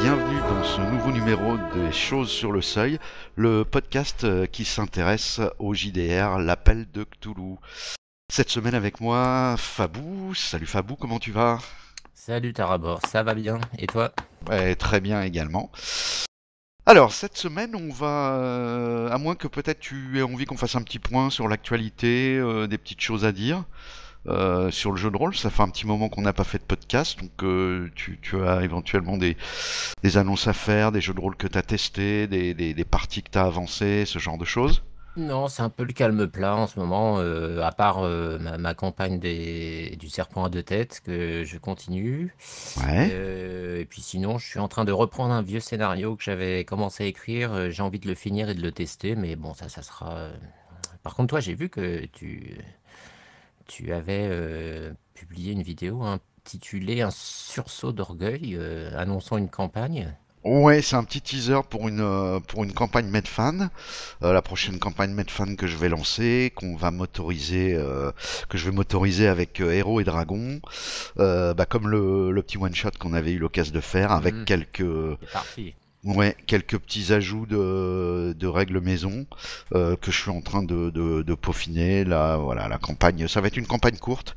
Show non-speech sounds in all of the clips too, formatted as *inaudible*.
bienvenue dans ce nouveau numéro des choses sur le seuil, le podcast euh, qui s'intéresse au JDR, l'appel de Cthulhu. Cette semaine avec moi, Fabou. Salut Fabou, comment tu vas Salut Tarabor, ça va bien et toi Très bien également. Alors, cette semaine, on va, euh, à moins que peut-être tu aies envie qu'on fasse un petit point sur l'actualité, euh, des petites choses à dire. Euh, sur le jeu de rôle. Ça fait un petit moment qu'on n'a pas fait de podcast, donc euh, tu, as éventuellement des, annonces à faire, des jeux de rôle que tu as testés, des, parties que tu as avancées, ce genre de choses. Non, c'est un peu le calme plat en ce moment, euh, à part ma, campagne du serpent à deux têtes que je continue. et puis sinon, je suis en train de reprendre un vieux scénario que j'avais commencé à écrire. J'ai envie de le finir et de le tester, mais bon, ça, ça sera. Par contre, toi, j'ai vu que tu tu avais euh, publié une vidéo intitulée Un sursaut d'orgueil euh, annonçant une campagne. Ouais, c'est un petit teaser pour une euh, pour une campagne Medfan, la prochaine campagne Medfan que je vais lancer, qu'on va motoriser, que je vais motoriser avec Héros et Dragons, bah, comme le, le, petit one shot qu'on avait eu l'occasion de faire avec mmh. quelques Ouais, quelques petits ajouts de, règles maison euh, que je suis en train de, peaufiner. Là, voilà, la campagne. Ça va être une campagne courte.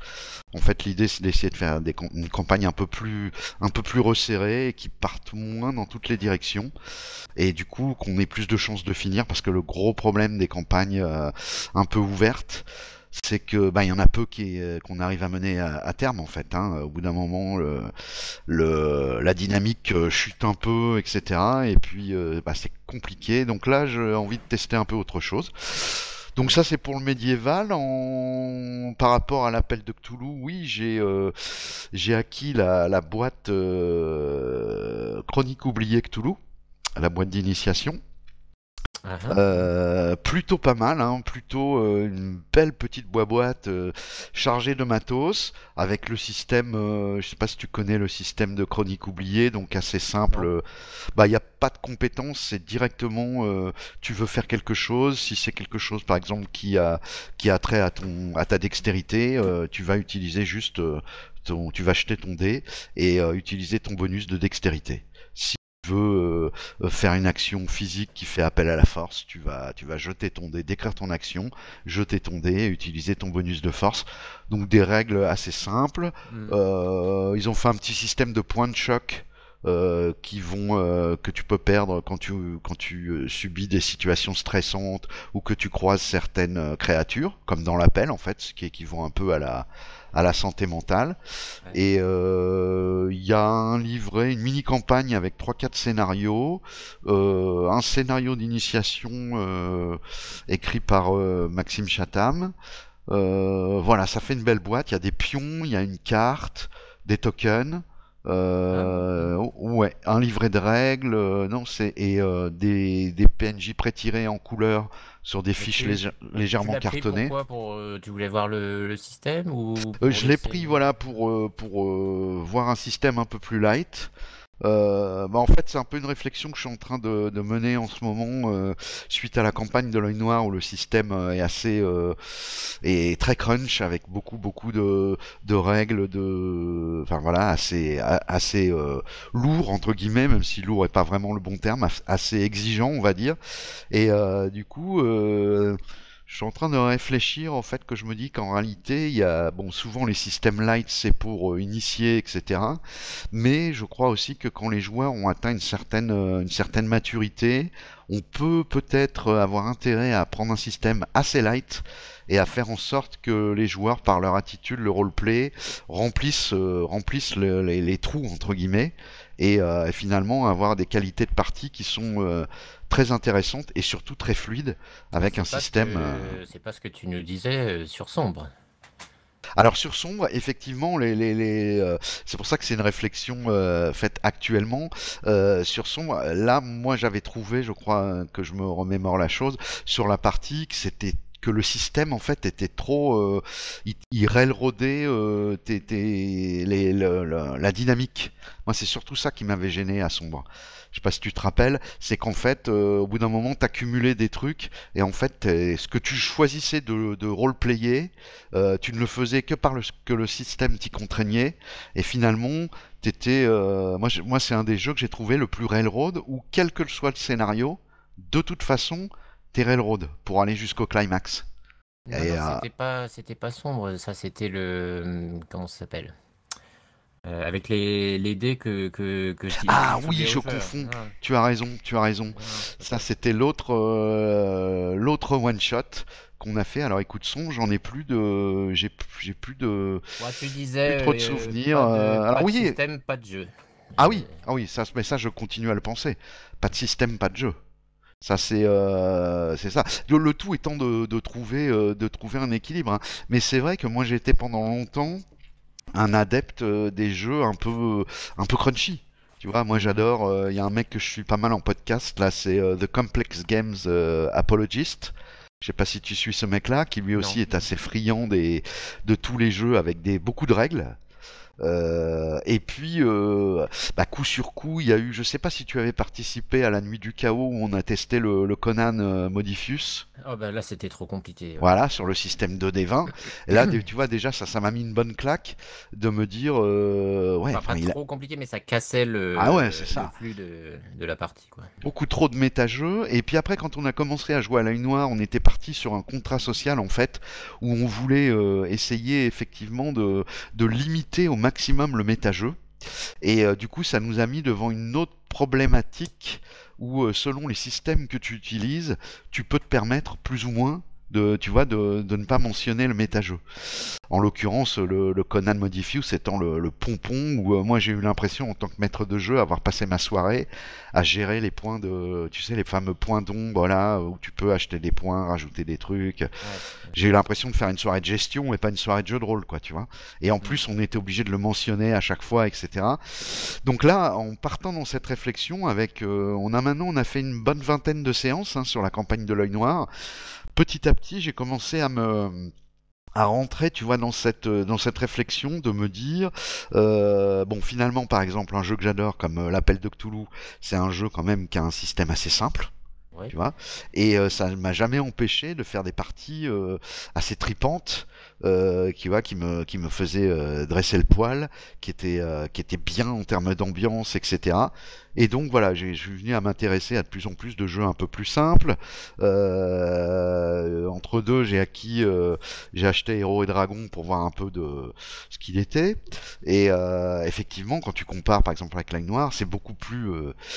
En fait, l'idée c'est d'essayer de faire des, une campagne un peu plus un peu plus resserrée et qui parte moins dans toutes les directions. Et du coup, qu'on ait plus de chances de finir parce que le gros problème des campagnes euh, un peu ouvertes c'est que bah, il y en a peu qui euh, qu'on arrive à mener à, terme en fait. Hein. Au bout d'un moment, le, la dynamique euh, chute un peu, etc. Et puis euh, bah, c'est compliqué. Donc là, j'ai envie de tester un peu autre chose. Donc ça c'est pour le médiéval. En... Par rapport à l'appel de Cthulhu, oui, j'ai acquis la, boîte Chronique oubliée Cthulhu, la boîte d'initiation. Uh-huh. Euh, plutôt pas mal, hein. plutôt euh, une belle petite boîte euh, chargée de matos avec le système, je sais pas si tu connais le système de chronique oubliée, donc assez simple. Bah il n'y a pas de compétences, c'est directement tu veux faire quelque chose, si c'est quelque chose par exemple qui a qui a trait à ton à ta dextérité, tu vas utiliser juste ton, tu vas jeter ton dé et utiliser ton bonus de dextérité. Si veux euh, euh, faire une action physique qui fait appel à la force, tu vas, tu vas jeter ton dé, décrire ton action, jeter ton dé, utiliser ton bonus de force. Donc des règles assez simples. Mm. Euh, ils ont fait un petit système de points de choc. qui vont que tu peux perdre quand tu quand tu subis des situations stressantes ou que tu croises certaines créatures comme dans l'appel en fait ce qui équivaut un peu à la à la santé mentale. Et euh, il y a un livret, une mini campagne avec 3-4 scénarios, euh, un scénario d'initiation euh, écrit par Maxime Chatham. voilà, ça fait une belle boîte. Il y a des pions, il y a une carte, des tokens. Ah, ouais, un livret de règles, non, c'est et des, des PNJ prétirés en couleur sur des fiches légèrement cartonnées. Euh, tu voulais voir le, système ou euh, Je l'ai pris voilà pour euh, pour voir un système un peu plus light. Euh, bah en fait, c'est un peu une réflexion que je suis en train de, de mener en ce moment euh, suite à la campagne de l'œil noir où le système euh, est assez euh, est très crunch avec beaucoup beaucoup de, de règles de enfin voilà assez assez lourd entre guillemets même si lourd est pas vraiment le bon terme assez exigeant on va dire et du coup je suis en train de réfléchir au fait que je me dis qu'en réalité, il y a bon souvent les systèmes light c'est pour euh, initier, etc. Mais je crois aussi que quand les joueurs ont atteint une certaine, euh, une certaine maturité, on peut peut-être euh, avoir intérêt à prendre un système assez light et à faire en sorte que les joueurs, par leur attitude, le roleplay, remplissent, remplissent les, trous entre guillemets et euh, finalement avoir des qualités de partie qui sont euh, très intéressantes et surtout très fluides avec un système. Euh, c'est pas ce que tu nous disais sur sombre. Alors sur sombre, effectivement, les, les, c'est pour ça que c'est une réflexion faite actuellement sur sombre. Là, moi, j'avais trouvé, je crois que je me remémore la chose, sur la partie que c'était que le système en fait était trop il, il railroadait la dynamique moi, c'est surtout ça qui m'avait gêné à Sombre. Je sais pas si tu te rappelles, c'est qu'en fait, euh, au bout d'un moment, t'accumulais des trucs et en fait, ce que tu choisissais de, de roleplayer, euh, tu ne le faisais que par le, que le système t'y contraignait et finalement, t'étais. Euh, moi, moi c'est un des jeux que j'ai trouvé le plus railroad où quel que soit le scénario, de toute façon, t'es railroad pour aller jusqu'au climax. C'était pas, sombre, ça c'était le. Hum, comment ça s'appelle euh, avec les, dés que, que, Ah oui, je confonds. Tu as raison, tu as raison. Ça, c'était l'autre euh, l'autre one shot qu'on a fait. Alors écoute, son, j'en ai plus de, j'ai plus de. Ouais, tu disais. Plus trop de euh, souvenirs. Pas de, ah Système, pas de jeu. Ah oui, ah oui, ça, mais ça, je continue à le penser. Pas de système, pas de jeu. Ça c'est c'est ça. Le, tout étant de, de trouver de trouver un équilibre. Hein. Mais c'est vrai que moi j'étais pendant longtemps un adepte euh, des jeux un peu, euh, un peu crunchy. Tu vois, moi j'adore. Il euh, y a un mec que je suis pas mal en podcast là, c'est The Complex Games Apologist. Je sais pas si tu suis ce mec-là, qui lui aussi est assez friand des, de tous les jeux avec des, beaucoup de règles. Euh, et puis, euh, bah, coup sur coup, il y a eu, je sais pas si tu avais participé à la nuit du chaos où on a testé le, Conan euh, Modifius. Ah, bah là, c'était trop compliqué. Voilà, sur le système 2D20. là, *coughs* tu vois, déjà, ça, ça m'a mis une bonne claque de me dire. ouais, trop compliqué, mais ça cassait le, ah flux de, la partie. Beaucoup trop de méta-jeux. Et puis après, quand on a commencé à jouer à la noire, on était parti sur un contrat social, en fait, où on voulait essayer effectivement de, de limiter au maximum maximum le métajeu. Et euh, du coup, ça nous a mis devant une autre problématique où, euh, selon les systèmes que tu utilises, tu peux te permettre plus ou moins de, tu vois, de, de ne pas mentionner le méta-jeu En l'occurrence, le, le, Conan Modifius étant le, le pompon où euh, moi j'ai eu l'impression en tant que maître de jeu avoir passé ma soirée à gérer les points de, tu sais, les fameux points d'ombre là où tu peux acheter des points, rajouter des trucs. j'ai eu l'impression de faire une soirée de gestion et pas une soirée de jeu de rôle, quoi, tu vois. Et en mm. plus, on était obligé de le mentionner à chaque fois, etc. Donc là, en partant dans cette réflexion, avec, euh, on a maintenant, on a fait une bonne vingtaine de séances hein, sur la campagne de l'œil noir petit à petit, j'ai commencé à me rentrer, tu vois, dans cette dans cette réflexion de me dire, euh, bon, finalement, par exemple, un jeu que j'adore comme euh, l'appel de Cthulhu, c'est un jeu quand même qui a un système assez simple. et euh, ça ne m'a jamais empêché de faire des parties assez tripantes qui, qui, me, qui me faisaient dresser le poil, qui était qui étaient bien en termes d'ambiance, etc. Et donc voilà, je suis venu à m'intéresser à de plus en plus de jeux un peu plus simples. Euh, entre deux, j'ai acquis, euh, j'ai acheté Héros et Dragons pour voir un peu de ce qu'il était. Et euh, effectivement, quand tu compares par exemple avec Line Noire, c'est beaucoup plus,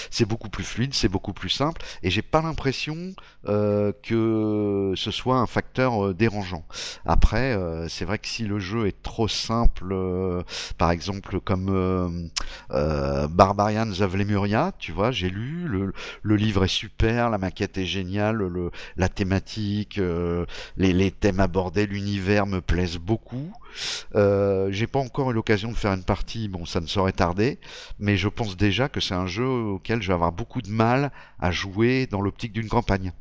c'est beaucoup plus fluide, c'est beaucoup plus simple. Et j'ai pas l'impression que ce soit un facteur dérangeant. Après, c'est vrai que si le jeu est trop simple, par exemple comme Barbarians of Lemuria tu vois, j'ai lu, le, livre est super, la maquette est géniale, la thématique, euh, les, thèmes abordés, l'univers me plaisent beaucoup. Euh, j'ai pas encore eu l'occasion de faire une partie, bon, ça ne saurait tarder, mais je pense déjà que c'est un jeu auquel je vais avoir beaucoup de mal à jouer dans l'optique d'une campagne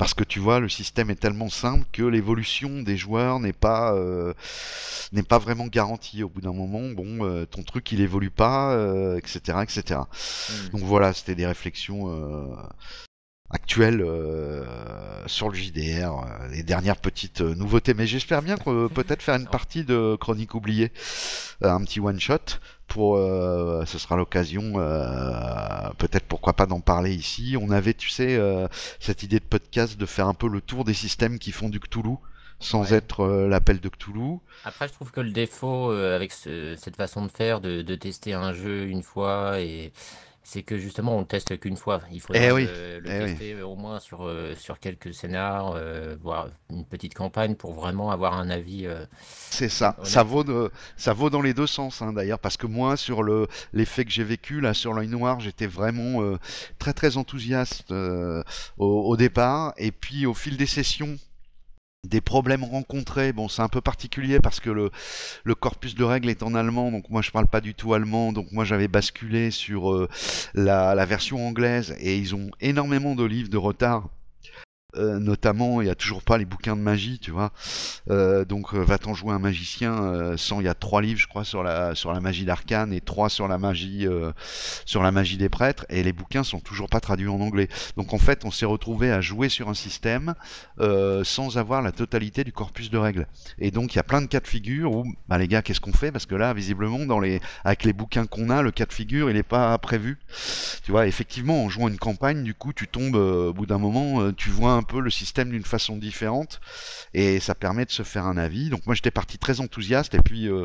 parce que tu vois, le système est tellement simple que l'évolution des joueurs n'est pas euh, n'est pas vraiment garantie. Au bout d'un moment, bon, euh, ton truc il évolue pas, etc., euh, etc. Hmm. Donc voilà, c'était des réflexions actuelles sur le JDR, les dernières petites nouveautés. Mais j'espère bien qu'on peut peut-être faire une *laughs* partie de Chronique oubliée, un petit one shot pour, euh, ce sera l'occasion, euh, peut-être pourquoi pas d'en parler ici. On avait, tu sais, euh, cette idée de podcast de faire un peu le tour des systèmes qui font du Cthulhu sans être l'appel de Cthulhu. Après, je trouve que le défaut avec cette façon de faire, de, tester un jeu une fois et c'est que justement on le teste qu'une fois. Il faut eh le, eh tester euh, au moins sur, euh, sur quelques scénars, euh, voire une petite campagne pour vraiment avoir un avis. c'est ça. Ça vaut, ça vaut dans les deux sens hein, d'ailleurs, parce que moi sur le l'effet que j'ai vécu sur l'œil noir, j'étais vraiment très très enthousiaste au, départ, et puis au fil des sessions des problèmes rencontrés. Bon, c'est un peu particulier parce que le, corpus de règles est en allemand, donc moi je parle pas du tout allemand, donc moi j'avais basculé sur euh, la, la, version anglaise et ils ont énormément de livres de retard euh, notamment, il n'y a toujours pas les bouquins de magie, tu vois. Euh, donc, euh, va-t'en jouer un magicien sans. Il y a trois livres, je crois, sur la sur la magie d'arcane et trois sur la magie sur la magie des prêtres. Et les bouquins sont toujours pas traduits en anglais. Donc, en fait, on s'est retrouvé à jouer sur un système sans avoir la totalité du corpus de règles. Et donc, il y a plein de cas de figure où, bah les gars, qu'est-ce qu'on fait Parce que là, visiblement, dans les avec les bouquins qu'on a, le cas de figure, il n'est pas prévu. Tu vois, effectivement, en jouant une campagne, du coup, tu tombes au bout d'un moment, tu vois un un peu le système d'une façon différente et ça permet de se faire un avis. Donc moi j'étais parti très enthousiaste et puis euh,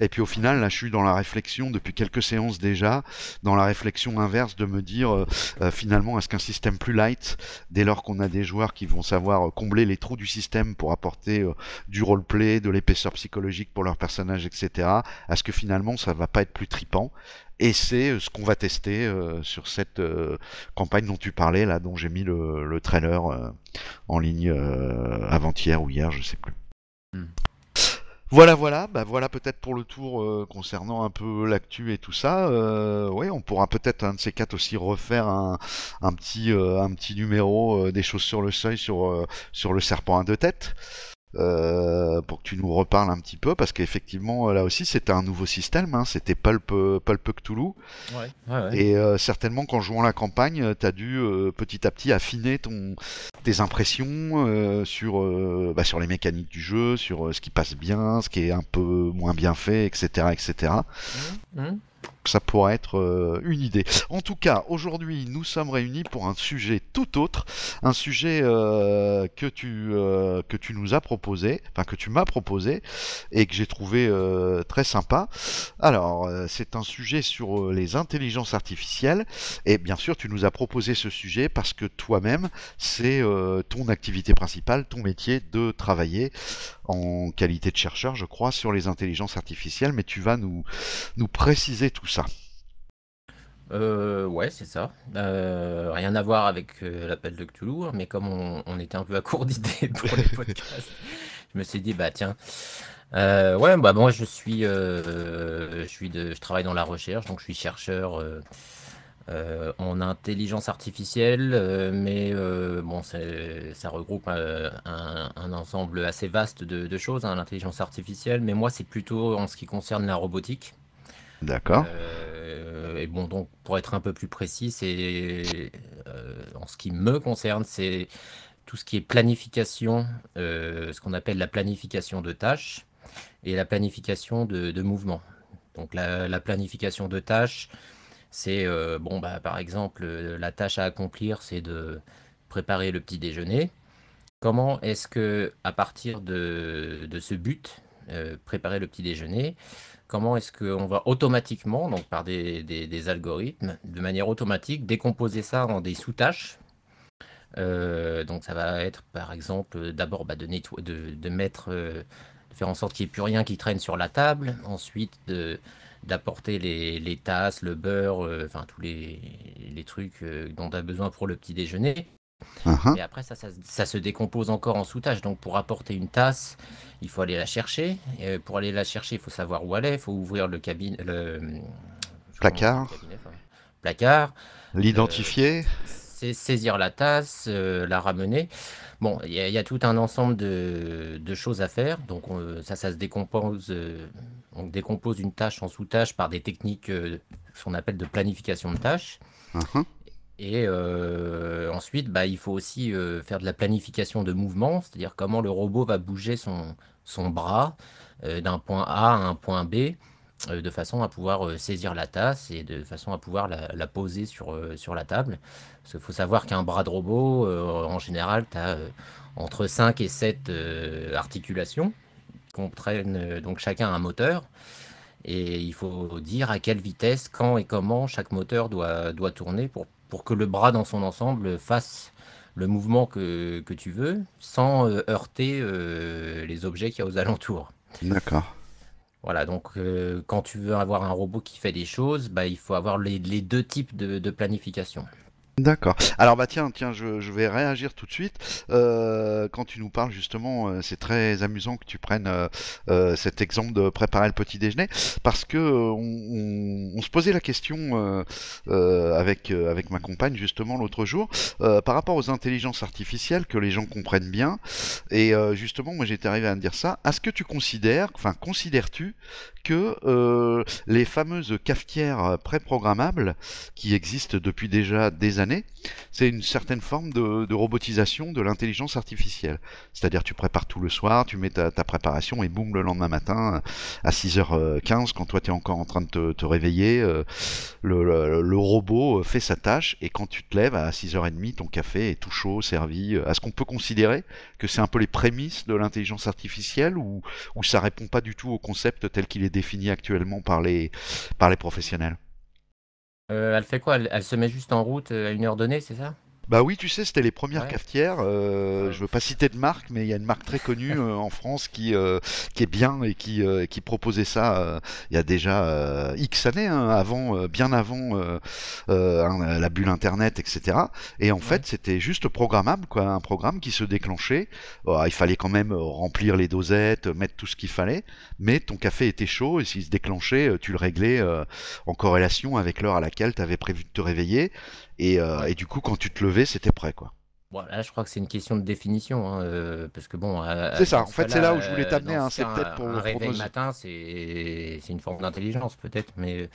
et puis au final là je suis dans la réflexion depuis quelques séances déjà, dans la réflexion inverse de me dire euh, euh, finalement est-ce qu'un système plus light dès lors qu'on a des joueurs qui vont savoir combler les trous du système pour apporter du roleplay, de l'épaisseur psychologique pour leurs personnages, etc. Est-ce que finalement ça va pas être plus tripant et c'est euh, ce qu'on va tester euh, sur cette euh, campagne dont tu parlais, là, dont j'ai mis le, trailer en ligne avant-hier ou hier, je sais plus. Hmm. Voilà, voilà, bah voilà peut-être pour le tour concernant un peu l'actu et tout ça. oui, on pourra peut-être un de ces quatre aussi refaire un, petit, un petit numéro des choses sur le seuil sur, sur le serpent à deux têtes. Euh, pour que tu nous reparles un petit peu, parce qu'effectivement, euh, là aussi, c'était un nouveau système, hein, c'était Pulp, euh, Pulp Ouais, ouais, ouais. Et certainement, qu'en jouant la campagne, tu as dû petit à petit affiner ton, tes impressions sur, bah, sur les mécaniques du jeu, sur ce qui passe bien, ce qui est un peu moins bien fait, etc. etc ça pourrait être euh, une idée. En tout cas, aujourd'hui, nous sommes réunis pour un sujet tout autre, un sujet euh, que, tu, euh, que tu nous as proposé, enfin que tu m'as proposé et que j'ai trouvé très sympa. Alors, c'est un sujet sur les intelligences artificielles et bien sûr, tu nous as proposé ce sujet parce que toi-même, c'est ton activité principale, ton métier de travailler en qualité de chercheur, je crois, sur les intelligences artificielles, mais tu vas nous, nous préciser tout ça. Euh, ouais, c'est ça. Euh, rien à voir avec euh, l'appel de Cthulhu, hein, mais comme on, était un peu à court d'idées *laughs* pour les *laughs* podcasts, je me suis dit, bah tiens. ouais, bah moi je suis, je suis de, je travaille dans la recherche, donc je suis chercheur en intelligence artificielle, mais bon, ça regroupe un, ensemble assez vaste de, choses, hein, l'intelligence artificielle. Mais moi, c'est plutôt en ce qui concerne la robotique. D'accord. Euh, et bon, donc, pour être un peu plus précis, c'est euh, en ce qui me concerne, c'est tout ce qui est planification, euh, ce qu'on appelle la planification de tâches et la planification de, mouvements. Donc, la, planification de tâches, c'est bon, bah, par exemple, la tâche à accomplir, c'est de préparer le petit déjeuner. Comment est-ce que, à partir de ce but, préparer le petit déjeuner, comment est-ce qu'on va automatiquement, donc par des, algorithmes, de manière automatique, décomposer ça en des sous-tâches. Euh, donc ça va être par exemple d'abord bah, de, de, de, mettre, euh, faire en sorte qu'il n'y ait plus rien qui traîne sur la table, ensuite d'apporter les, tasses, le beurre, euh, enfin tous les, les trucs dont on a besoin pour le petit déjeuner. Uh-huh. Et après, ça, ça, se décompose encore en sous sous-tâches. Donc, pour apporter une tasse, il faut aller la chercher. Et euh, pour aller la chercher, il faut savoir où aller. Il faut ouvrir le, cabinet. le... placard. placard. L'identifier. Euh, saisir la tasse, euh, la ramener. Bon, il y, a tout un ensemble de, choses à faire. Donc, ça, ça se décompose. on décompose une tâche en sous-tâche par des techniques qu'on appelle de planification de tâches. Uh-huh. Et euh, ensuite, bah, il faut aussi euh, faire de la planification de mouvement, c'est-à-dire comment le robot va bouger son, son bras euh, d'un point A à un point B, de façon à pouvoir saisir la tasse et de façon à pouvoir la, poser sur, sur la table. Parce qu'il faut savoir qu'un bras de robot, en général, tu as entre 5 et 7 articulations comprennent donc chacun un moteur. Et il faut dire à quelle vitesse, quand et comment chaque moteur doit, doit tourner pour pour que le bras dans son ensemble fasse le mouvement que, tu veux sans euh, heurter euh, les objets qu'il y a aux alentours. D'accord. Voilà, donc euh, quand tu veux avoir un robot qui fait des choses, bah, il faut avoir les, deux types de, planification. D'accord. Alors bah tiens, tiens, je, vais réagir tout de suite. Euh, quand tu nous parles justement, euh, c'est très amusant que tu prennes euh, cet exemple de préparer le petit déjeuner, parce que on, se posait la question avec avec ma compagne justement l'autre jour par rapport aux intelligences artificielles que les gens comprennent bien. Et justement, moi j'étais arrivé à me dire ça. Est-ce que tu considères, enfin considères-tu que euh, les fameuses cafetières préprogrammables qui existent depuis déjà des années, c'est une certaine forme de, robotisation de l'intelligence artificielle. C'est-à-dire tu prépares tout le soir, tu mets ta, préparation et boum, le lendemain matin, à 6h15, euh, quand toi tu es encore en train de te, réveiller, euh, le, robot fait sa tâche et quand tu te lèves à 6h30, ton café est tout chaud, servi. est ce qu'on peut considérer que c'est un peu les prémices de l'intelligence artificielle ou, ou ça répond pas du tout au concept tel qu'il est définie actuellement par les, par les professionnels. Euh, elle fait quoi elle, se met juste en route euh, à une heure donnée, c'est ça bah oui, tu sais, c'était les premières cafetières. Euh, Je veux pas citer de marque, mais il y a une marque très connue *laughs* euh, en France qui euh, qui est bien et qui euh, qui proposait ça il y a déjà X années, hein, avant, bien avant la bulle Internet, etc. Et en fait, c'était juste programmable, quoi, un programme qui se déclenchait. il fallait quand même remplir les dosettes, mettre tout ce qu'il fallait, mais ton café était chaud et s'il se déclenchait, tu le réglais en corrélation avec l'heure à laquelle tu avais prévu de te réveiller. Euh, et, du coup, quand tu te levais, c'était prêt, quoi. Voilà, je crois que c'est une question de définition, hein, euh, parce que bon. Euh, c'est ça. En fait, c'est là où je voulais t'amener. Hein, c'est peut-être pour un le réveil matin, c'est une forme d'intelligence peut-être, mais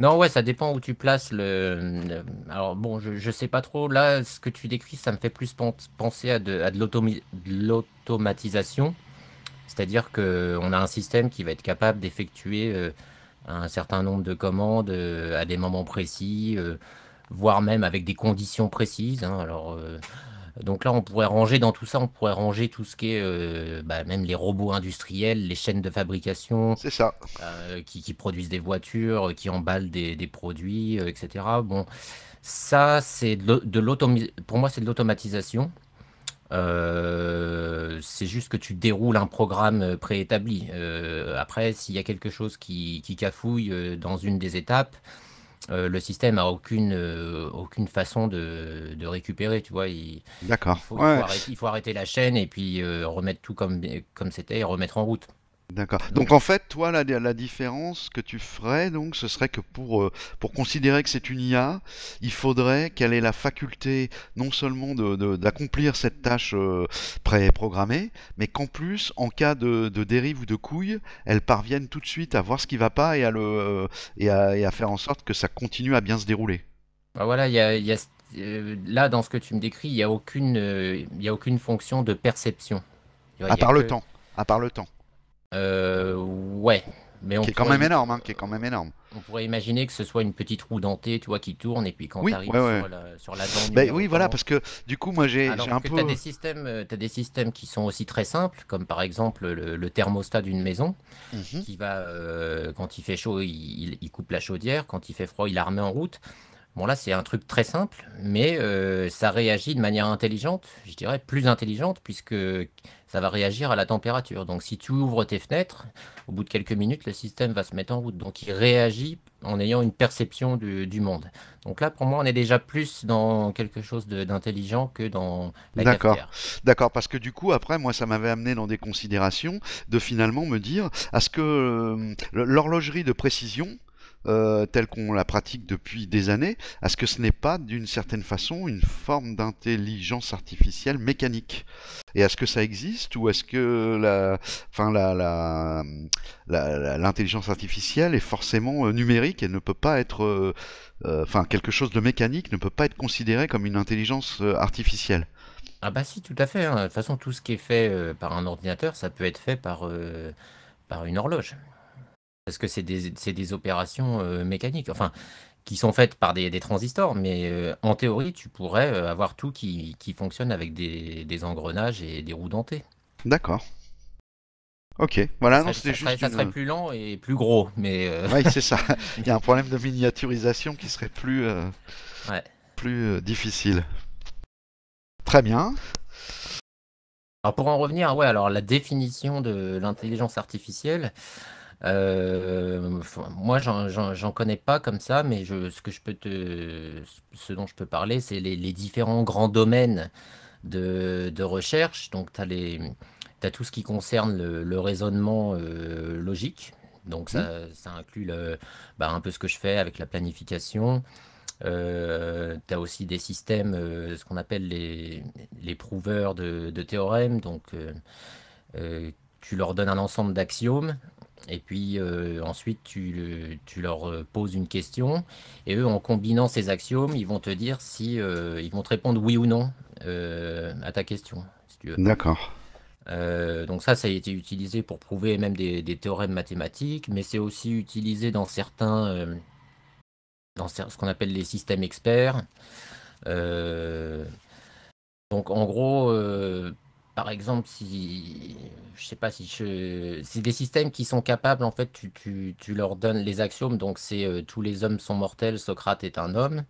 non, ouais, ça dépend où tu places le. Alors bon, je, je sais pas trop. Là, ce que tu décris, ça me fait plus penser à de, de l'automatisation, c'est-à-dire que on a un système qui va être capable d'effectuer un certain nombre de commandes à des moments précis voire même avec des conditions précises. Hein. alors, euh, donc là, on pourrait ranger dans tout ça, on pourrait ranger tout ce qui est euh, bah, même les robots industriels, les chaînes de fabrication. C'est ça. Euh, qui, produisent des voitures, qui emballent des, produits, etc. Bon, ça, c'est de Pour moi, c'est de l'automatisation. c'est juste que tu déroules un programme préétabli. après, s'il y a quelque chose qui, cafouille dans une des étapes, euh, le système a aucune, euh, aucune façon de, récupérer, tu vois. Il, faut arrêter la chaîne et puis euh, remettre tout comme comme c'était et remettre en route. D'accord. Donc en fait, toi, la, différence que tu ferais, donc, ce serait que pour, euh, pour considérer que c'est une IA, il faudrait qu'elle ait la faculté non seulement d'accomplir de, cette tâche euh, pré-programmée, mais qu'en plus, en cas de, dérive ou de couille, elle parvienne tout de suite à voir ce qui va pas et à, le, euh, et, à, à faire en sorte que ça continue à bien se dérouler. Bah voilà, il y a, y a là, dans ce que tu me décris, il n'y a, aucune, a aucune fonction de perception. à part le temps. À part le temps. Euh, ouais. Mais on qui est quand même énorme, hein, qui est quand même énorme. On pourrait imaginer que ce soit une petite roue dentée, tu vois, qui tourne et puis quand tu arrives Sur, la, sur, la, ben oui, voilà, parce que du coup, moi j'ai un peu. As des systèmes, euh, as des systèmes qui sont aussi très simples, comme par exemple le, thermostat d'une maison, mhm. qui va euh, quand il fait chaud, il, il, coupe la chaudière, quand il fait froid, il la remet en route. Bon là c'est un truc très simple, mais euh, ça réagit de manière intelligente, je dirais plus intelligente, puisque ça va réagir à la température. Donc si tu ouvres tes fenêtres, au bout de quelques minutes, le système va se mettre en route. Donc il réagit en ayant une perception du, monde. Donc là, pour moi, on est déjà plus dans quelque chose d'intelligent que dans la D'accord. D'accord, parce que du coup, après, moi, ça m'avait amené dans des considérations de finalement me dire, à ce que euh, l'horlogerie de précision, euh, telle qu'on la pratique depuis des années, à ce que ce n'est pas d'une certaine façon une forme d'intelligence artificielle mécanique Et est-ce que ça existe ou est-ce que la, l'intelligence artificielle est forcément euh, numérique et ne peut pas être, euh, enfin quelque chose de mécanique ne peut pas être considéré comme une intelligence artificielle Ah bah si, tout à fait. Hein. De toute façon, tout ce qui est fait par un ordinateur, ça peut être fait par une horloge parce que c'est des, opérations euh, mécaniques, enfin, qui sont faites par des, transistors, mais euh, en théorie, tu pourrais euh, avoir tout qui, fonctionne avec des, engrenages et des roues dentées. D'accord. Ok, voilà, non, c'était juste. Ça serait plus lent et plus gros, mais. Oui, c'est ça. *laughs* Il y a un problème de miniaturisation qui serait plus. Plus difficile. Très bien. Alors pour en revenir, ouais, alors la définition de l'intelligence artificielle, euh, moi, j'en connais pas comme ça, mais ce que je peux te, ce dont je peux parler, c'est les, différents grands domaines de, recherche. Donc, tu as, tout ce qui concerne le, raisonnement euh, logique. Donc, ça, mmh. inclut bah, un peu ce que je fais avec la planification. Euh, tu as aussi des systèmes, ce qu'on appelle les, prouveurs de, théorèmes. Donc, tu leur donnes un ensemble d'axiomes et puis euh, ensuite, tu, tu, leur euh, poses une question. Et eux, en combinant ces axiomes, ils vont te dire si euh, ils vont te répondre oui ou non à ta question. Si tu veux. D'accord. donc ça, ça a été utilisé pour prouver même des, des théorèmes mathématiques, mais c'est aussi utilisé dans certains, dans ce qu'on appelle les systèmes experts. donc en gros, par exemple, si je sais pas si je, c'est des systèmes qui sont capables, en fait, tu, leur donnes les axiomes, donc c'est euh, tous les hommes sont mortels, Socrate est un homme,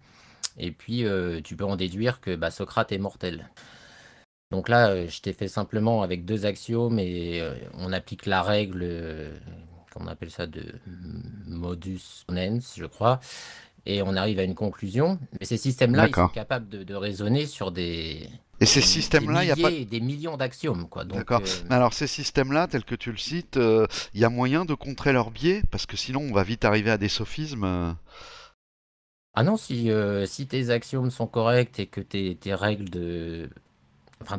et puis euh, tu peux en déduire que bah, Socrate est mortel. Donc là, euh, je t'ai fait simplement avec deux axiomes et on applique la règle, qu'on appelle ça de modus ponens, je crois, et on arrive à une conclusion. Mais ces systèmes-là, ils sont capables de raisonner sur des et ces systèmes-là, il y a pas des millions d'axiomes, quoi. D'accord. Euh, Mais alors ces systèmes-là, tels que tu le cites, euh, il y a moyen de contrer leur biais parce que sinon on va vite arriver à des sophismes. Euh. Ah non, si si tes axiomes sont corrects et que tes règles de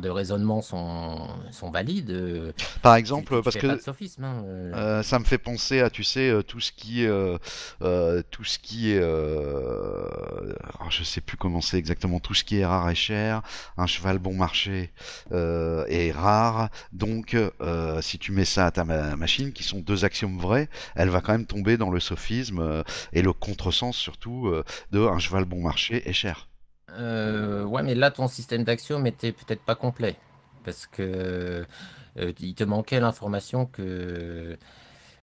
de raisonnement sont, valides. Euh, Par exemple, parce que hein, euh. Euh, ça me fait penser à, tu sais, tout ce qui, tout ce qui est, oh, je sais plus comment c'est exactement, tout ce qui est rare et cher, un cheval bon marché est rare. Donc, si tu mets ça à ta machine, qui sont deux axiomes vrais, elle va quand même tomber dans le sophisme et le contresens surtout de un cheval bon marché est cher. Euh, ouais, mais là, ton système d'axiome était peut-être pas complet. Parce que euh, il te manquait l'information que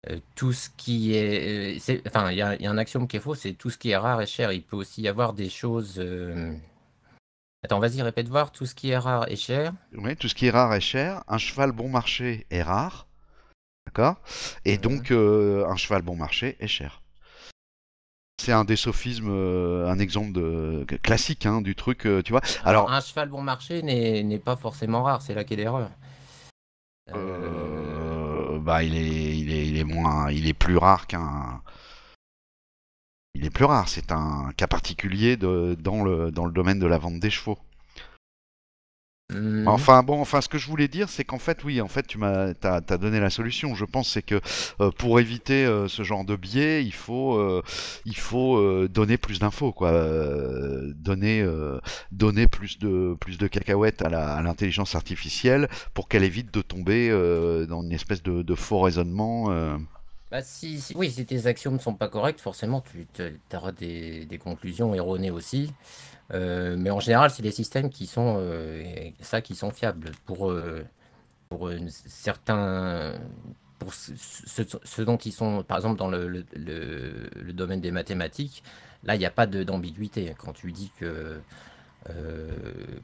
euh, tout ce qui est. enfin, il y, a un axiome qui est faux, c'est tout ce qui est rare et cher. Il peut aussi y avoir des choses. Attends, vas-y, répète voir. Tout ce qui est rare et cher. Oui, tout ce qui est rare et cher. Un cheval bon marché est rare. D'accord Et donc, un cheval bon marché est cher c'est un des sophismes, euh, un exemple de, classique hein, du truc, euh, tu vois. Alors, un cheval bon marché n'est pas forcément rare, c'est là qu'est l'erreur. Euh, bah, il est, il est, moins, il est plus rare qu'un. Il est plus rare. C'est un cas particulier dans le dans le domaine de la vente des chevaux. Mhm. Enfin bon, enfin ce que je voulais dire, c'est qu'en fait oui, en fait tu m'as donné la solution. Je pense c'est que euh, pour éviter euh, ce genre de biais, il faut euh, il faut donner plus d'infos quoi, donner donner plus de plus de cacahuètes à, l'intelligence artificielle pour qu'elle évite de tomber dans une espèce de, faux raisonnement. Bah, oui, si tes axiomes sont pas corrects, forcément tu auras des, des conclusions erronées aussi. Euh, mais en général, c'est des systèmes qui sont, euh, ça, qui sont fiables pour, ceux pour certains, pour dont ils sont, par exemple, dans le, le, domaine des mathématiques. Là, il n'y a pas d'ambiguïté. Quand tu dis que, euh,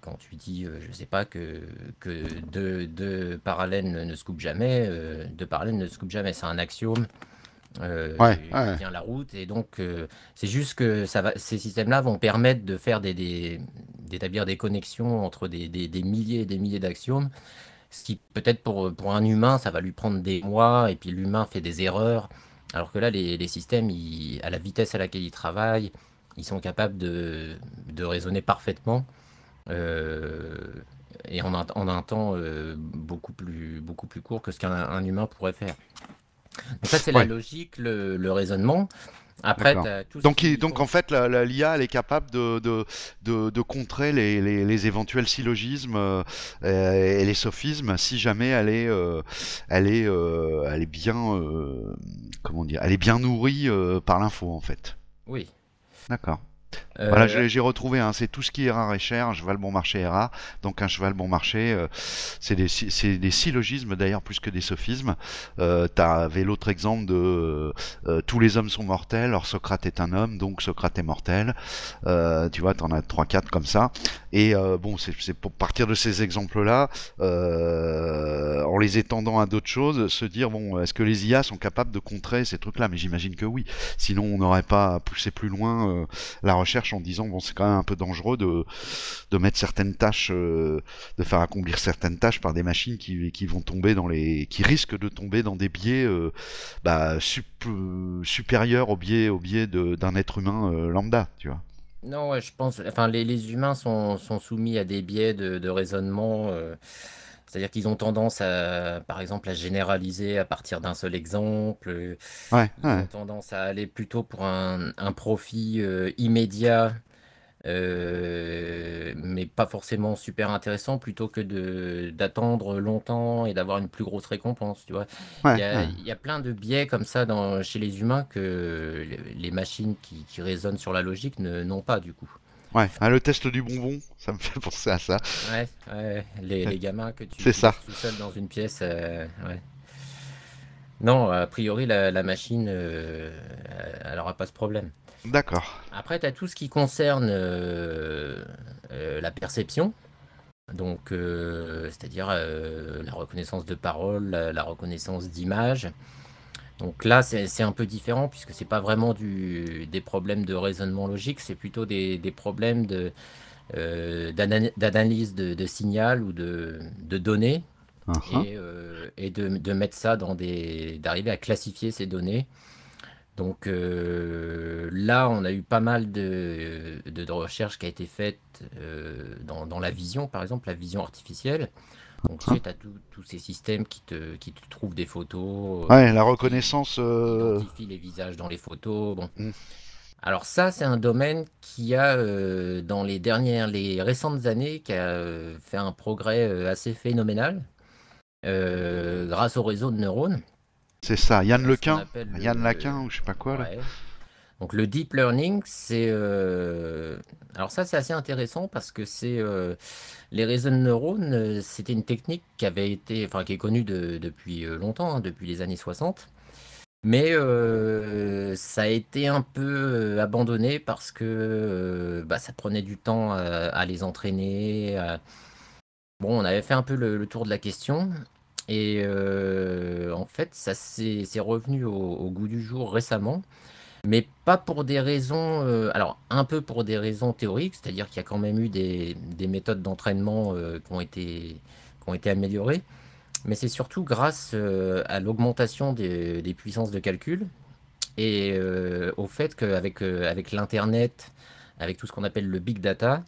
quand tu dis, je sais pas, que, que deux, deux parallèles ne se coupent jamais, deux parallèles ne se coupent jamais, c'est un axiome. Euh, qui tient la route. Et donc, euh, c'est juste que ça va, ces systèmes-là vont permettre de faire des, d'établir des connexions entre des, milliers et des milliers d'axiomes. Ce qui, peut-être pour, pour un humain, ça va lui prendre des mois, et puis l'humain fait des erreurs. Alors que là, les, systèmes, à la vitesse à laquelle ils travaillent, ils sont capables de, raisonner parfaitement. Euh, et en un, en temps beaucoup, plus, beaucoup plus court que ce qu'un humain pourrait faire. Donc ça, c'est la logique, le, raisonnement. Après, donc, donc en fait, l'IA, la, elle est capable de, de, contrer les, les, éventuels syllogismes euh, et, les sophismes si jamais elle est, euh, elle est, euh, elle est bien, comment dire, elle est bien nourrie par l'info en fait. Oui. D'accord. Euh, voilà, j'ai retrouvé, hein, c'est tout ce qui est rare et cher, un cheval bon marché est rare. Donc un cheval bon marché, euh, c'est des, des, syllogismes d'ailleurs plus que des sophismes. Euh, T'avais l'autre exemple de euh, tous les hommes sont mortels, alors Socrate est un homme, donc Socrate est mortel. tu vois, t'en as 3-4 comme ça. Et bon, c'est pour partir de ces exemples-là, en les étendant à d'autres choses, se dire, bon, est-ce que les IA sont capables de contrer ces trucs-là Mais j'imagine que oui. Sinon, on n'aurait pas poussé plus loin la recherche recherche en disant bon c'est quand même un peu dangereux de, de mettre certaines tâches, euh, de faire accomplir certaines tâches par des machines qui, qui, vont tomber dans les, qui risquent de tomber dans des biais euh, bah, euh, supérieurs au biais, au biais d'un être humain lambda, tu vois. Non, je pense, enfin les, les humains sont, sont, soumis à des biais de, de raisonnement. C'est-à-dire qu'ils ont tendance à, par exemple, à généraliser à partir d'un seul exemple. Euh, ils ont tendance à aller plutôt pour un, profit euh, immédiat, euh, mais pas forcément super intéressant, plutôt que de, d'attendre longtemps et d'avoir une plus grosse récompense. Tu vois il, y a, plein de biais comme ça dans, chez les humains que les machines qui, qui raisonnent sur la logique ne, n'ont pas du coup. Ouais, hein, le test du bonbon, ça me *laughs* fait penser à ça. Ouais, les, gamins que tu ça. tout seul dans une pièce. Euh, non, a priori, la, machine, euh, elle n'aura pas ce problème. D'accord. Après, tu as tout ce qui concerne euh, la perception. Donc, c'est-à-dire la reconnaissance de parole, la reconnaissance d'image. Donc là, c'est un peu différent puisque ce n'est pas vraiment des problèmes de raisonnement logique, c'est plutôt des, problèmes euh, d'analyse de, signal ou de, données uh-huh. et, euh, de, mettre ça dans des d'arriver à classifier ces données. Donc euh, là, on a eu pas mal de, recherches qui a été faite dans, la vision, par exemple la vision artificielle. Donc hein. tu as tous ces systèmes qui te, qui te trouvent des photos. Euh, ouais, la reconnaissance. Euh... Identifie les visages dans les photos. Bon. Mm. Alors ça, c'est un domaine qui a, euh, dans les dernières, les récentes années, qui a euh, fait un progrès assez phénoménal grâce au réseau de neurones. C'est ça, Yann Lequin, Yann Lequin, ou je sais pas quoi. Donc le deep learning, c'est alors ça c'est assez intéressant parce que c'est les de Neurones, euh, c'était une technique qui avait été, enfin, qui est connue depuis euh, longtemps, hein, depuis les années 60. Mais euh, ça a été un peu abandonné parce que bah, ça prenait du temps à, les entraîner. Bon, on avait fait un peu le, tour de la question. Et en fait, ça s'est revenu au, goût du jour récemment mais pas pour des raisons, euh, alors un peu pour des raisons théoriques, c'est-à-dire qu'il y a quand même eu des, des méthodes d'entraînement euh, qui, ont été, qui ont été améliorées, mais c'est surtout grâce euh, à l'augmentation des, des, puissances de calcul et au fait qu'avec avec, l'Internet, avec tout ce qu'on appelle le big data,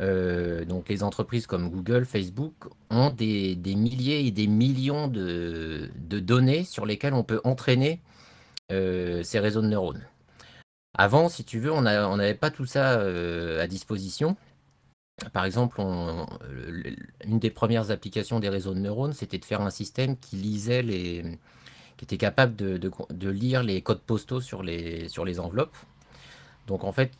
donc les entreprises comme Google, Facebook ont des, des, milliers et des millions de, de données sur lesquelles on peut entraîner euh, ces réseaux de neurones. Avant, si tu veux, on n'avait pas tout ça euh, à disposition. Par exemple, une des premières applications des réseaux de neurones, c'était de faire un système qui lisait les, qui était capable de, lire les codes postaux sur les, sur les enveloppes. Donc en fait,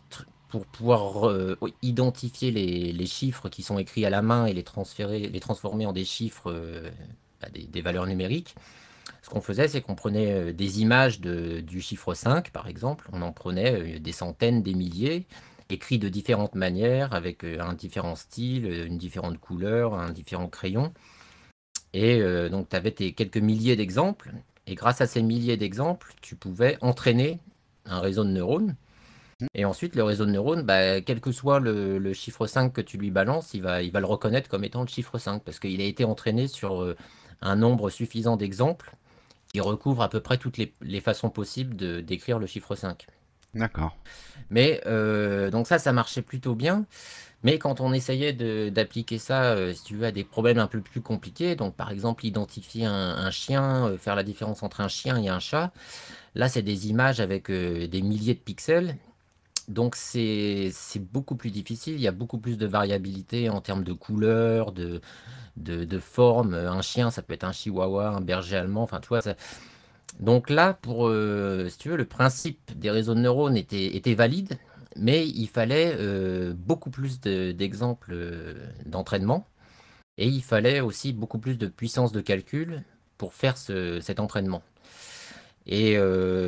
pour pouvoir euh, identifier les, les, chiffres qui sont écrits à la main et les transférer, les transformer en des chiffres, bah, des, valeurs numériques, ce qu'on faisait, c'est qu'on prenait euh, des images du chiffre 5, par exemple, on en prenait euh, des centaines, des milliers, écrits de différentes manières, avec euh, un différent style, une différente couleur, un différent crayon. Et donc, tu avais tes quelques milliers d'exemples, et grâce à ces milliers d'exemples, tu pouvais entraîner un réseau de neurones. Et ensuite, le réseau de neurones, bah, quel que soit le, chiffre 5 que tu lui balances, il il va le reconnaître comme étant le chiffre 5, parce qu'il a été entraîné sur un nombre suffisant d'exemples recouvre à peu près toutes les, façons possibles de d'écrire le chiffre 5. D'accord. Mais euh, donc ça, ça marchait plutôt bien. Mais quand on essayait d'appliquer ça, euh, si tu veux, à des problèmes un peu plus compliqués, donc par exemple identifier un, chien, euh, faire la différence entre un chien et un chat, là c'est des images avec des milliers de pixels. Donc c'est beaucoup plus difficile, il y a beaucoup plus de variabilité en termes de couleurs, de, de, forme. Un chien, ça peut être un chihuahua, un berger allemand, enfin, tu vois. Donc là, pour, euh, si tu veux, le principe des réseaux de neurones était, était valide, mais il fallait euh, beaucoup plus d'exemples euh, d'entraînement et il fallait aussi beaucoup plus de puissance de calcul pour faire cet entraînement. Et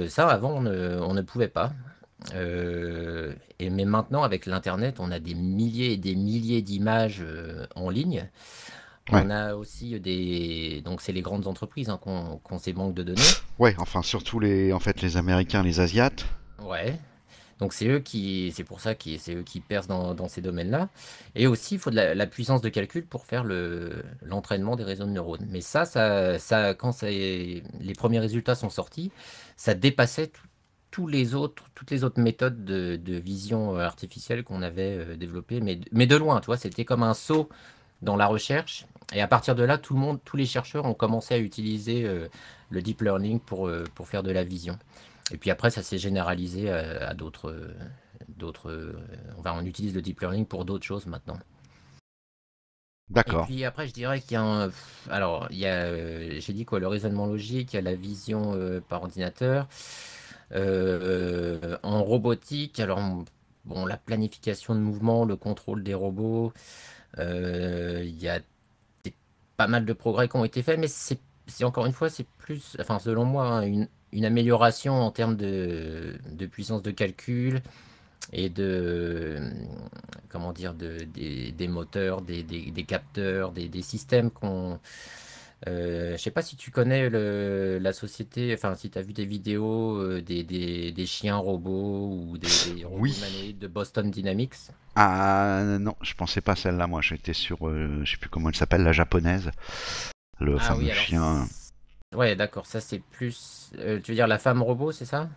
ça, avant, on ne, pouvait pas. et mais maintenant, avec l'Internet, on a des milliers et des milliers d'images en ligne. On a aussi euh, des donc c'est les grandes entreprises hein, qu'on ces de données. Ouais, enfin surtout les en fait les Américains, les Asiates. Ouais. Donc c'est eux qui c'est pour ça qui c'est eux qui percent dans, ces domaines-là. Et aussi il faut de la, puissance de calcul pour faire le l'entraînement des réseaux de neurones. Mais ça ça, quand les premiers résultats sont sortis, ça dépassait tous les autres, toutes les autres méthodes de, vision euh, artificielle qu'on avait euh, développées, mais, mais de loin, tu vois, c'était comme un saut dans la recherche et à partir de là, tout le monde, tous les chercheurs ont commencé à utiliser euh, le deep learning pour, euh, pour faire de la vision. Et puis après, ça s'est généralisé à, d'autres, euh, d'autres. On va, on utilise le deep learning pour d'autres choses maintenant. D'accord. Et puis après, je dirais qu'il y a un. Alors, il y a, j'ai dit quoi Le raisonnement logique, la vision par ordinateur. en robotique, alors, bon, la planification de mouvement, le contrôle des robots. Il y a pas mal de progrès qui ont été faits, mais c'est encore une fois, c'est plus, enfin selon moi, hein, une, amélioration en termes de, puissance de calcul et de comment dire de, des, moteurs, des, des capteurs, des, systèmes qu'on euh, je sais pas si tu connais la société, enfin si tu as vu des vidéos euh, des, chiens robots ou des, de Boston Dynamics. Ah non, je pensais pas celle-là, moi j'étais sur, euh, je sais plus comment elle s'appelle, la japonaise. Le ah fameux chien. Ouais, d'accord, ça c'est plus. tu veux dire la femme robot, c'est ça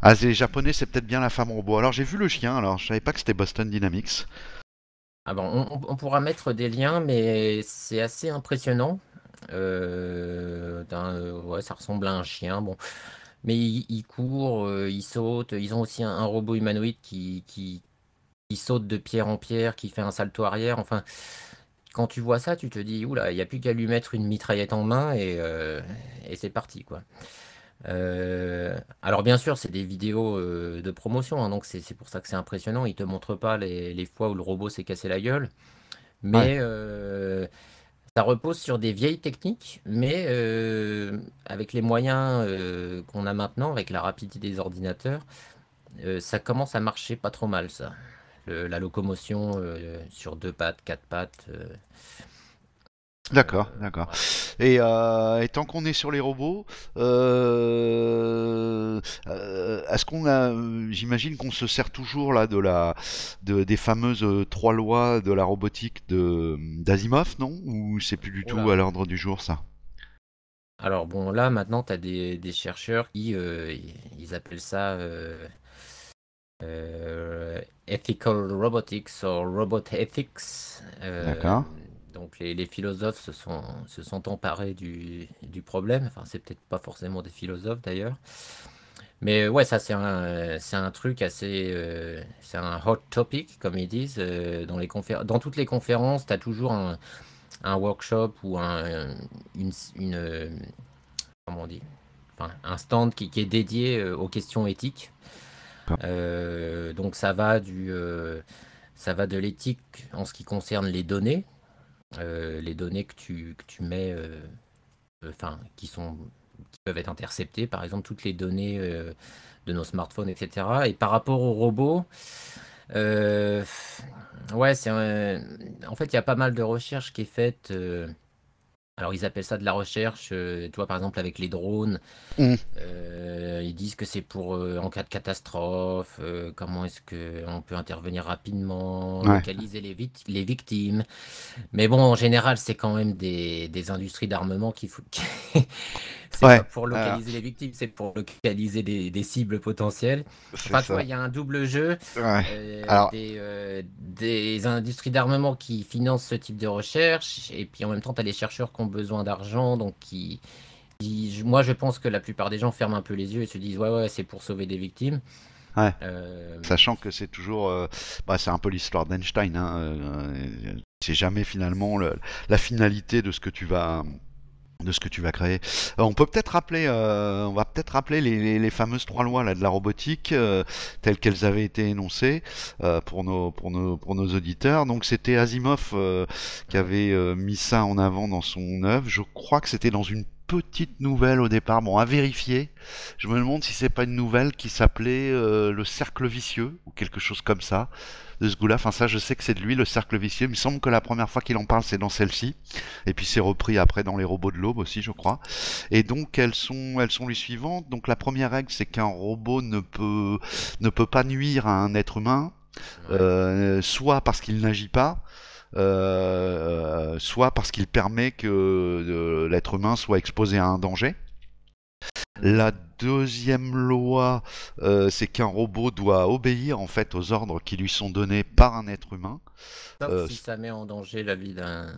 Ah, les japonais, c'est peut-être bien la femme robot. Alors j'ai vu le chien, alors je savais pas que c'était Boston Dynamics. Ah bon, on pourra mettre des liens, mais c'est assez impressionnant. Euh, euh, ouais, ça ressemble à un chien. Bon. Mais ils, courent, euh, ils sautent. Ils ont aussi un, robot humanoïde qui, qui, saute de pierre en pierre, qui fait un salto arrière. Enfin, quand tu vois ça, tu te dis, il n'y a plus qu'à lui mettre une mitraillette en main et, c'est parti, quoi. alors bien sûr, c'est des vidéos de promotion, hein, donc c'est pour ça que c'est impressionnant. Ils te montrent pas les, fois où le robot s'est cassé la gueule, mais ça repose sur des vieilles techniques, mais euh, avec les moyens euh, qu'on a maintenant, avec la rapidité des ordinateurs, euh, ça commence à marcher pas trop mal, ça. la locomotion sur deux pattes, quatre pattes. D'accord, d'accord. Euh, et, tant qu'on est sur les robots, euh, euh, est-ce qu'on a, j'imagine qu'on se sert toujours là de la, de, des fameuses trois lois de la robotique de d'Asimov, non Ou c'est plus du tout à l'ordre du jour ça Alors bon, là maintenant, tu as des, chercheurs qui, ils appellent ça. ethical robotics ou « robot ethics. D'accord donc les, philosophes se sont, se sont emparés du, du problème. Enfin, c'est peut-être pas forcément des philosophes d'ailleurs. Mais ouais, ça c'est un, c'est un truc assez... Euh, c'est un hot topic, comme ils disent. Euh, dans, les dans toutes les conférences, tu as toujours un, un, workshop ou un, une, comment on enfin, un stand qui, qui, est dédié euh, aux questions éthiques. Ah. donc ça va du ça va de l'éthique en ce qui concerne les données, euh, les données que tu, mets, euh, euh, enfin, qui sont qui peuvent être interceptées, par exemple toutes les données de nos smartphones, etc. Et par rapport aux robots, ouais, c'est en fait il y a pas mal de recherches qui est faites alors ils appellent ça de la recherche, euh, tu vois par exemple avec les drones, mm. euh, ils disent que c'est pour euh, en cas de catastrophe, comment est-ce qu'on peut intervenir rapidement, localiser les, les, victimes. Mais bon en général c'est quand même des, industries d'armement qui, *laughs* qui, c'est pas pour localiser ah. les victimes, c'est pour localiser des, cibles potentielles. Enfin, il y a un double jeu. Euh, euh, des, industries d'armement qui financent ce type de recherche, et puis en même temps, tu as les chercheurs qui ont besoin d'argent, donc qui, Moi, je pense que la plupart des gens ferment un peu les yeux et se disent Ouais, ouais, c'est pour sauver des victimes. Euh, Sachant que c'est toujours, bah, c'est un peu l'histoire d'Einstein. Hein, c'est jamais finalement la finalité de ce que tu vas de ce que tu vas créer. Euh, on peut peut-être rappeler, euh, on va peut-être rappeler les, fameuses trois lois là de la robotique euh, telles qu'elles avaient été énoncées pour nos pour nos pour nos auditeurs. Donc c'était Asimov qui avait mis ça en avant dans son œuvre. Je crois que c'était dans une petite nouvelle au départ, bon à vérifier. Je me demande si c'est pas une nouvelle qui s'appelait euh, Le Cercle Vicieux ou quelque chose comme ça de ce goût-là. Enfin ça, je sais que c'est de lui Le Cercle Vicieux. Il me semble que la première fois qu'il en parle, c'est dans celle-ci, et puis c'est repris après dans Les Robots de l'Aube aussi, je crois. Et donc elles sont elles sont les suivantes. Donc la première règle, c'est qu'un robot ne peut ne peut pas nuire à un être humain, euh, soit parce qu'il n'agit pas, euh, soit parce qu'il permet que euh, l'être humain soit exposé à un danger. La deuxième loi, euh, c'est qu'un robot doit obéir en fait aux ordres qui lui sont donnés par un être humain. Sauf si ça met en danger la vie d'un.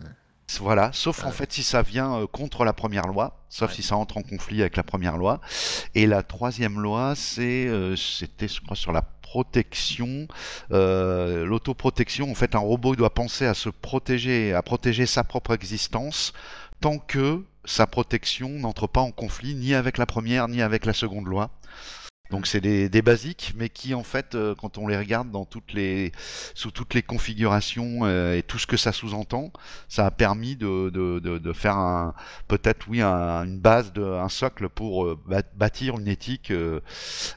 Voilà, sauf en fait si ça vient contre la première loi, sauf si ça entre en conflit avec la première loi. Et la troisième loi, c'est, c'était je crois sur la protection. Euh, l'autoprotection, en fait, un robot doit penser à se protéger, à protéger sa propre existence, tant que sa protection n'entre pas en conflit ni avec la première ni avec la seconde loi. Donc c'est des, basiques, mais qui en fait, euh, quand on les regarde dans toutes les, sous toutes les configurations euh, et tout ce que ça sous-entend, ça a permis de, de, de, faire un, peut-être oui une base, de, un socle pour euh, bâtir une éthique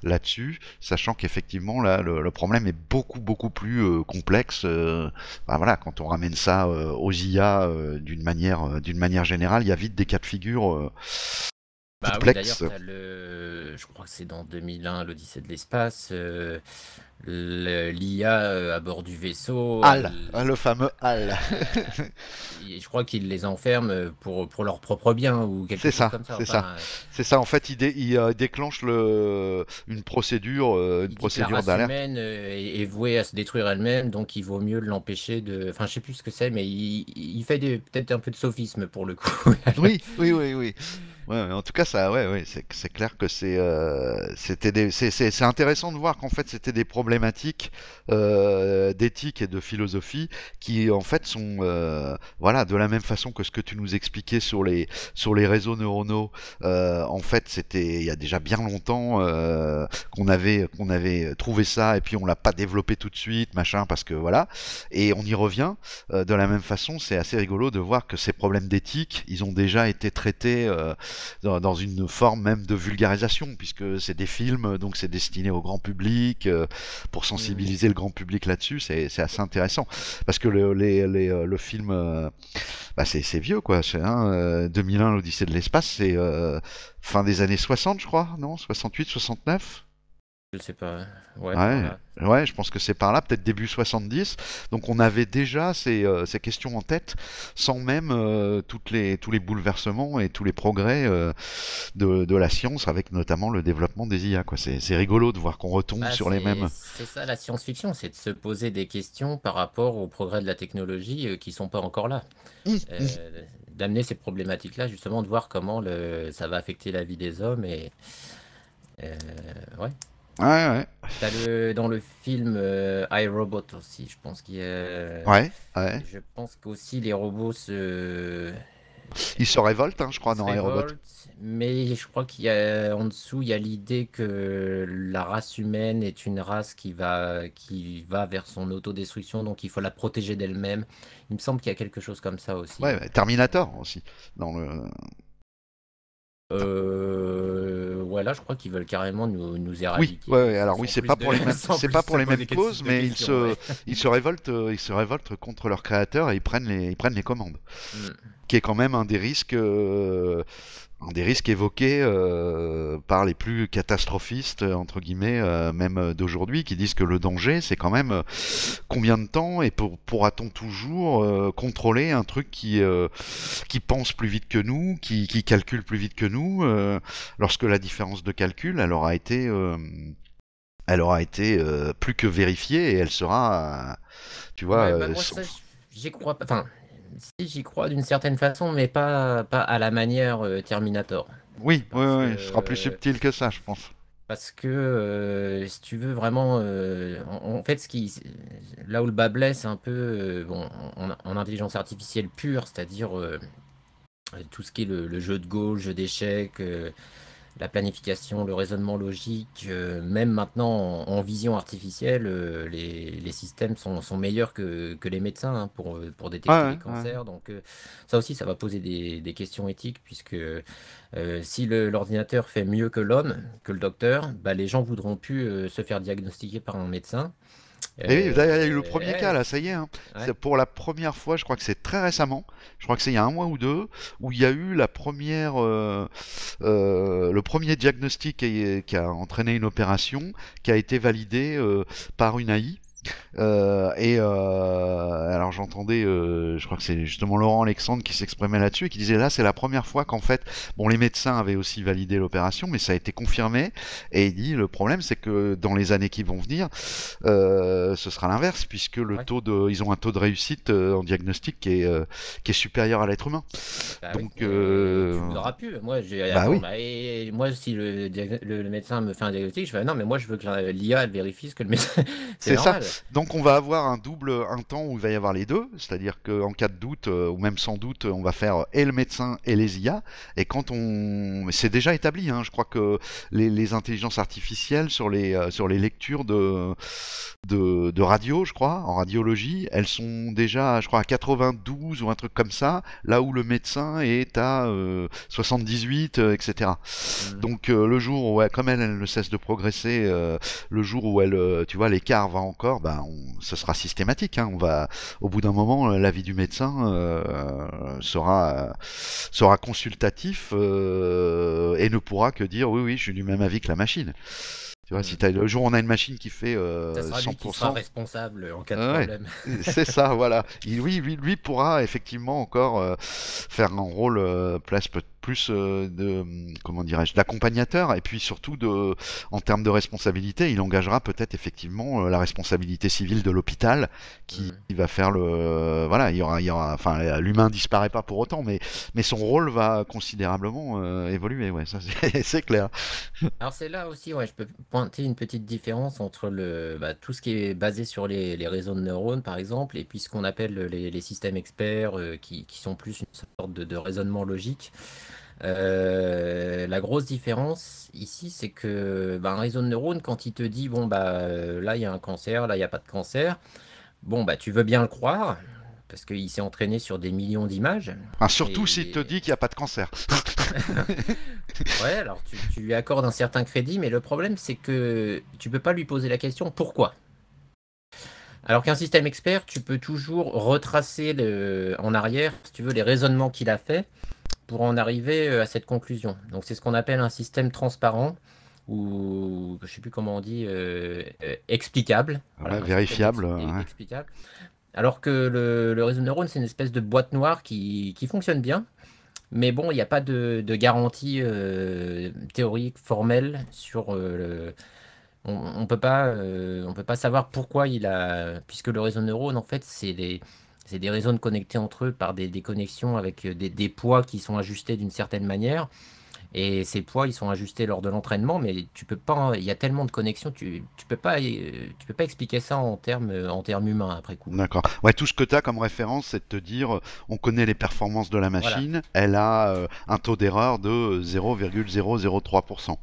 là-dessus, sachant qu'effectivement là le, problème est beaucoup beaucoup plus complexe. Bah, voilà, quand on ramène ça aux IA d'une manière d'une manière générale, il y a vite des cas de figure bah Oui, D'ailleurs, le... je crois que c'est dans 2001, l'Odyssée de l'espace, euh, l'IA euh, à bord du vaisseau. Al, euh, hein, le fameux Al *laughs* je crois qu'il les enferme pour, pour leur propre bien ou quelque chose ça, comme ça. C'est ça. ça. En fait, il déclenche le... une procédure, une procédure d'alerte. humaine est, vouée à se détruire elle-même, donc il vaut mieux l'empêcher de. Enfin, je sais plus ce que c'est, mais il, fait des... peut-être un peu de sophisme pour le coup. oui, oui, oui, oui. Ouais, en tout cas, ça, ouais, ouais c'est clair que c'est euh, c'est intéressant de voir qu'en fait, c'était des problématiques euh, d'éthique et de philosophie qui, en fait, sont euh, voilà, de la même façon que ce que tu nous expliquais sur les, sur les réseaux neuronaux. Euh, en fait, c'était il y a déjà bien longtemps euh, qu'on avait, qu'on avait trouvé ça et puis on l'a pas développé tout de suite, machin, parce que voilà. Et on y revient. de la même façon, c'est assez rigolo de voir que ces problèmes d'éthique, ils ont déjà été traités dans, une forme même de vulgarisation, puisque c'est des films, donc c'est destiné au grand public, euh, pour sensibiliser le grand public là-dessus, c'est, assez intéressant. Parce que le, euh, le film, euh, bah, c'est, vieux, quoi. C'est, 2001, hein, l'Odyssée de l'espace, c'est fin des années 60, je crois, non 68, 69 je sais pas. Hein. Ouais, ouais. je pense que c'est par là, peut-être début 70. Donc on avait déjà euh, ces, questions en tête, sans même euh, toutes les, tous les bouleversements et tous les progrès euh, de, la science, avec notamment le développement des IA. C'est, rigolo de voir qu'on retombe bah, sur les mêmes. C'est ça la science-fiction, c'est de se poser des questions par rapport aux progrès de la technologie qui sont pas encore là. Mmh, mmh. D'amener ces problématiques-là, justement, de voir comment le, ça va affecter la vie des hommes et. ouais. Ouais, le, dans le film I euh, iRobot aussi, je pense qu'il y a... Ouais, ouais. Je pense qu'aussi les robots se... Ils se révoltent, hein, je crois, dans Robot. Mais je crois qu'il y a en dessous, il y a l'idée que la race humaine est une race qui va, qui va vers son autodestruction, donc il faut la protéger d'elle-même. Il me semble qu'il y a quelque chose comme ça aussi. Ouais, Terminator aussi, dans le... Euh, voilà, je crois qu'ils veulent carrément nous, nous éradiquer. Oui, ouais, alors oui, c'est pas, pour les mêmes, *laughs* c'est pas pour les mêmes causes, mais ils se, se révoltent, euh, ils se révoltent contre leur créateurs et ils prennent les, ils prennent les commandes, mm. qui est quand même un des risques euh, des risques évoqués euh, par les plus catastrophistes, entre guillemets, euh, même d'aujourd'hui, qui disent que le danger, c'est quand même euh, combien de temps et pour, pourra-t-on toujours contrôler un truc qui, qui pense plus vite que nous, qui, qui calcule plus vite que nous, lorsque la différence de calcul, elle aura été, elle aura été plus que vérifiée et elle sera, tu vois... Bah, moi, crois pas si j'y crois d'une certaine façon, mais pas, pas à la manière euh, Terminator. Oui, oui, oui, ce sera plus euh, subtil que ça, je pense. Parce que euh, si tu veux vraiment, en, fait, ce qui, là où le bas blesse un peu, bon, en, intelligence artificielle pure, c'est-à-dire tout ce qui est le, jeu de go, le jeu d'échecs, la planification, le raisonnement logique, euh, même maintenant en, vision artificielle, euh, les, systèmes sont, meilleurs que, les médecins hein, pour, pour détecter les cancers. Donc euh, ça aussi, ça va poser des, questions éthiques, puisque si l'ordinateur fait mieux que l'homme, que le docteur, bah, les gens voudront plus se faire diagnostiquer par un médecin. Et euh, oui, y a eu le premier cas là, ça y est. Hein. C'est pour la première fois, je crois que c'est très récemment, je crois que c'est il y a un mois ou deux, où il y a eu la première, euh, euh, le premier diagnostic qui a, entraîné une opération qui a été validée par une AI. Euh, et euh, alors j'entendais, euh, je crois que c'est justement Laurent Alexandre qui s'exprimait là-dessus et qui disait là c'est la première fois qu'en fait, bon les médecins avaient aussi validé l'opération, mais ça a été confirmé et il dit le problème c'est que dans les années qui vont venir, ce sera l'inverse puisque le taux de, ils ont un taux de réussite en diagnostic qui est qui est supérieur à l'être humain. Bah Donc tu plus. Moi j'ai, si le, médecin me fait un diagnostic, je fais non mais moi je veux que l'IA vérifie ce que le médecin. *laughs* c'est ça. Donc on va avoir un double, un temps où il va y avoir les deux, c'est-à-dire qu'en cas de doute, euh, ou même sans doute, on va faire euh, et le médecin et les IA. Et quand on. C'est déjà établi, hein. je crois que les, intelligences artificielles sur les, euh, sur les lectures de, radio, je crois, en radiologie, elles sont déjà, je crois, à 92 ou un truc comme ça, là où le médecin est à 78, etc. Mmh. Donc le jour où, comme elle, elle ne cesse de progresser, le jour où elle, tu vois, l'écart va encore bah, on, ce sera systématique. Hein. on va, au bout d'un moment, euh, l'avis du médecin euh, sera, euh, sera consultatif et ne pourra que dire oui, oui, je suis du même avis que la machine. Tu vois, si as, le jour où on a une machine qui fait 100%, responsable en cas de ah problème. *laughs* c'est ça, voilà. lui, lui, pourra effectivement encore faire un rôle place peut-être plus euh, de hum, comment dirais-je d'accompagnateur et puis surtout de en termes de responsabilité, il engagera peut-être effectivement euh, la responsabilité civile de l'hôpital qui mmh. va faire le voilà, il y aura il y enfin l'humain disparaît pas pour autant mais mais son rôle va considérablement euh, évoluer, ouais, ça *laughs* c'est clair. Alors c'est là aussi ouais, je peux pointer une petite différence entre le bah, tout ce qui est basé sur les, les, réseaux de neurones par exemple et puis ce qu'on appelle les, systèmes experts qui, qui, sont plus une sorte de, de raisonnement logique. Euh, la grosse différence ici, c'est que un réseau de neurones, quand il te dit, bon, bah, euh, là, il y a un cancer, là, il n'y a pas de cancer, bon, bah, tu veux bien le croire, parce qu'il s'est entraîné sur des millions d'images. Ah, surtout s'il te dit qu'il n'y a pas de cancer. *laughs* ouais, alors tu, lui accordes un certain crédit, mais le problème, c'est que tu peux pas lui poser la question pourquoi. Alors qu'un système expert, tu peux toujours retracer en arrière, si tu veux, les raisonnements qu'il a fait pour en arriver euh, à cette conclusion. Donc c'est ce qu'on appelle un système transparent ou je ne sais plus comment on dit, euh, euh, explicable. Voilà, vérifiable. explicable. Alors que le, réseau de neurones, c'est une espèce de boîte noire qui, qui fonctionne bien. Mais bon, il n'y a pas de, garantie théorique, formelle sur le... On ne peut, pas, on peut pas savoir pourquoi il a... Puisque le réseau de neurones, en fait, c'est des... C'est des réseaux connectés entre eux par des, connexions avec euh, des, poids qui sont ajustés d'une certaine manière. Et ces poids, ils sont ajustés lors de l'entraînement, mais tu peux pas. Il y a tellement de connexions, tu, tu peux pas, euh, tu peux pas expliquer ça en termes euh, en termes humains après coup. D'accord. Ouais, tout ce que tu as comme référence, c'est de te dire, on connaît les performances de la machine. Elle a un taux d'erreur de 0,003%.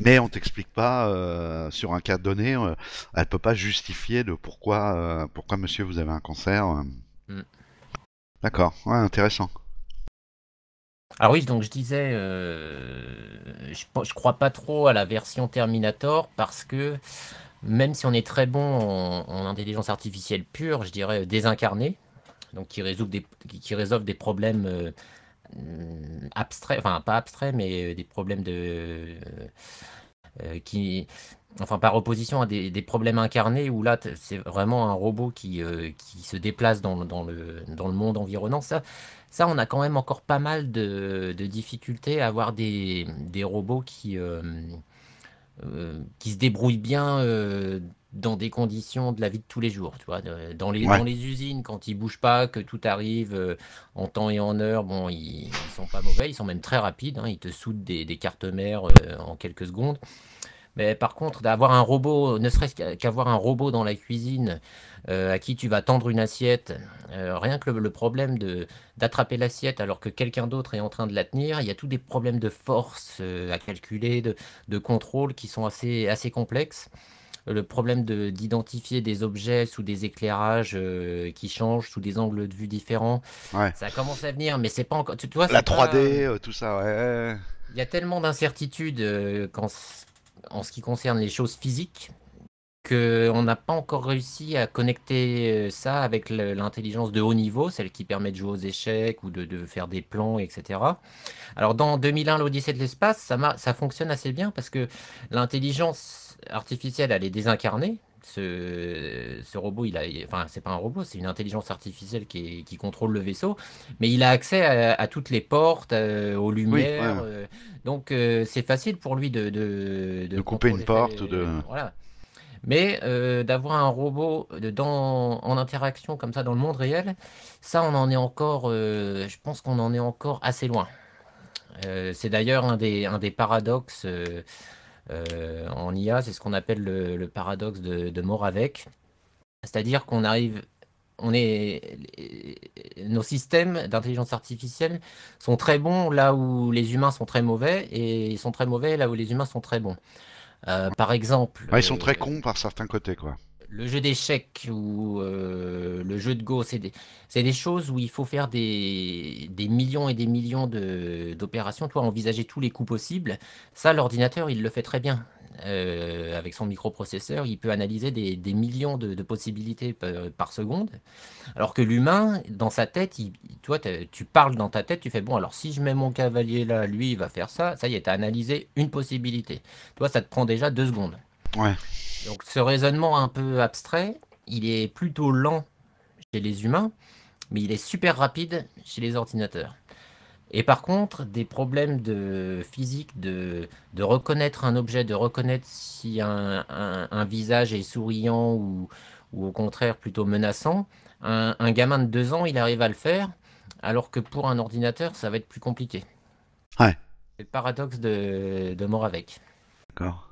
Mais on t'explique pas sur un cas donné, elle elle peut pas justifier de pourquoi pourquoi Monsieur vous avez un cancer. Mm. D'accord, ouais, intéressant. Alors ah oui, donc je disais, euh, je, crois pas trop à la version Terminator parce que même si on est très bon en, intelligence artificielle pure, je dirais désincarnée, donc qui résout des, qui résolvent des problèmes euh, abstraits, enfin pas abstraits, mais des problèmes de euh, qui enfin par opposition à des, problèmes incarnés où là c'est vraiment un robot qui, euh, se déplace dans, le, monde environnant, ça, ça on a quand même encore pas mal de, difficultés à avoir des, robots qui, euh, euh, qui se débrouillent bien dans des conditions de la vie de tous les jours, dans les, les usines, quand ils bougent pas, que tout arrive en temps et en heure, bon, ils, ne sont pas mauvais, ils sont même très rapides, hein. ils te soudent des, cartes mères en quelques secondes. Mais par contre, d'avoir un robot, ne serait-ce qu'avoir un robot dans la cuisine euh, à qui tu vas tendre une assiette, euh, rien que le, problème de d'attraper l'assiette alors que quelqu'un d'autre est en train de la tenir, il y a tous des problèmes de force euh, à calculer, de, de, contrôle qui sont assez, assez complexes. Le problème d'identifier des objets sous des éclairages qui changent, sous des angles de vue différents, ça commence à venir, mais c'est pas encore. Tu, vois, la 3D, tout ça, ouais. Il y a tellement d'incertitudes quand, en ce qui concerne les choses physiques, qu'on n'a pas encore réussi à connecter euh, ça avec l'intelligence de haut niveau, celle qui permet de jouer aux échecs ou de, faire des plans, etc. Alors dans 2001, l'Odyssée de l'espace, ça, ça fonctionne assez bien parce que l'intelligence artificielle, elle est désincarnée, ce, ce robot, il a, enfin, c'est pas un robot, c'est une intelligence artificielle qui, contrôle le vaisseau, mais il a accès à, toutes les portes, euh, aux lumières. Euh, donc, euh, c'est facile pour lui de, de, de, couper une porte. de... Mais d'avoir un robot dans, en interaction comme ça dans le monde réel, ça, on en est encore, je pense qu'on en est encore assez loin. c'est d'ailleurs un des, un des paradoxes euh, en IA, c'est ce qu'on appelle le, paradoxe de, de avec, C'est-à-dire qu'on arrive, on est, nos systèmes d'intelligence artificielle sont très bons là où les humains sont très mauvais et ils sont très mauvais là où les humains sont très bons. Euh, par exemple. Ah, ils sont très euh, cons par certains côtés, quoi le jeu d'échecs ou euh, le jeu de Go, c'est des, choses où il faut faire des, millions et des millions d'opérations, toi, envisager tous les coups possibles. Ça, l'ordinateur, il le fait très bien. Euh, avec son microprocesseur, il peut analyser des, millions de, possibilités par, seconde. Alors que l'humain, dans sa tête, toi, tu parles dans ta tête, tu fais bon, alors si je mets mon cavalier là, lui, il va faire ça. Ça y est, tu as analysé une possibilité. Toi, ça te prend déjà deux secondes. Donc ce raisonnement un peu abstrait, il est plutôt lent chez les humains, mais il est super rapide chez les ordinateurs. Et par contre, des problèmes de physique, de, de reconnaître un objet, de reconnaître si un, visage est souriant ou, au contraire plutôt menaçant, un, gamin de deux ans, il arrive à le faire, alors que pour un ordinateur, ça va être plus compliqué. Ouais. C'est le paradoxe de, de avec. D'accord.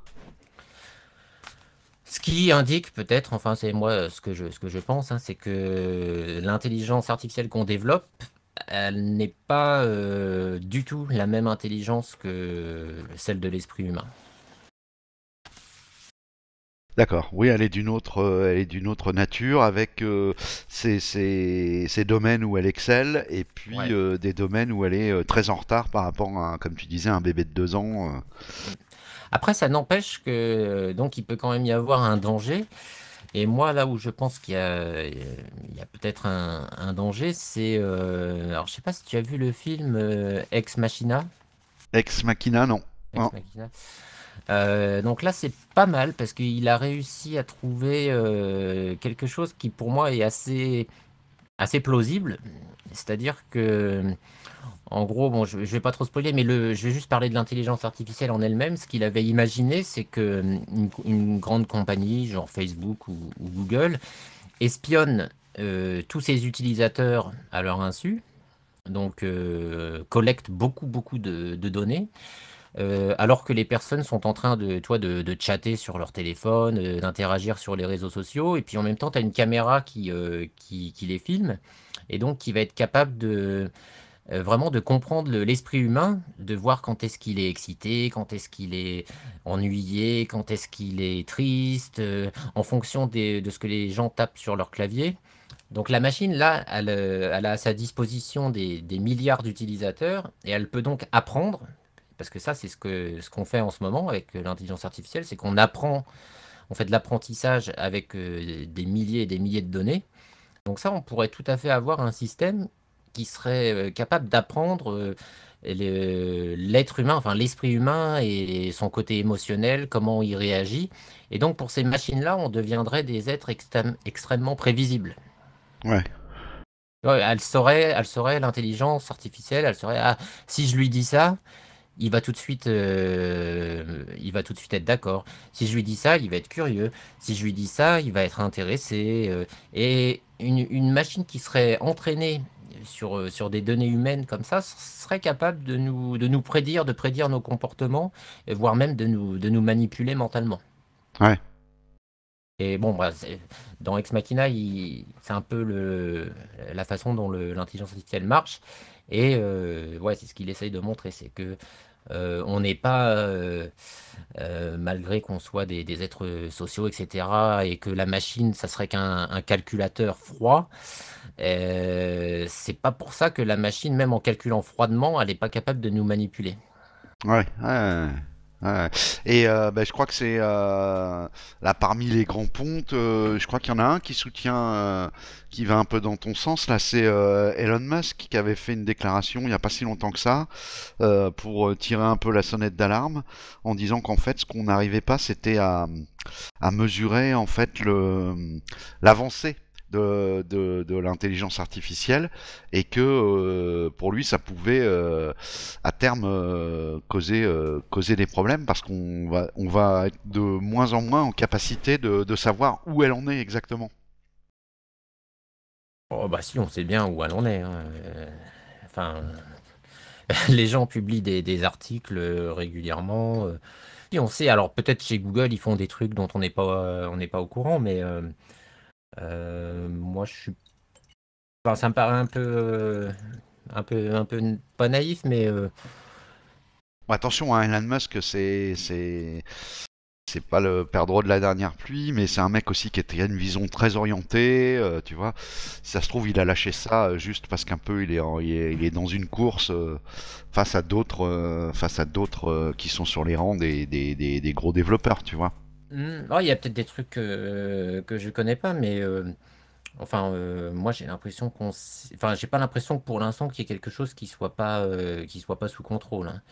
Ce qui indique peut-être, enfin c'est moi euh, ce que je, ce que je pense, hein, c'est que l'intelligence artificielle qu'on développe, elle n'est pas euh, du tout la même intelligence que celle de l'esprit humain. D'accord, oui, elle est d'une autre, euh, elle est d'une autre nature avec ces ses, domaines où elle excelle et puis des domaines où elle est très en retard par rapport à, comme tu disais, un bébé de deux ans. Mm. Après, ça n'empêche que euh, donc il peut quand même y avoir un danger. Et moi, là où je pense qu'il y a, peut-être un, danger, c'est. Euh, alors, je sais pas si tu as vu le film euh, Ex Machina. Ex Machina, non. donc là, c'est pas mal parce qu'il a réussi à trouver quelque chose qui, pour moi, est assez assez plausible. C'est-à-dire que, en gros, bon, je, ne vais pas trop spoiler, mais le, je vais juste parler de l'intelligence artificielle en elle-même. Ce qu'il avait imaginé, c'est que une, grande compagnie, genre Facebook ou, Google, espionne euh, tous ses utilisateurs à leur insu, donc euh, collecte beaucoup, beaucoup de données. Euh, alors que les personnes sont en train de, toi, de, chatter sur leur téléphone, euh, d'interagir sur les réseaux sociaux, et puis en même temps, tu as une caméra euh, qui, qui, les filme, et donc qui va être capable de vraiment de comprendre l'esprit humain, de voir quand est-ce qu'il est excité, quand est-ce qu'il est ennuyé, quand est-ce qu'il est triste, en fonction de ce que les gens tapent sur leur clavier. Donc la machine, là, elle, a à sa disposition des, des milliards d'utilisateurs et elle peut donc apprendre parce que ça, c'est ce qu'on ce qu'on fait en ce moment avec euh, l'intelligence artificielle, c'est qu'on apprend, on fait de l'apprentissage avec euh, des milliers et des milliers de données. Donc ça, on pourrait tout à fait avoir un système qui serait euh, capable d'apprendre l'être humain, enfin l'esprit humain et son côté émotionnel, comment il réagit. Et donc pour ces machines-là, on deviendrait des êtres extrêmement prévisibles. Ouais. Elle saurait, elle saurait l'intelligence artificielle, elle saurait, ah, si je lui dis ça, il va tout de suite, euh, il va tout de suite être d'accord. Si je lui dis ça, il va être curieux. Si je lui dis ça, il va être intéressé. Euh, et une, machine qui serait entraînée sur, euh, sur des données humaines comme ça serait capable de nous, de nous prédire, de prédire nos comportements, voire même de nous, de nous manipuler mentalement. Ouais. Et bon, bah, dans Ex Machina, c'est un peu le, la façon dont l'intelligence artificielle marche. Et ouais, c'est ce qu'il essaye de montrer, c'est que euh, on n'est pas, euh, euh, malgré qu'on soit des, êtres sociaux, etc., et que la machine, ça serait qu'un calculateur froid, c'est pas pour ça que la machine, même en calculant froidement, elle n'est pas capable de nous manipuler. ouais. Et euh, ben, je crois que c'est euh, là parmi les grands pontes, euh, je crois qu'il y en a un qui soutient, qui va un peu dans ton sens. Là, c'est Elon Musk qui avait fait une déclaration il n'y a pas si longtemps que ça pour tirer un peu la sonnette d'alarme en disant qu'en fait, ce qu'on n'arrivait pas, c'était à, mesurer en fait l'avancée de, de, l'intelligence artificielle et que euh, pour lui ça pouvait euh, à terme euh, causer, causer des problèmes parce qu'on va, on va de moins en moins en capacité de, savoir où elle en est exactement. Oh bah si on sait bien où elle en est. Hein. Enfin, *laughs* les gens publient des, articles régulièrement. Et on sait, alors peut-être chez Google, ils font des trucs dont on n'est pas, on n'est pas au courant, mais euh, moi, je suis. ça me paraît un peu, euh, un peu, un peu pas naïf, mais. Euh, attention, hein, Elon Musk, c'est, c'est, c'est pas le perdreau de la dernière pluie, mais c'est un mec aussi qui a une vision très orientée, tu vois. Si ça se trouve, il a lâché ça juste parce qu'un peu il est, il, est, dans une course face à d'autres, face à d'autres qui sont sur les rangs des gros développeurs, tu vois. Mmh. il y a peut-être des trucs que je connais pas, mais euh, enfin, euh, moi j'ai l'impression qu'on, enfin, j'ai pas l'impression que pour l'instant qu'il y ait quelque chose qui soit pas, euh, qui soit pas sous contrôle. Hein.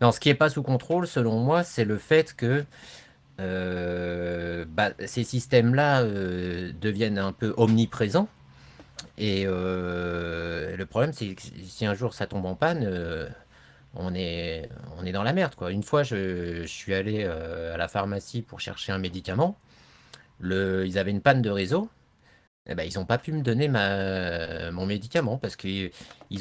Non, ce qui est pas sous contrôle, selon moi, c'est le fait que bah, ces systèmes-là deviennent un peu omniprésents. Et le problème, c'est que si un jour ça tombe en panne, on est, on est dans la merde. Quoi. Une fois, je, suis allé euh, à la pharmacie pour chercher un médicament. Le, ils avaient une panne de réseau. Eh ben, ils n'ont pas pu me donner ma, mon médicament parce qu'ils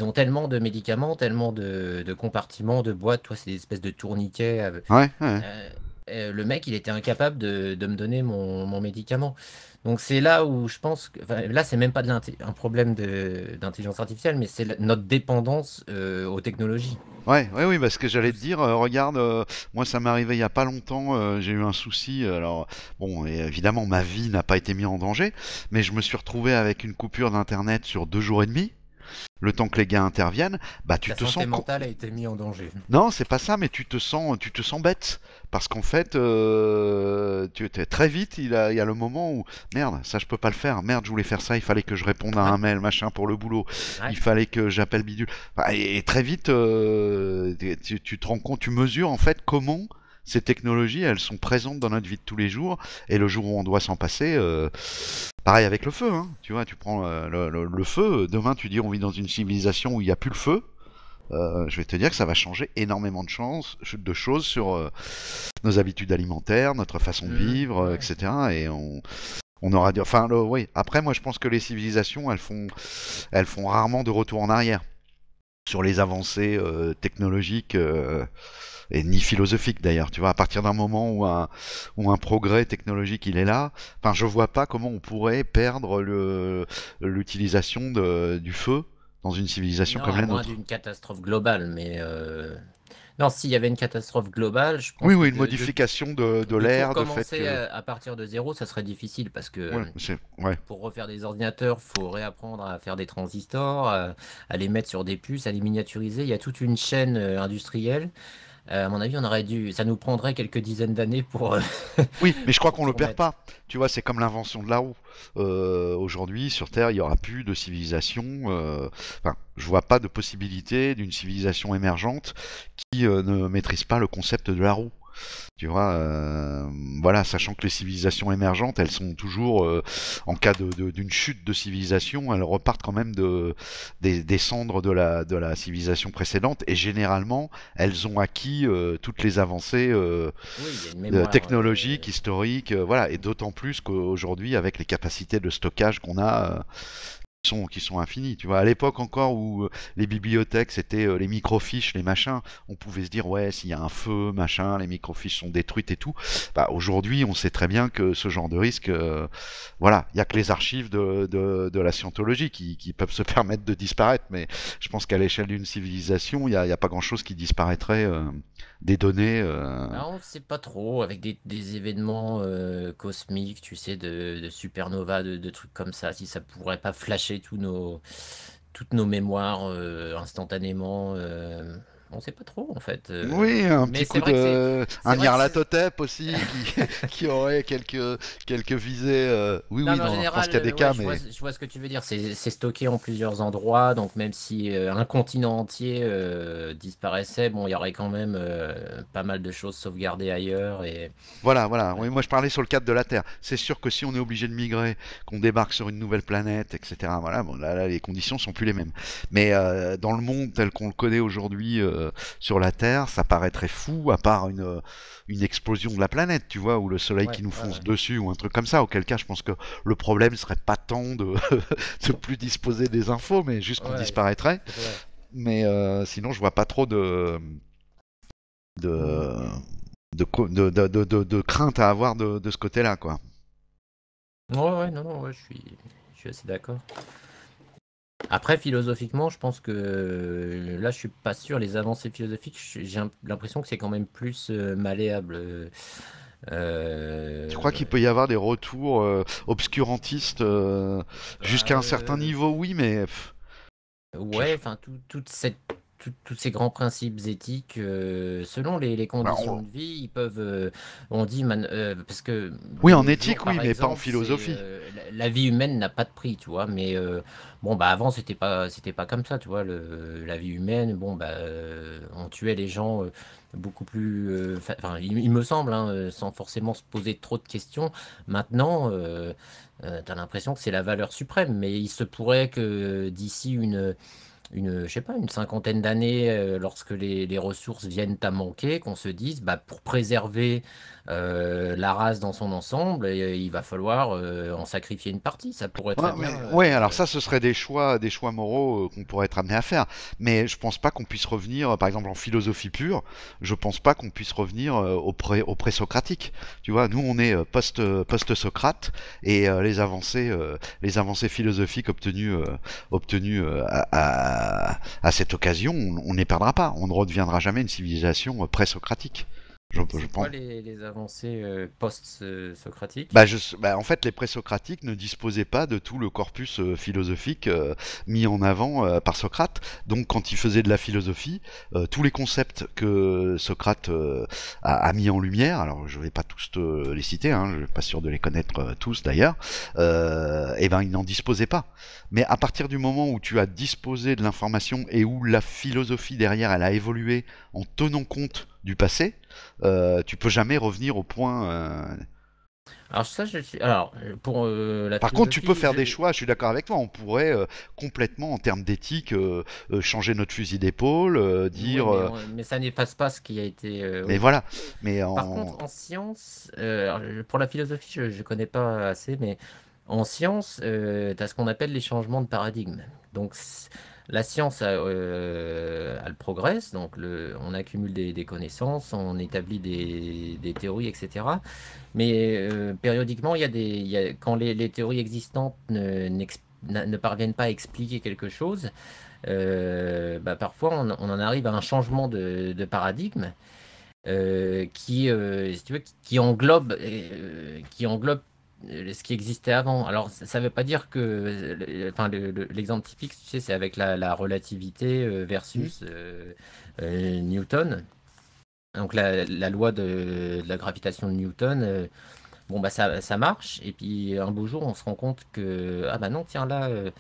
ont tellement de médicaments, tellement de, compartiments, de boîtes. Toi, c'est des espèces de tourniquets. Euh, euh, le mec, il était incapable de, me donner mon, médicament. Donc c'est là où je pense que là c'est même pas un problème d'intelligence artificielle, mais c'est notre dépendance euh, aux technologies. Ouais, oui, parce que j'allais te dire, euh, regarde, euh, moi ça m'est arrivé il y a pas longtemps, j'ai eu un souci. alors bon, évidemment ma vie n'a pas été mise en danger, mais je me suis retrouvé avec une coupure d'internet sur deux jours et demi le temps que les gars interviennent, bah tu te santé sens mentale a été mise en danger. Non, c'est pas ça, mais tu te sens, tu te sens bête parce qu'en fait, euh, très vite, il, y a le moment où merde, ça je peux pas le faire, merde, je voulais faire ça, il fallait que je réponde à un mail, machin pour le boulot, il fallait que j'appelle bidule, bah, et, très vite, euh, tu, te rends compte, tu mesures en fait comment ces technologies, elles sont présentes dans notre vie de tous les jours, et le jour où on doit s'en passer, euh, Pareil avec le feu, hein. tu vois, tu prends euh, le, feu, euh, demain tu dis on vit dans une civilisation où il n'y a plus le feu, euh, je vais te dire que ça va changer énormément de, de choses sur nos habitudes alimentaires, notre façon de mmh. vivre, etc. Et on, aura... Enfin, oui, après moi je pense que les civilisations, elles font, elles font rarement de retour en arrière sur les avancées technologiques et ni philosophique d'ailleurs. Tu vois, à partir d'un moment où un, où un progrès technologique il est là, enfin, je vois pas comment on pourrait perdre le, l'utilisation du feu dans une civilisation comme la nôtre. d'une catastrophe globale, mais. Euh, non, s'il y avait une catastrophe globale, je pense. Oui, oui, une modification de, de, de l'air, de fait. Que... Euh, à, à partir de zéro, ça serait difficile parce que ouais, ouais. pour refaire des ordinateurs, faut réapprendre à faire des transistors, à, les mettre sur des puces, à les miniaturiser. Il y a toute une chaîne euh, industrielle. Euh, à mon avis, on aurait dû, ça nous prendrait quelques dizaines d'années pour. Euh, *laughs* oui, mais je crois qu'on le perd pas. Tu vois, c'est comme l'invention de la roue. Euh, aujourd'hui, sur Terre, il y aura plus de civilisation. Enfin, je vois pas de possibilité d'une civilisation émergente qui ne maîtrise pas le concept de la roue. Tu vois, euh, voilà, sachant que les civilisations émergentes, elles sont toujours, euh, en cas d'une chute de civilisation, elles repartent quand même des, cendres de la, de la civilisation précédente, et généralement, elles ont acquis euh, toutes les avancées technologiques, historiques, voilà, et d'autant plus qu'aujourd'hui, avec les capacités de stockage qu'on a, sont, qui sont infinis. Tu vois, à l'époque encore où euh, les bibliothèques c'était euh, les microfiches, les machins, on pouvait se dire ouais s'il y a un feu, machin, les microfiches sont détruites et tout. Bah, aujourd'hui, on sait très bien que ce genre de risque, euh, voilà, il y a que les archives de, de, la scientologie qui, peuvent se *laughs* permettre de disparaître, mais je pense qu'à l'échelle d'une civilisation, il y a, pas grand chose qui disparaîtrait des données. Euh, on ne sait pas trop, avec des, événements euh, cosmiques, tu sais, de, de supernova, de, trucs comme ça, si ça pourrait pas flasher nos, toutes nos mémoires euh, instantanément on sait pas trop en fait. Euh, oui, un petit coup un aussi *laughs* qui, aurait quelques quelques visées. Euh, oui, oui, je y a des euh, cas, vois, je vois ce que tu veux dire. C'est stocké en plusieurs endroits, donc même si un continent entier disparaissait, bon, il y aurait quand même pas mal de choses sauvegardées ailleurs et. Voilà, voilà. moi je parlais sur le cadre de la Terre. C'est sûr que si on est obligé de migrer, qu'on débarque sur une nouvelle planète, etc. Voilà, bon là, les conditions sont plus les mêmes. Mais dans le monde tel qu'on le connaît aujourd'hui. Euh, sur la Terre, ça paraîtrait fou, à part euh, une, explosion de la planète, tu vois, ou le Soleil qui nous fonce dessus, ou un truc comme ça. Auquel cas, je pense que le problème serait pas tant de, *laughs* de plus disposer des infos, mais juste qu'on disparaîtrait. Mais euh, sinon, je vois pas trop de de, de, crainte à avoir de, ce côté-là, quoi. Ouais, ouais, non, non, je suis, je suis assez d'accord. Après, philosophiquement, je pense que euh, là, je suis pas sûr. Les avancées philosophiques, j'ai l'impression que c'est quand même plus euh, malléable. Euh, euh... Tu crois qu'il peut y avoir des retours obscurantistes jusqu'à un certain niveau, oui, mais. Ouais, enfin, toute cette tous ces grands principes éthiques, euh, selon les, bah, conditions de vie, ils peuvent. Euh, on dit. Euh, parce que. Oui, en éthique, oui, mais pas en philosophie. La, vie humaine n'a pas de prix, tu vois. Mais bon, bah avant, c'était pas, c'était pas comme ça, tu vois. Le, la vie humaine, bon, bah, on tuait les gens beaucoup plus. Enfin, il, me semble, hein, sans forcément se poser trop de questions. Maintenant. tu as l'impression que c'est la valeur suprême, mais il se pourrait que d'ici une, une, je sais pas, une cinquantaine d'années, euh, lorsque les, les, ressources viennent à manquer, qu'on se dise, bah, pour préserver euh, la race dans son ensemble, euh, il va falloir euh, en sacrifier une partie. Ça pourrait être. Ouais, alors ça, ce serait des choix, des choix moraux qu'on pourrait être amené à faire. Mais je pense pas qu'on puisse revenir, par exemple, en philosophie pure, je pense pas qu'on puisse revenir au, pré, socratique Tu vois, nous, on est post, post-Socrate, et les, avancées, les avancées philosophiques obtenues, obtenues à, cette occasion, on, on ne les perdra pas. On ne redeviendra jamais une civilisation pré-socratique. Je, les, avancées euh, post-socratiques bah, bah, En fait, les pré socratiques ne disposaient pas de tout le corpus euh, philosophique euh, mis en avant par Socrate. Donc, quand il faisait de la philosophie, tous les concepts que Socrate a, mis en lumière, alors je ne vais pas tous les citer, hein, je ne suis pas sûr de les connaître tous d'ailleurs, et eh ben, il n'en disposait pas. Mais à partir du moment où tu as disposé de l'information et où la philosophie derrière, elle a évolué en tenant compte du passé, euh, tu peux jamais revenir au point. Euh. Alors ça, je Alors, pour euh, Par contre, tu peux faire des choix. Je suis d'accord avec toi. On pourrait complètement, en termes d'éthique, changer notre fusil d'épaule, dire. mais, ça n'efface pas ce qui a été. mais voilà. Mais en... Par contre, en science, pour la philosophie, je, ne connais pas assez, mais en science, tu as ce qu'on appelle les changements de paradigme. Donc la science, elle euh, progresse, donc on accumule des, connaissances, on établit des, théories, etc. Mais euh, périodiquement, il y quand les, théories existantes ne, parviennent pas à expliquer quelque chose, euh, bah, parfois on, en arrive à un changement de, paradigme. qui englobe, qui englobe ce qui existait avant. Alors, ça ne veut pas dire que. Enfin, l'exemple typique, c'est avec la, relativité euh, versus mmh. euh, euh, Newton. Donc, la, loi de, la gravitation de Newton Bon, bah ça, ça marche. Et puis un beau jour, on se rend compte que, ah bah non, tiens là, euh,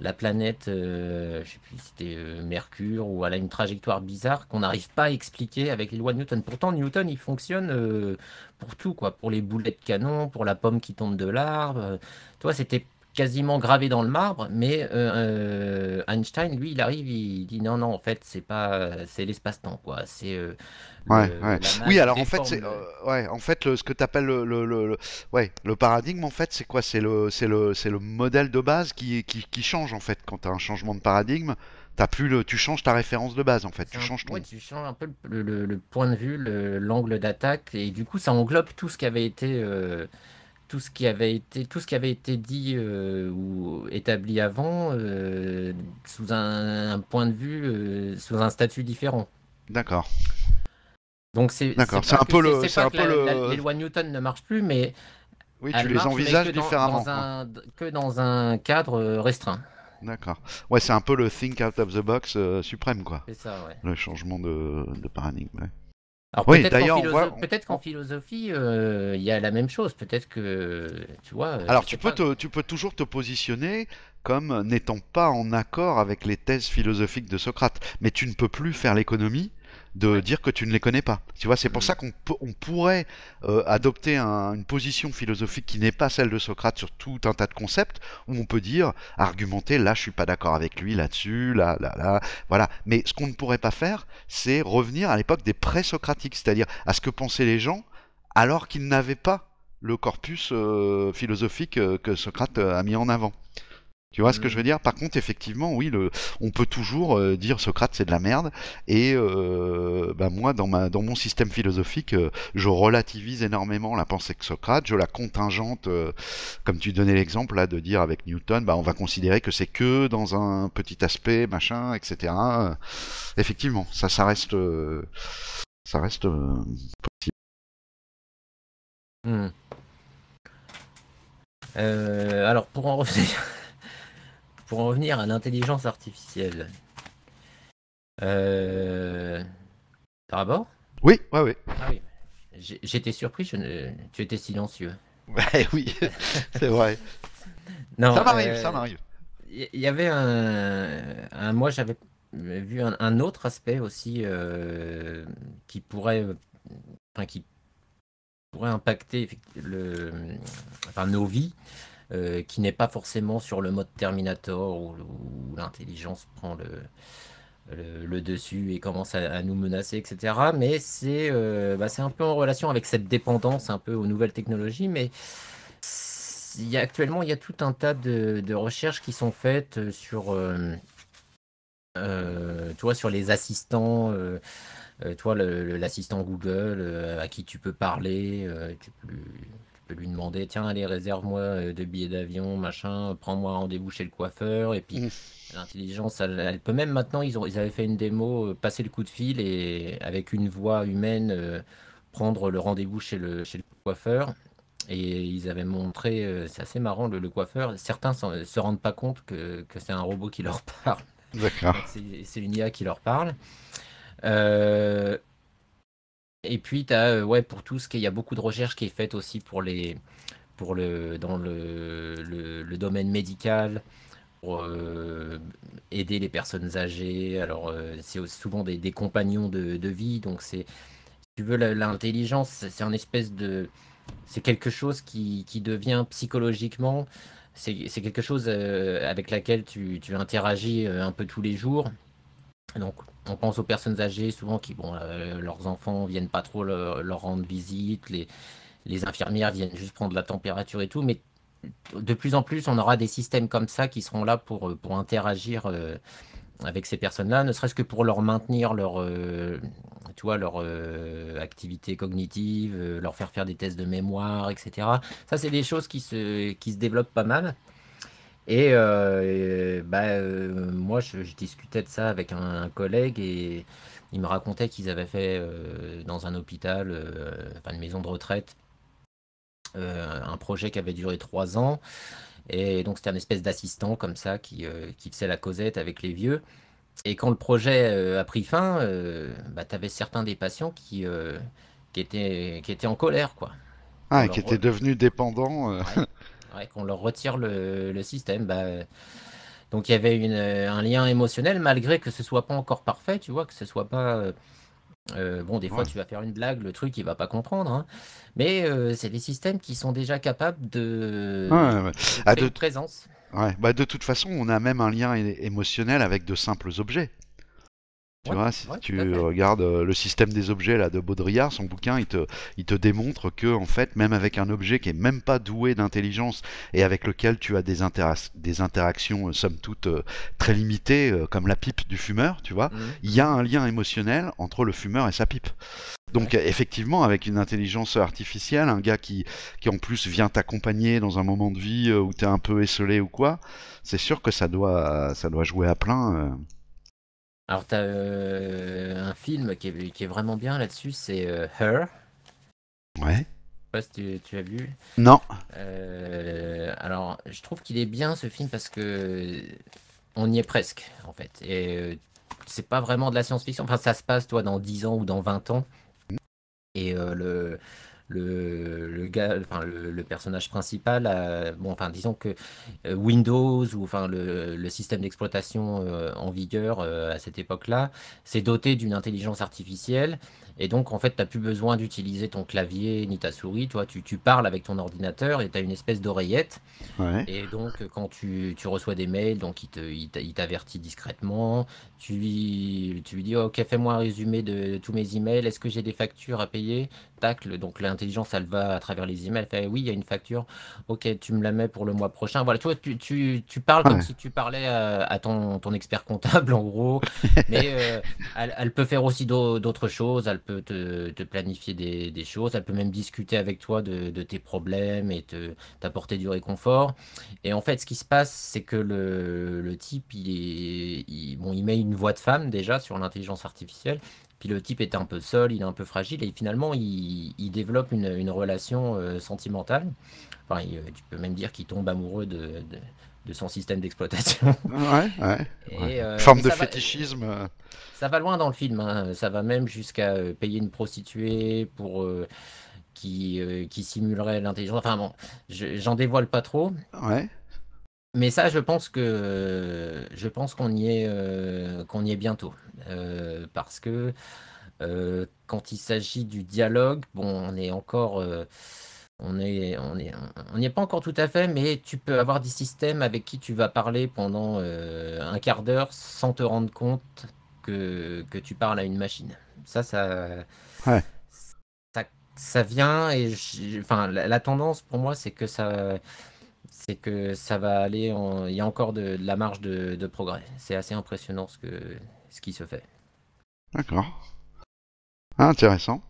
la planète, euh, je sais plus c'était euh, Mercure ou elle a une trajectoire bizarre qu'on n'arrive pas à expliquer avec les lois de Newton. Pourtant, Newton, il fonctionne pour tout, quoi, pour les boulets de canon, pour la pomme qui tombe de l'arbre. toi, c'était quasiment gravé dans le marbre, mais euh, euh, Einstein, lui, il arrive, il dit non, non, en fait, c'est pas, c'est l'espace-temps, quoi. C'est euh, ouais, oui, alors en fait, c'est, ouais, en fait, ce que tu appelles le, le, ouais, le paradigme, en fait, c'est quoi C'est le, c'est le, c'est le modèle de base qui, qui, change, en fait, quand tu as un changement de paradigme. As plus le, tu changes ta référence de base en fait. Tu changes, ton... tu changes un peu le point de vue, l'angle d'attaque et du coup ça englobe tout ce qui avait été tout ce qui avait été, tout ce qui avait été dit euh, ou établi avant euh, sous un, point de vue, euh, sous un statut différent. D'accord. Donc c'est d'accord. C'est un peu le, peu les lois Newton ne marchent plus, mais oui, tu les envisages différemment. Que dans un cadre restreint. D'accord. Ouais, c'est un peu le think out of the box suprême, quoi. C'est ça, ouais. Le changement de, de paradigme. Ouais peut-être qu'en philosophie, euh, il y a la même chose. Peut-être que tu vois. Euh, Alors tu peux, tu peux toujours te positionner comme n'étant pas en accord avec les thèses philosophiques de Socrate, mais tu ne peux plus faire l'économie de dire que tu ne les connais pas. Tu vois, c'est pour mm. ça qu'on pourrait euh, adopter une position philosophique qui n'est pas celle de Socrate sur tout un tas de concepts, où on peut dire, argumenter, là je suis pas d'accord avec lui, là-dessus, là, là, là, voilà. Mais ce qu'on ne pourrait pas faire, c'est revenir à l'époque des pré-socratiques, c'est-à-dire à ce que pensaient les gens alors qu'ils n'avaient pas le corpus euh, philosophique euh, que Socrate a mis en avant. Tu vois ce que je mm. veux dire Par contre, effectivement, oui, on peut toujours euh, dire Socrate c'est de la merde. Et euh, bah, moi, dans, ma, dans mon système philosophique, euh, je relativise énormément la pensée de Socrate. Je la contingente, comme tu donnais l'exemple là de dire avec Newton, bah, on va considérer que c'est que dans un petit aspect, machin, etc. effectivement, ça, reste, ça reste possible. Hmm. alors pour en revenir pour en revenir à l'intelligence artificielle. Euh... T'as rapport Oui, ouais, Ah oui. J'étais surpris, je ne... tu étais silencieux. Ouais, oui, *laughs* c'est vrai. ça m'arrive, euh, ça m'arrive. Il y avait un. moi, j'avais vu un, autre aspect aussi euh, qui pourrait. Enfin, qui pourrait impacter le, nos vies. Euh, qui n'est pas forcément sur le mode Terminator où, l'intelligence prend le, le, dessus et commence à, nous menacer, etc. Mais euh, bah, c'est un peu en relation avec cette dépendance un peu aux nouvelles technologies, mais actuellement il y a tout un tas de, recherches qui sont faites euh, sur, euh, sur les assistants. toi, l'assistant Google à qui tu peux parler, tu lui demander tiens, allez, réserve-moi euh, des billets d'avion, machin, prends-moi rendez-vous chez le coiffeur. Et puis, mmh. l'intelligence, elle, peut même maintenant, ils, ont, ils avaient fait une démo, euh, passer le coup de fil et avec une voix humaine, euh, prendre le rendez-vous chez le, chez le coiffeur. Et ils avaient montré, c'est assez marrant, le, coiffeur. Certains se rendent pas compte que, que c'est un robot qui leur *laughs* parle. C'est une qui leur parle. Et puis, as, euh, ouais, pour tout ce qu'il y a beaucoup de recherche qui est faite aussi pour les, pour le, dans le, domaine médical, pour euh, aider les personnes âgées. Alors, euh, c'est souvent des, compagnons de, vie. Donc, c'est, tu veux, l'intelligence, c'est un espèce de. C'est quelque chose qui, devient psychologiquement. C'est quelque chose avec laquelle tu, tu interagis un peu tous les jours. Donc, on pense aux personnes âgées, souvent qui, bon, euh, leurs enfants viennent pas trop leur rendre visite, les, infirmières viennent juste prendre la température et tout, mais de plus en plus, on aura des systèmes comme ça qui seront là pour, euh, interagir euh, avec ces personnes-là, ne serait-ce que pour leur maintenir leur, leur activité cognitive, leur faire faire des tests de mémoire, etc. Ça, c'est des choses qui se développent pas mal. Et, euh, bah, euh moi, je, discutais de ça avec un, collègue et il me racontait qu'ils avaient fait euh, dans un hôpital, euh, enfin une maison de retraite, un projet qui avait duré trois ans. Et donc, c'était un espèce d'assistant comme ça qui, qui, faisait la causette avec les vieux. Et quand le projet a pris fin, bah, tu avais certains des patients qui, qui, étaient, qui étaient en colère, quoi. Ah, qui étaient devenus dépendants qu'on leur retire le, système. Bah, donc il y avait une, un lien émotionnel, malgré que ce soit pas encore parfait, tu vois, que ce soit pas. Euh, euh, bon, des fois, tu vas faire une blague, le truc, il va pas comprendre. Hein. Mais euh, c'est des systèmes qui sont déjà capables de. de... Ah, présence. Ouais. Bah, de toute façon, on a même un lien émotionnel avec de simples objets. Tu vois, si tu regardes euh, le système des objets là de Baudrillard, son bouquin, il te, démontre que en fait, même avec un objet qui est même pas doué d'intelligence et avec lequel tu as des, des interactions euh, somme toute euh, très limitées, comme la pipe du fumeur, tu vois, mhm. il y a un lien émotionnel entre le fumeur et sa pipe. Donc effectivement, avec une intelligence artificielle, un gars qui, qui en plus vient t'accompagner dans un moment de vie où tu es un peu esselé ou quoi, c'est sûr que ça doit, ça doit jouer à plein. Alors, tu as euh, un film qui est, qui est vraiment bien là-dessus, c'est euh, Her. Ouais. Je sais pas si tu, l'as as vu. Non. Euh, alors, je trouve qu'il est bien ce film parce que on y est presque, en fait. Et c'est pas vraiment de la science-fiction. Enfin, ça se passe, toi, dans 10 ans ou dans 20 ans. Mm. Et le, le, gars, enfin, le, personnage principal, bon, enfin, disons que euh, Windows ou enfin, le, système d'exploitation euh, en vigueur euh, à cette époque-là, c'est doté d'une intelligence artificielle. Et donc, en fait, tu n'as plus besoin d'utiliser ton clavier ni ta souris. Toi, tu, parles avec ton ordinateur et tu as une espèce d'oreillette. Et donc, quand tu, reçois des mails, donc il t'avertit discrètement. Tu lui, tu lui dis Ok, fais-moi un résumé de tous mes emails. Est-ce que j'ai des factures à payer donc l'intelligence, elle va à travers les emails. fait oui, il y a une facture. Ok, tu me la mets pour le mois prochain. Voilà, tu tu, parles comme si tu parlais à, ton, ton, expert comptable, *laughs* en gros. Mais euh, elle, peut faire aussi d'autres choses. Elle peut te, planifier des, choses. Elle peut même discuter avec toi de, tes problèmes et t'apporter du réconfort. Et en fait, ce qui se passe, c'est que le, type, il, est, bon, il met une voix de femme déjà sur l'intelligence artificielle. Puis le type est un peu seul, il est un peu fragile, et finalement, il, développe une, relation euh, sentimentale. Enfin, euh, tu peux même dire qu'il tombe amoureux de, de, son système d'exploitation. *laughs* Ouais, ouais. Euh, forme de fétichisme. ça va loin dans le film, hein. ça va même jusqu'à payer une prostituée pour. qui, qui simulerait l'intelligence. Enfin bon, j'en dévoile pas trop. Ouais. Mais ça, je pense que je pense qu'on y est qu'on y est bientôt. Euh, parce que euh, quand il s'agit du dialogue, bon, on est encore, euh, on est, on est, on n'y est pas encore tout à fait, mais tu peux avoir des systèmes avec qui tu vas parler pendant un quart d'heure sans te rendre compte que, que, tu parles à une machine. Ça, ça. Ça, ça vient et enfin la, tendance pour moi c'est que ça c'est que ça va aller il y a encore de, de la marge de, de progrès c'est assez impressionnant ce que ce qui se fait. D'accord. Intéressant.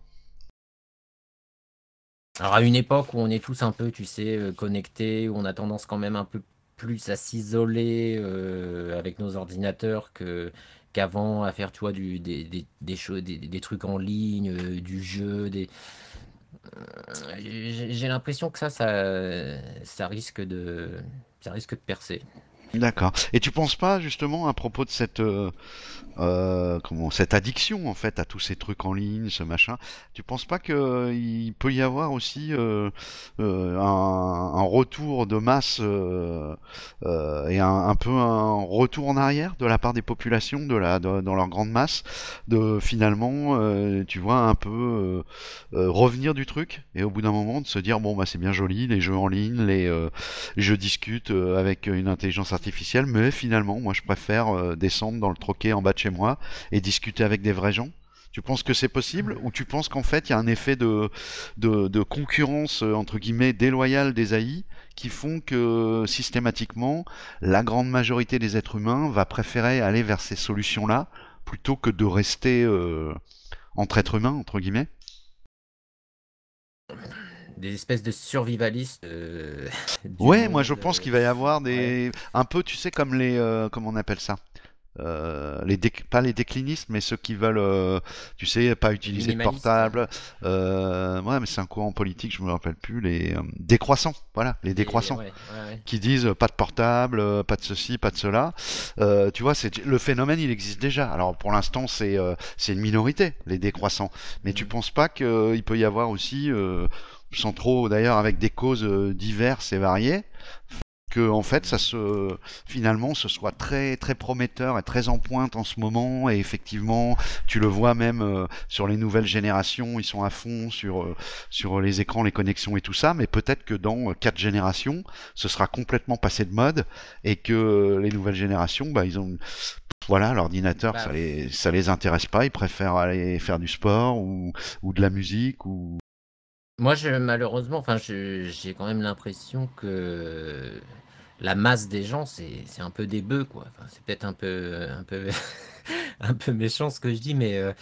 Alors à une époque où on est tous un peu, tu sais, euh, connectés, où on a tendance quand même un peu plus à s'isoler euh, avec nos ordinateurs que qu'avant à faire, tu vois, du, des, des, trucs en ligne, euh, du jeu, des... J'ai l'impression que ça, ça, ça risque de, ça risque de percer. D'accord. Et tu penses pas justement à propos de cette euh, euh, comment cette addiction en fait à tous ces trucs en ligne, ce machin. Tu penses pas qu'il peut y avoir aussi euh, un, retour de masse et un, peu un retour en arrière de la part des populations, de la dans leur grande masse, de finalement, tu vois, un peu revenir du truc et au bout d'un moment de se dire bon bah c'est bien joli les jeux en ligne, les je discute avec une intelligence artificielle, mais finalement, moi je préfère euh, descendre dans le troquet en bas de chez moi et discuter avec des vrais gens. Tu penses que c'est possible ou tu penses qu'en fait il y a un effet de, de, concurrence euh, entre guillemets déloyale des AI qui font que systématiquement la grande majorité des êtres humains va préférer aller vers ces solutions-là plutôt que de rester euh, entre êtres humains entre guillemets des espèces de survivalistes. Euh, *laughs* ouais, moi je pense euh, qu'il va y avoir des un peu, tu sais, comme les euh, comment on appelle ça. les pas les déclinistes, mais ceux qui veulent, tu sais, pas utiliser de portable. ouais, mais c'est un courant politique, je me rappelle plus. Les décroissants, voilà, les décroissants, qui disent pas de portable, pas de ceci, pas de cela. tu vois, c'est le phénomène, il existe déjà. Alors pour l'instant, c'est c'est une minorité, les décroissants. Mais tu mm. penses pas qu'il peut y avoir aussi sans trop, d'ailleurs avec des causes euh, diverses et variées, que en fait ça se finalement ce soit très très prometteur et très en pointe en ce moment et effectivement tu le vois même euh, sur les nouvelles générations ils sont à fond sur euh, sur les écrans les connexions et tout ça mais peut-être que dans quatre générations ce sera complètement passé de mode et que les nouvelles générations bah ils ont voilà, l'ordinateur, bah ça les ça les intéresse pas. Ils préfèrent aller faire du sport ou, ou de la musique ou, moi, je, malheureusement, enfin, j'ai quand même l'impression que la masse des gens, c'est un peu des bœufs, quoi. c'est peut-être un peu, un peu, *laughs* un peu méchant ce que je dis, mais, euh,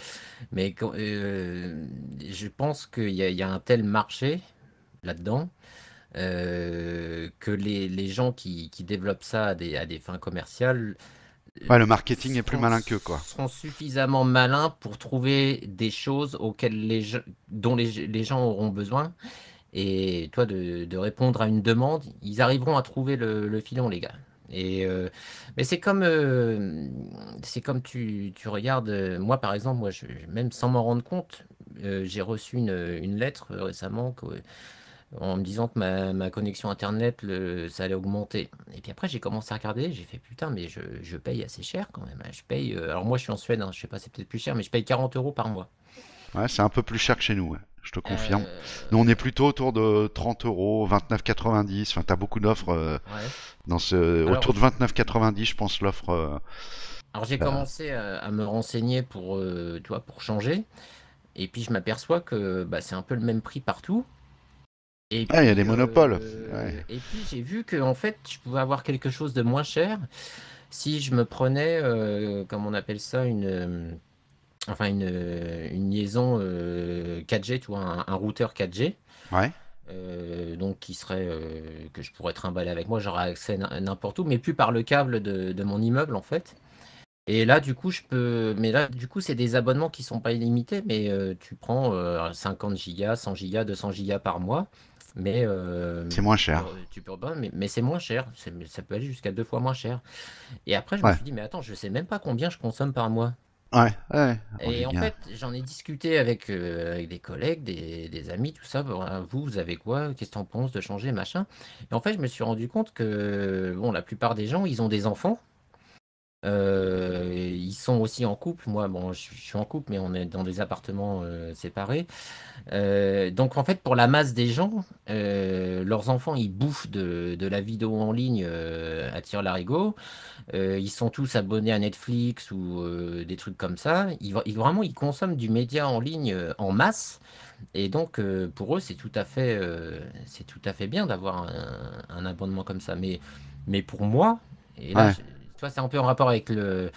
mais euh, je pense qu'il y, a un tel marché là-dedans euh, que les, gens qui, qui, développent ça à des, à des fins commerciales le marketing est plus malin que quoi. seront suffisamment malins pour trouver des choses auxquelles les dont les, gens auront besoin. Et toi, de, répondre à une demande, ils arriveront à trouver le, filon, les gars. Et euh, mais c'est comme euh, c'est comme tu, regardes euh, moi par exemple moi même sans m'en rendre compte j'ai reçu une, une lettre récemment que, en me disant que ma, connexion internet, le, ça allait augmenter. Et puis après, j'ai commencé à regarder, j'ai fait putain, mais je, je, paye assez cher quand même. Hein. Je paye, euh, alors moi je suis en Suède, hein, je sais pas, c'est peut-être plus cher, mais je paye 40 euros par mois. Ouais, c'est un peu plus cher que chez nous, hein, je te confirme. Euh, nous, on est plutôt autour de 30 euros, 29,90. Enfin, t'as beaucoup d'offres euh, dans ce... autour de 29,90, je pense, l'offre. Alors, j'ai bah. commencé à, me renseigner pour, tu pour changer. Et puis je m'aperçois que bah, c'est un peu le même prix partout. Et ah, il y a des euh, monopoles. Et puis j'ai vu que en fait, je pouvais avoir quelque chose de moins cher si je me prenais, euh, comme on appelle ça, une euh, enfin une, une liaison 4G, ou un, routeur 4G. Ouais. donc qui serait que je pourrais trimballer avec moi, j'aurais accès n'importe où, mais plus par le câble de, mon immeuble en fait. Et là du coup je peux, mais là du coup c'est des abonnements qui sont pas illimités, mais tu prends 50 gigas, 100 gigas, 200 gigas par mois. Euh, mais c'est moins cher. Tu peux, mais, c'est moins cher. Ça peut aller jusqu'à deux fois moins cher. Et après, je me suis dit, mais attends, je sais même pas combien je consomme par mois. Ouais, Et oh, en fait, j'en ai discuté avec, euh, des collègues, des, amis, tout ça. Hein, vous, vous avez quoi Qu'est-ce que pense de changer, machin Et en fait, je me suis rendu compte que bon, la plupart des gens, ils ont des enfants. Euh, ils sont aussi en couple. Moi, bon, je, suis en couple, mais on est dans des appartements euh, séparés. Euh, donc, en fait, pour la masse des gens, leurs enfants, ils bouffent de, la vidéo en ligne à tir larigot. ils sont tous abonnés à Netflix ou des trucs comme ça. Ils, vraiment, ils consomment du média en ligne en masse. Et donc, pour eux, c'est tout à fait, c'est tout à fait bien d'avoir un, abonnement comme ça. Mais, mais pour moi, et là, tu vois, c'est un peu en rapport avec le,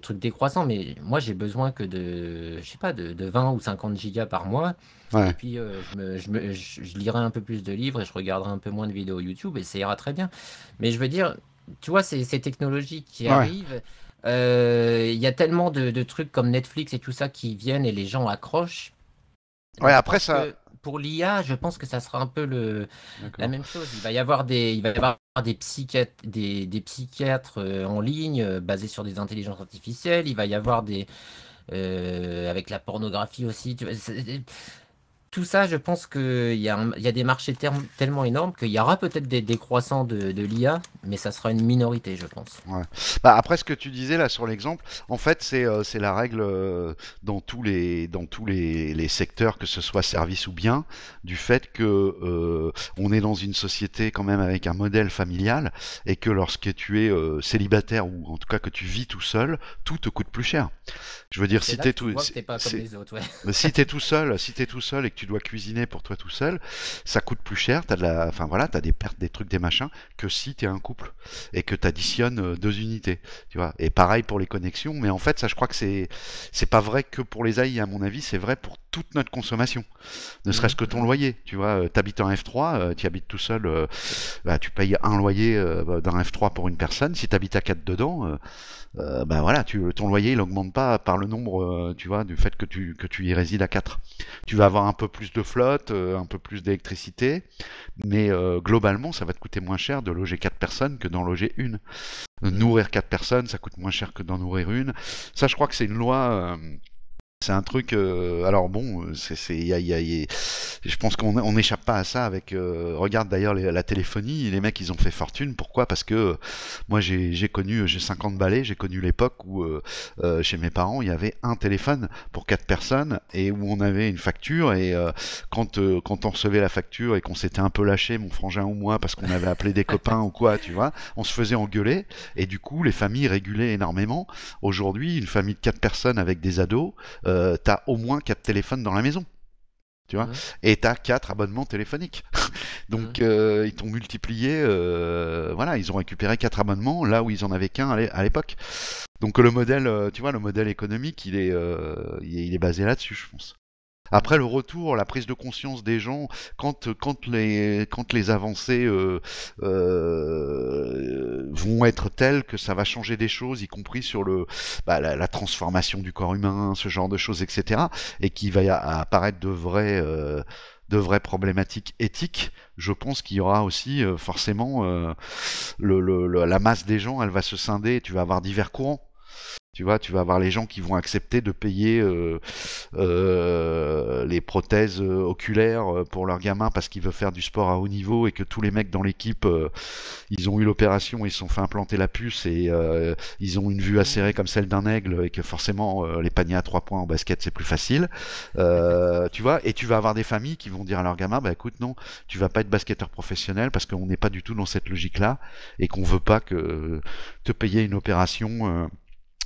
truc décroissant, mais moi, j'ai besoin que de, je sais pas, de, 20 ou 50 gigas par mois. Et puis, euh, je, lirai un peu plus de livres et je regarderai un peu moins de vidéos YouTube et ça ira très bien. Mais je veux dire, tu vois, ces, ces technologies qui arrivent. Euh, il y a tellement de, trucs comme Netflix et tout ça qui viennent et les gens accrochent. Ouais, après ça, pour l'IA, je pense que ça sera un peu la même chose. Il va y avoir des, des psychiatres, euh, en ligne euh, basés sur des intelligences artificielles. Il va y avoir des, euh, avec la pornographie aussi. Tu tout ça, je pense qu'il y, y, a des marchés tellement énormes qu'il y aura peut-être des décroissants de, l'IA, mais ça sera une minorité, je pense. Bah, après, ce que tu disais là sur l'exemple, en fait, c'est euh, la règle euh, dans tous, les, dans tous les, secteurs, que ce soit service ou bien, du fait que euh, on est dans une société quand même avec un modèle familial et que lorsque tu es célibataire ou en tout cas que tu vis tout seul, tout te coûte plus cher. Je veux dire, si tu es, tout... ouais. si es tout seul, si tu es tout seul et tu dois cuisiner pour toi tout seul, ça coûte plus cher, t'as de la, enfin voilà, as des pertes, des trucs, des machins, que si t'es un couple et que t'additionnes euh, deux unités, tu vois. Et pareil pour les connexions, mais en fait, ça, je crois que c'est, c'est pas vrai que pour les AI, à mon avis, c'est vrai pour toute notre consommation, ne serait-ce que ton mmh. loyer, tu vois. Euh, t'habites en F3, tu euh, habites tout seul, bah, tu payes un loyer bah, d'un F3 pour une personne. Si t'habites à 4 dedans, bah, voilà, tu, ton loyer il augmente pas par le nombre, tu vois, du fait que tu, que tu y résides à 4. Tu vas avoir un peu plus de flotte, euh, un peu plus d'électricité, mais euh, globalement, ça va te coûter moins cher de loger 4 personnes que d'en loger une. Euh, nourrir 4 personnes, ça coûte moins cher que d'en nourrir une. Ça, je crois que c'est une loi c'est un truc. Euh, alors bon, c'est, je pense qu'on n'échappe pas à ça. Avec euh, regarde d'ailleurs la téléphonie, les mecs ils ont fait fortune. Pourquoi Parce que euh, moi j'ai, connu, j'ai 50 balais, j'ai connu l'époque où chez mes parents il y avait un téléphone pour quatre personnes et où on avait une facture et quand quand on recevait la facture et qu'on s'était un peu lâché, mon frangin ou moi, parce qu'on avait appelé des *laughs* copains ou quoi, tu vois, on se faisait engueuler et du coup les familles régulaient énormément. Aujourd'hui, une famille de quatre personnes avec des ados euh, t'as au moins quatre téléphones dans la maison. Tu vois Et t'as quatre abonnements téléphoniques. *laughs* Donc euh, ils t'ont multiplié, euh, voilà, ils ont récupéré quatre abonnements là où ils en avaient qu'un à l'époque. Donc le modèle, tu vois, le modèle économique, il est basé là-dessus, je pense. Après le retour, la prise de conscience des gens, quand, quand, les, quand les avancées euh, euh, vont être telles que ça va changer des choses, y compris sur le, bah, la, transformation du corps humain, ce genre de choses, etc., et qu'il va apparaître de vrais... Euh, de vraies problématiques éthiques, je pense qu'il y aura aussi forcément la masse des gens, elle va se scinder, tu vas avoir divers courants. Tu vois, tu vas avoir les gens qui vont accepter de payer euh, euh, les prothèses euh, oculaires pour leur gamin parce qu'il veut faire du sport à haut niveau et que tous les mecs dans l'équipe, ils ont eu l'opération, ils se sont fait implanter la puce et ils ont une vue acérée comme celle d'un aigle et que forcément les paniers à trois points en basket c'est plus facile. tu vois, et tu vas avoir des familles qui vont dire à leur gamin, bah écoute non, tu vas pas être basketteur professionnel parce qu'on n'est pas du tout dans cette logique-là et qu'on veut pas que te payer une opération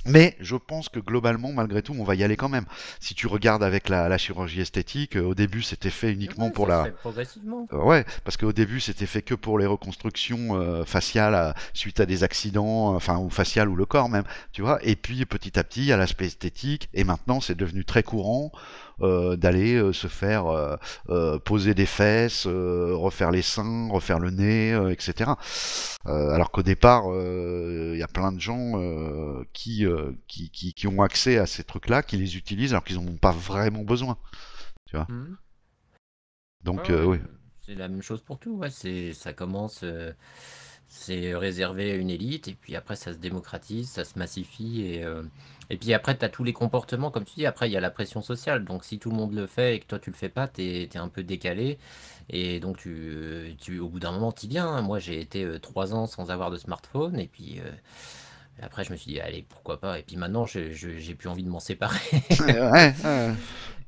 mais je pense que globalement, malgré tout, on va y aller quand même. Si tu regardes avec la, chirurgie esthétique, euh, au début c'était fait uniquement pour la. Progressivement. Euh, ouais, parce qu'au début c'était fait que pour les reconstructions euh, faciales suite à des accidents, enfin ou faciales ou le corps même, tu vois. Et puis petit à petit, il y a l'aspect esthétique, et maintenant c'est devenu très courant euh, d'aller euh, se faire euh, poser des fesses, refaire les seins, refaire le nez, etc. alors qu'au départ, il y a plein de gens qui, qui, qui, ont accès à ces trucs-là, qui les utilisent alors qu'ils n'en ont pas vraiment besoin. Tu vois mmh. Donc, oui. C'est la même chose pour tout. C'est, ça commence c'est réservé à une élite, et puis après ça se démocratise, ça se massifie, et, et puis après, tu as tous les comportements, comme tu dis, après, il y a la pression sociale. Donc si tout le monde le fait et que toi, tu le fais pas, tu es, un peu décalé. Et donc, tu, tu au bout d'un moment, tu viens. Hein. Moi, j'ai été euh, trois ans sans avoir de smartphone. Et puis... Euh, après, je me suis dit, allez, pourquoi pas. Et puis maintenant, j'ai plus envie de m'en séparer. *laughs*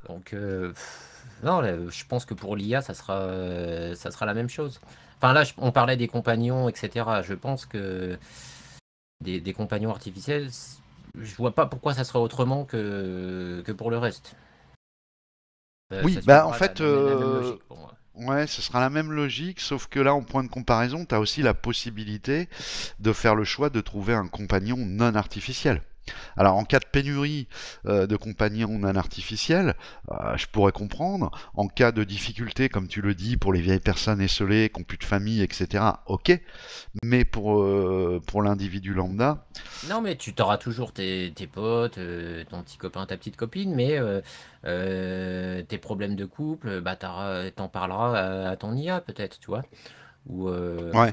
Donc, euh, non, je pense que pour l'IA, ça sera, ça sera la même chose. Enfin, là, on parlait des compagnons, etc. Je pense que des, des compagnons artificiels, je vois pas pourquoi ça serait autrement que, pour le reste. Euh, oui, bah en fait, euh, ouais, ce sera la même logique, sauf que là, en point de comparaison, tu as aussi la possibilité de faire le choix de trouver un compagnon non artificiel. Alors en cas de pénurie euh, de compagnons en artificiels, artificiel, euh, je pourrais comprendre. En cas de difficulté, comme tu le dis, pour les vieilles personnes esselées, qui n'ont plus de famille, etc., ok. Mais euh, pour, l'individu lambda... Non mais tu t'auras toujours tes, potes, ton petit copain, ta petite copine, mais tes problèmes de couple, bah, t'en parleras à ton IA peut-être, tu vois. Ou euh, pas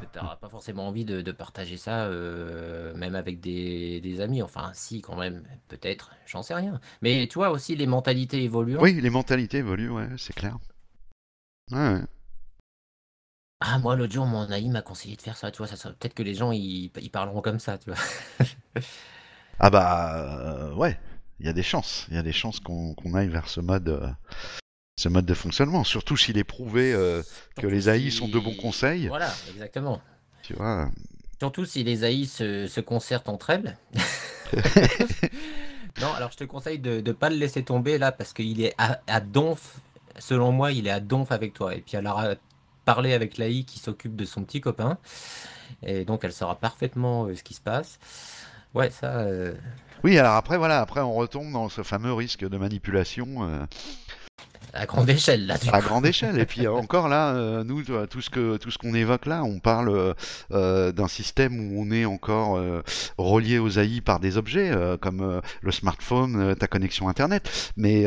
forcément envie de, partager ça, euh, même avec des, amis. Enfin, si, quand même, peut-être, j'en sais rien. Mais tu vois aussi les mentalités évoluent. Hein. Oui, les mentalités évoluent, ouais, c'est clair. Ouais. Ah, moi, l'autre jour, mon ami m'a conseillé de faire ça, tu vois. Ça, peut-être que les gens, ils, parleront comme ça, tu vois. ah, bah, euh, ouais, il y a des chances. Il y a des chances qu'on aille vers ce mode euh, mode de fonctionnement, surtout s'il est prouvé euh, que les AI sont de bons conseils. Voilà, exactement. Tu vois. Surtout si les AI se, concertent entre elles. *laughs* non, alors je te conseille de ne pas le laisser tomber là parce qu'il est à, donf. Selon moi, il est à donf avec toi. Et puis elle aura parlé avec l'AI qui s'occupe de son petit copain. Et donc elle saura parfaitement euh, ce qui se passe. Ouais, ça. Euh, oui, alors après, voilà, après on retombe dans ce fameux risque de manipulation. À grande échelle, là. à grande échelle. Et puis euh, encore là, euh, nous, euh, tout ce que tout ce qu'on évoque là, on parle d'un système où on est encore relié aux AI par des objets comme le smartphone, ta connexion internet. Mais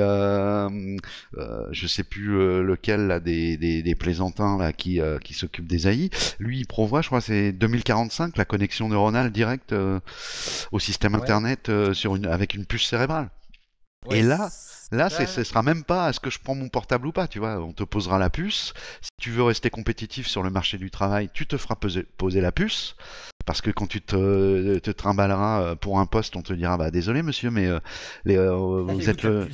je sais plus lequel là des, plaisantins là qui qui s'occupe des AI. Lui, il prévoit, je crois, c'est 2045 la connexion neuronale directe au système internet sur une avec une puce cérébrale et là, là, c'est, ce sera même pas est ce que je prends mon portable ou pas, tu vois. On te posera la puce. Si tu veux rester compétitif sur le marché du travail, tu te feras poser, la puce. Parce que quand tu te, trimballeras euh, pour un poste, on te dira bah désolé monsieur, mais euh, euh, vous êtes le,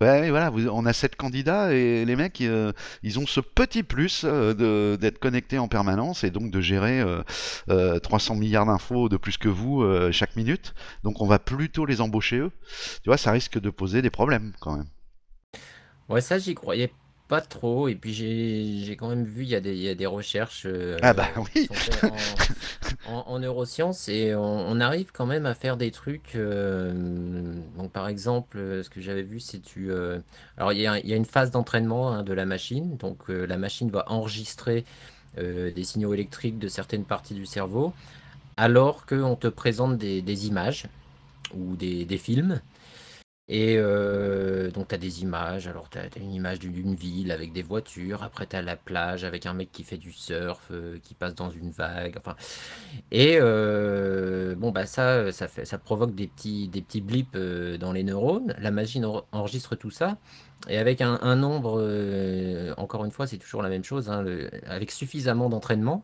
Ouais, voilà, vous, on a sept candidats et les mecs, euh, ils ont ce petit plus euh, d'être connectés en permanence et donc de gérer 300 euh, milliards d'infos de plus que vous chaque minute. Donc on va plutôt les embaucher eux. Tu vois, ça risque de poser des problèmes quand même. Ouais, ça j'y croyais pas trop. Et puis j'ai quand même vu, il y a des, recherches en, neurosciences et on, arrive quand même à faire des trucs. Euh, donc par exemple, euh, ce que j'avais vu, c'est tu. Euh, alors il y, a, une phase d'entraînement hein, de la machine. Donc la machine va enregistrer des signaux électriques de certaines parties du cerveau, alors qu'on te présente des, images ou des, des films. Et euh, donc, tu as des images. Alors, tu as, une image d'une ville avec des voitures. Après, tu as la plage avec un mec qui fait du surf, euh, qui passe dans une vague. Enfin, et euh, bon, bah, ça, euh, ça, fait, ça provoque des petits, des petits blips dans les neurones. La machine enregistre tout ça. Et avec un, nombre, encore une fois, c'est toujours la même chose, hein, avec suffisamment d'entraînement,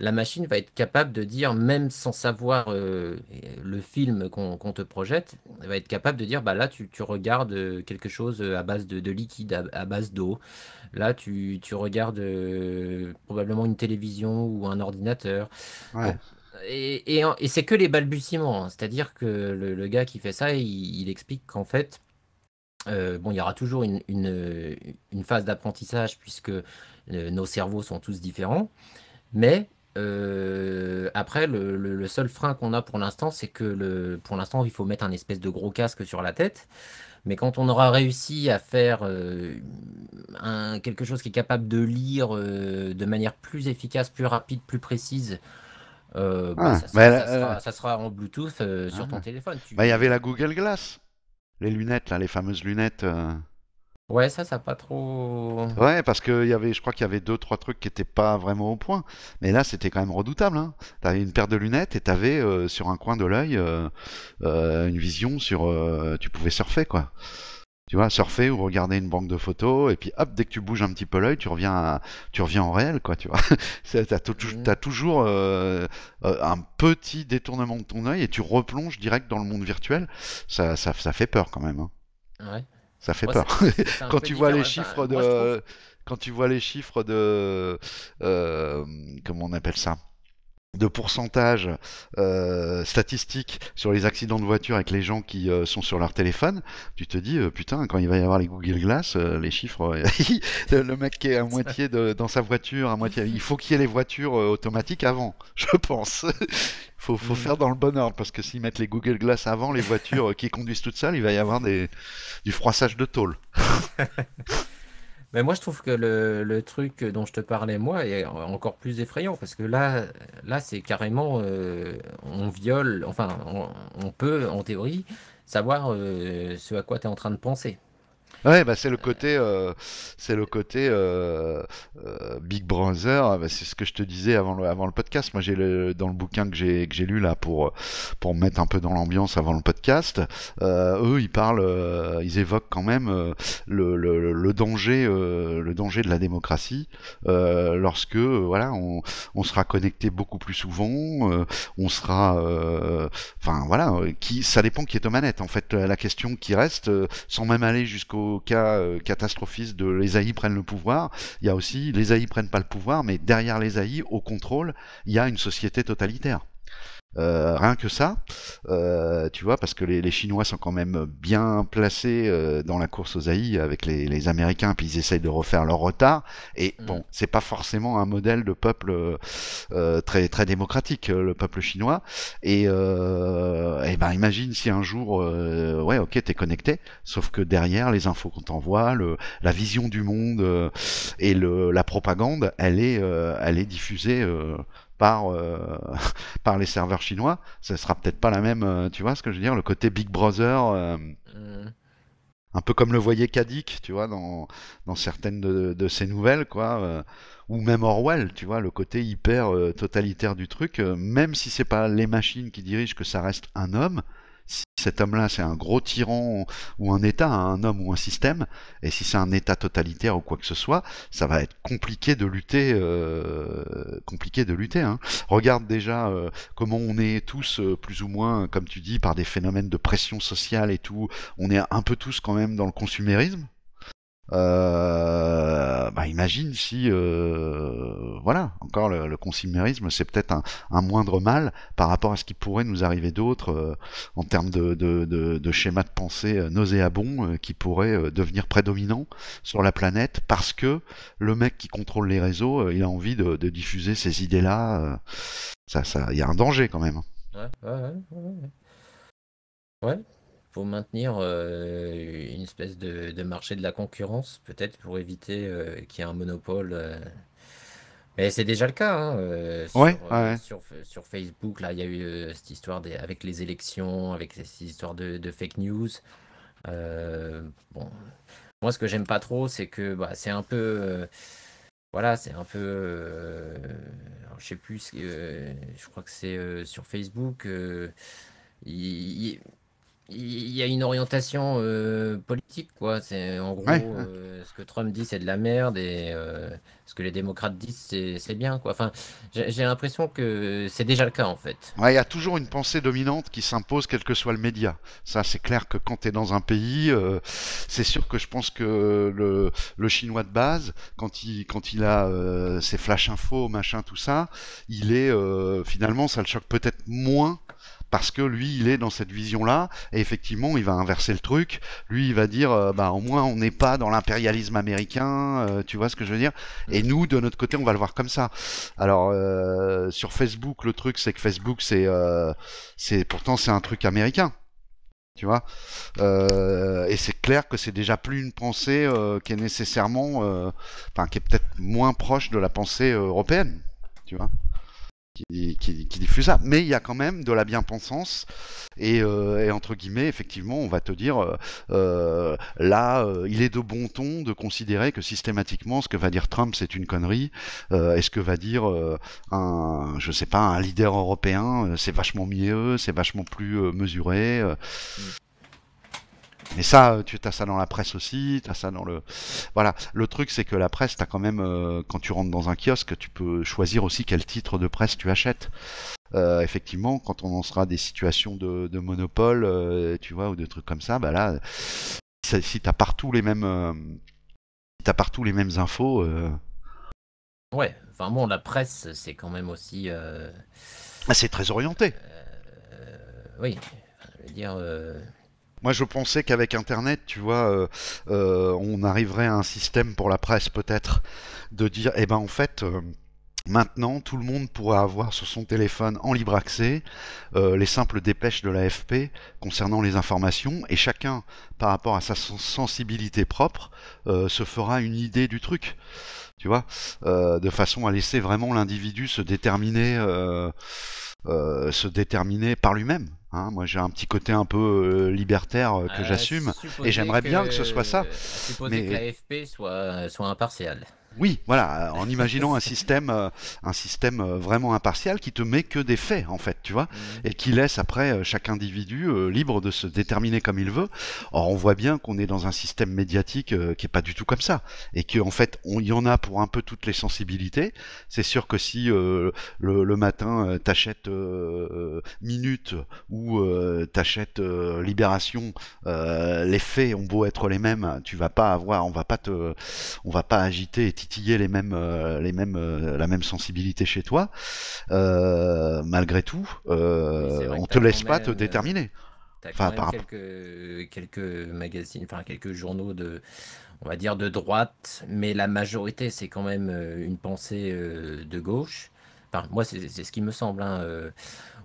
la machine va être capable de dire, même sans savoir euh, le film qu'on te projette, elle va être capable de dire, bah là, tu, regardes euh, quelque chose euh, à base de, liquide, à, base d'eau. Là, tu, tu regardes probablement une télévision ou un ordinateur. et, c'est que les balbutiements. Hein. C'est-à-dire que le, gars qui fait ça, il, il explique qu'en fait, bon, il y aura toujours une, une, phase d'apprentissage puisque nos cerveaux sont tous différents, mais euh, après, le, seul frein qu'on a pour l'instant, c'est que le, pour l'instant, il faut mettre un espèce de gros casque sur la tête. Mais quand on aura réussi à faire euh, quelque chose qui est capable de lire euh, de manière plus efficace, plus rapide, plus précise, bah, ah, ça, sera, en Bluetooth sur ton ah. téléphone. Bah, il y avait la Google Glass, les lunettes, les fameuses lunettes. Ouais, ça, ça pas trop. Ouais, parce que y avait, je crois qu'il y avait deux, trois trucs qui n'étaient pas vraiment au point. Mais là, c'était quand même redoutable. Hein. avais une paire de lunettes et tu avais euh, sur un coin de l'œil euh, euh, une vision sur. tu pouvais surfer, quoi. Tu vois, surfer ou regarder une banque de photos et puis hop, dès que tu bouges un petit peu l'œil, tu reviens, tu reviens en réel, quoi. Tu vois, *laughs* t'as, mmh. as toujours un petit détournement de ton œil et tu replonges direct dans le monde virtuel. Ça, ça, ça fait peur quand même. Hein. Ouais. Ça fait peur. *laughs* quand, tu vois les chiffres de, quand tu vois les chiffres de. Comment on appelle ça de pourcentage euh, statistique sur les accidents de voiture avec les gens qui euh, sont sur leur téléphone, tu te dis euh, putain quand il va y avoir les Google Glass, les chiffres, *laughs* le mec qui est à moitié dans sa voiture, à moitié, il faut qu'il y ait les voitures automatiques avant, *laughs* je pense. *laughs* faut, faut mm. faire dans le bon ordre parce que s'ils mettent les Google Glass avant les voitures qui conduisent toutes seules, il va y avoir des, du froissage de tôle. Mais moi, je trouve que le, le, truc dont je te parlais, moi, est encore plus effrayant parce que là, là c'est carrément. Euh, on viole, enfin, on, peut, en théorie, savoir euh, ce à quoi tu es en train de penser. Ouais, bah c'est le côté, euh, c'est le côté euh, euh, Big Brother. Bah, c'est ce que je te disais avant le, avant le podcast. Moi, j'ai le, dans le bouquin que j'ai que j'ai lu là pour pour mettre un peu dans l'ambiance avant le podcast. eux, ils parlent, ils évoquent quand même le, danger, le danger de la démocratie lorsque voilà, on, sera connecté beaucoup plus souvent, on sera, enfin voilà, qui ça dépend qui est aux manettes. En fait, la question qui reste, sans même aller jusqu'au cas euh, catastrophistes, de les prennent le pouvoir, il y a aussi les AI prennent pas le pouvoir, mais derrière les AI, au contrôle, il y a une société totalitaire. Euh, rien que ça, euh, tu vois, parce que les, les, Chinois sont quand même bien placés euh, dans la course aux AI avec les, les, Américains, puis ils essayent de refaire leur retard. Et mm. bon, c'est pas forcément un modèle de peuple euh, très très démocratique, euh, le peuple chinois. Et, et eh ben imagine si un jour, ouais, ok, t'es connecté, sauf que derrière les infos qu'on t'envoie, la vision du monde et le, la propagande, elle est elle est diffusée par, euh, *laughs* par les serveurs chinois, ce sera peut-être pas la même, euh, tu vois ce que je veux dire, le côté Big Brother. Euh, un peu comme le voyait Kadik, tu vois, dans, certaines de, de ses nouvelles, quoi, ou même Orwell, tu vois, le côté hyper totalitaire du truc, même si c'est pas les machines qui dirigent, que ça reste un homme, si cet homme-là c'est un gros tyran ou un État, hein, un homme ou un système, et si c'est un État totalitaire ou quoi que ce soit, ça va être compliqué de lutter. Euh, compliqué de lutter. Hein. Regarde déjà euh, comment on est tous euh, plus ou moins, comme tu dis, par des phénomènes de pression sociale et tout. On est un peu tous quand même dans le consumérisme. Euh, bah imagine si, euh, voilà, encore le, le c'est peut-être un, moindre mal par rapport à ce qui pourrait nous arriver d'autre euh, en termes de, de, de, de, schéma de pensée euh, nauséabond qui pourrait devenir prédominant sur la planète parce que le mec qui contrôle les réseaux, il a envie de, diffuser ces idées-là. ça, il y a un danger quand même. ouais. ouais pour maintenir euh, une espèce de, marché de la concurrence, peut-être pour éviter euh, qu'il y ait un monopole. Euh. Mais c'est déjà le cas. Hein, sur, Facebook, là, il y a eu cette histoire avec les élections, avec cette histoire de, fake news. bon, moi, ce que j'aime pas trop, c'est que bah, c'est un peu. voilà, c'est un peu. je sais plus, je crois que c'est sur Facebook. il- il y a une orientation euh, politique, quoi. C'est en gros euh, ce que Trump dit, c'est de la merde, et euh, ce que les démocrates disent, c'est bien, quoi. Enfin, j'ai l'impression que c'est déjà le cas, en fait. Ouais, il y a toujours une pensée dominante qui s'impose, quel que soit le média. Ça, c'est clair que quand tu es dans un pays, c'est sûr que je pense que le, chinois de base, quand il, quand il a ses flash infos, machin, tout ça, il est finalement, ça le choque peut-être moins parce que lui, il est dans cette vision-là, et effectivement, il va inverser le truc. Lui, il va dire, euh, bah, au moins, on n'est pas dans l'impérialisme américain, euh, tu vois ce que je veux dire Et mm. nous, de notre côté, on va le voir comme ça. Alors, euh, sur Facebook, le truc, c'est que Facebook, c'est, euh, c'est pourtant, c'est un truc américain. Tu vois Et c'est clair que c'est déjà plus une pensée qui est nécessairement, enfin, qui est peut-être moins proche de la pensée européenne. Tu vois qui, diffuse ça. Mais il y a quand même de la bien-pensance et, euh, entre guillemets, effectivement, on va te dire euh, euh, là, il est de bon ton de considérer que systématiquement, ce que va dire Trump, c'est une connerie, et ce que va dire un, je sais pas, un leader européen, c'est vachement mieux, c'est vachement plus mesuré. Mm. Mais ça, euh, tu as ça dans la presse aussi, tu as ça dans le... Voilà, le truc c'est que la presse, tu as quand même, euh, quand tu rentres dans un kiosque, tu peux choisir aussi quel titre de presse tu achètes. Euh, effectivement, quand on en sera des situations de, monopole, tu vois, ou de trucs comme ça, bah là, si t'as partout les mêmes... Si t'as partout les mêmes infos... Ouais, enfin bon, la presse, c'est quand même aussi... Ah, c'est très orienté Oui, je veux dire moi, je pensais qu'avec Internet, tu vois, euh, euh, on arriverait à un système pour la presse, peut-être, de dire, eh ben, en fait. Euh, maintenant, tout le monde pourra avoir sur son téléphone en libre accès les simples dépêches de l'AFP concernant les informations et chacun, par rapport à sa sensibilité propre, se fera une idée du truc tu vois, de façon à laisser vraiment l'individu se déterminer. Euh, euh, se déterminer par lui-même. Hein. moi, j'ai un petit côté un peu euh, libertaire euh, que ah, j'assume, et j'aimerais bien que ce soit ça. Supposer mais... que l'AFP soit, soit impartiale. Oui, voilà, euh, en imaginant un système, euh, un système euh, vraiment impartial qui te met que des faits en fait, tu vois, mhm. et qui laisse après chaque individu libre de se déterminer comme il veut. Or, on voit bien qu'on est dans un système médiatique qui est pas du tout comme ça, et que en fait, on y en a pour un peu toutes les sensibilités. C'est sûr que si le, matin t'achètes Minute ou euh, t'achètes Libération, les faits ont beau être les mêmes, tu vas pas avoir, on va pas te, on va pas agiter. Et titiller les mêmes, euh, les mêmes, euh, la même sensibilité chez toi, euh, malgré tout, on on te laisse pas te déterminer. enfin, par... quelques, quelques magazines, enfin quelques journaux de, on va dire de droite, mais la majorité c'est quand même une pensée de gauche. Enfin, moi c'est ce qui me semble, hein,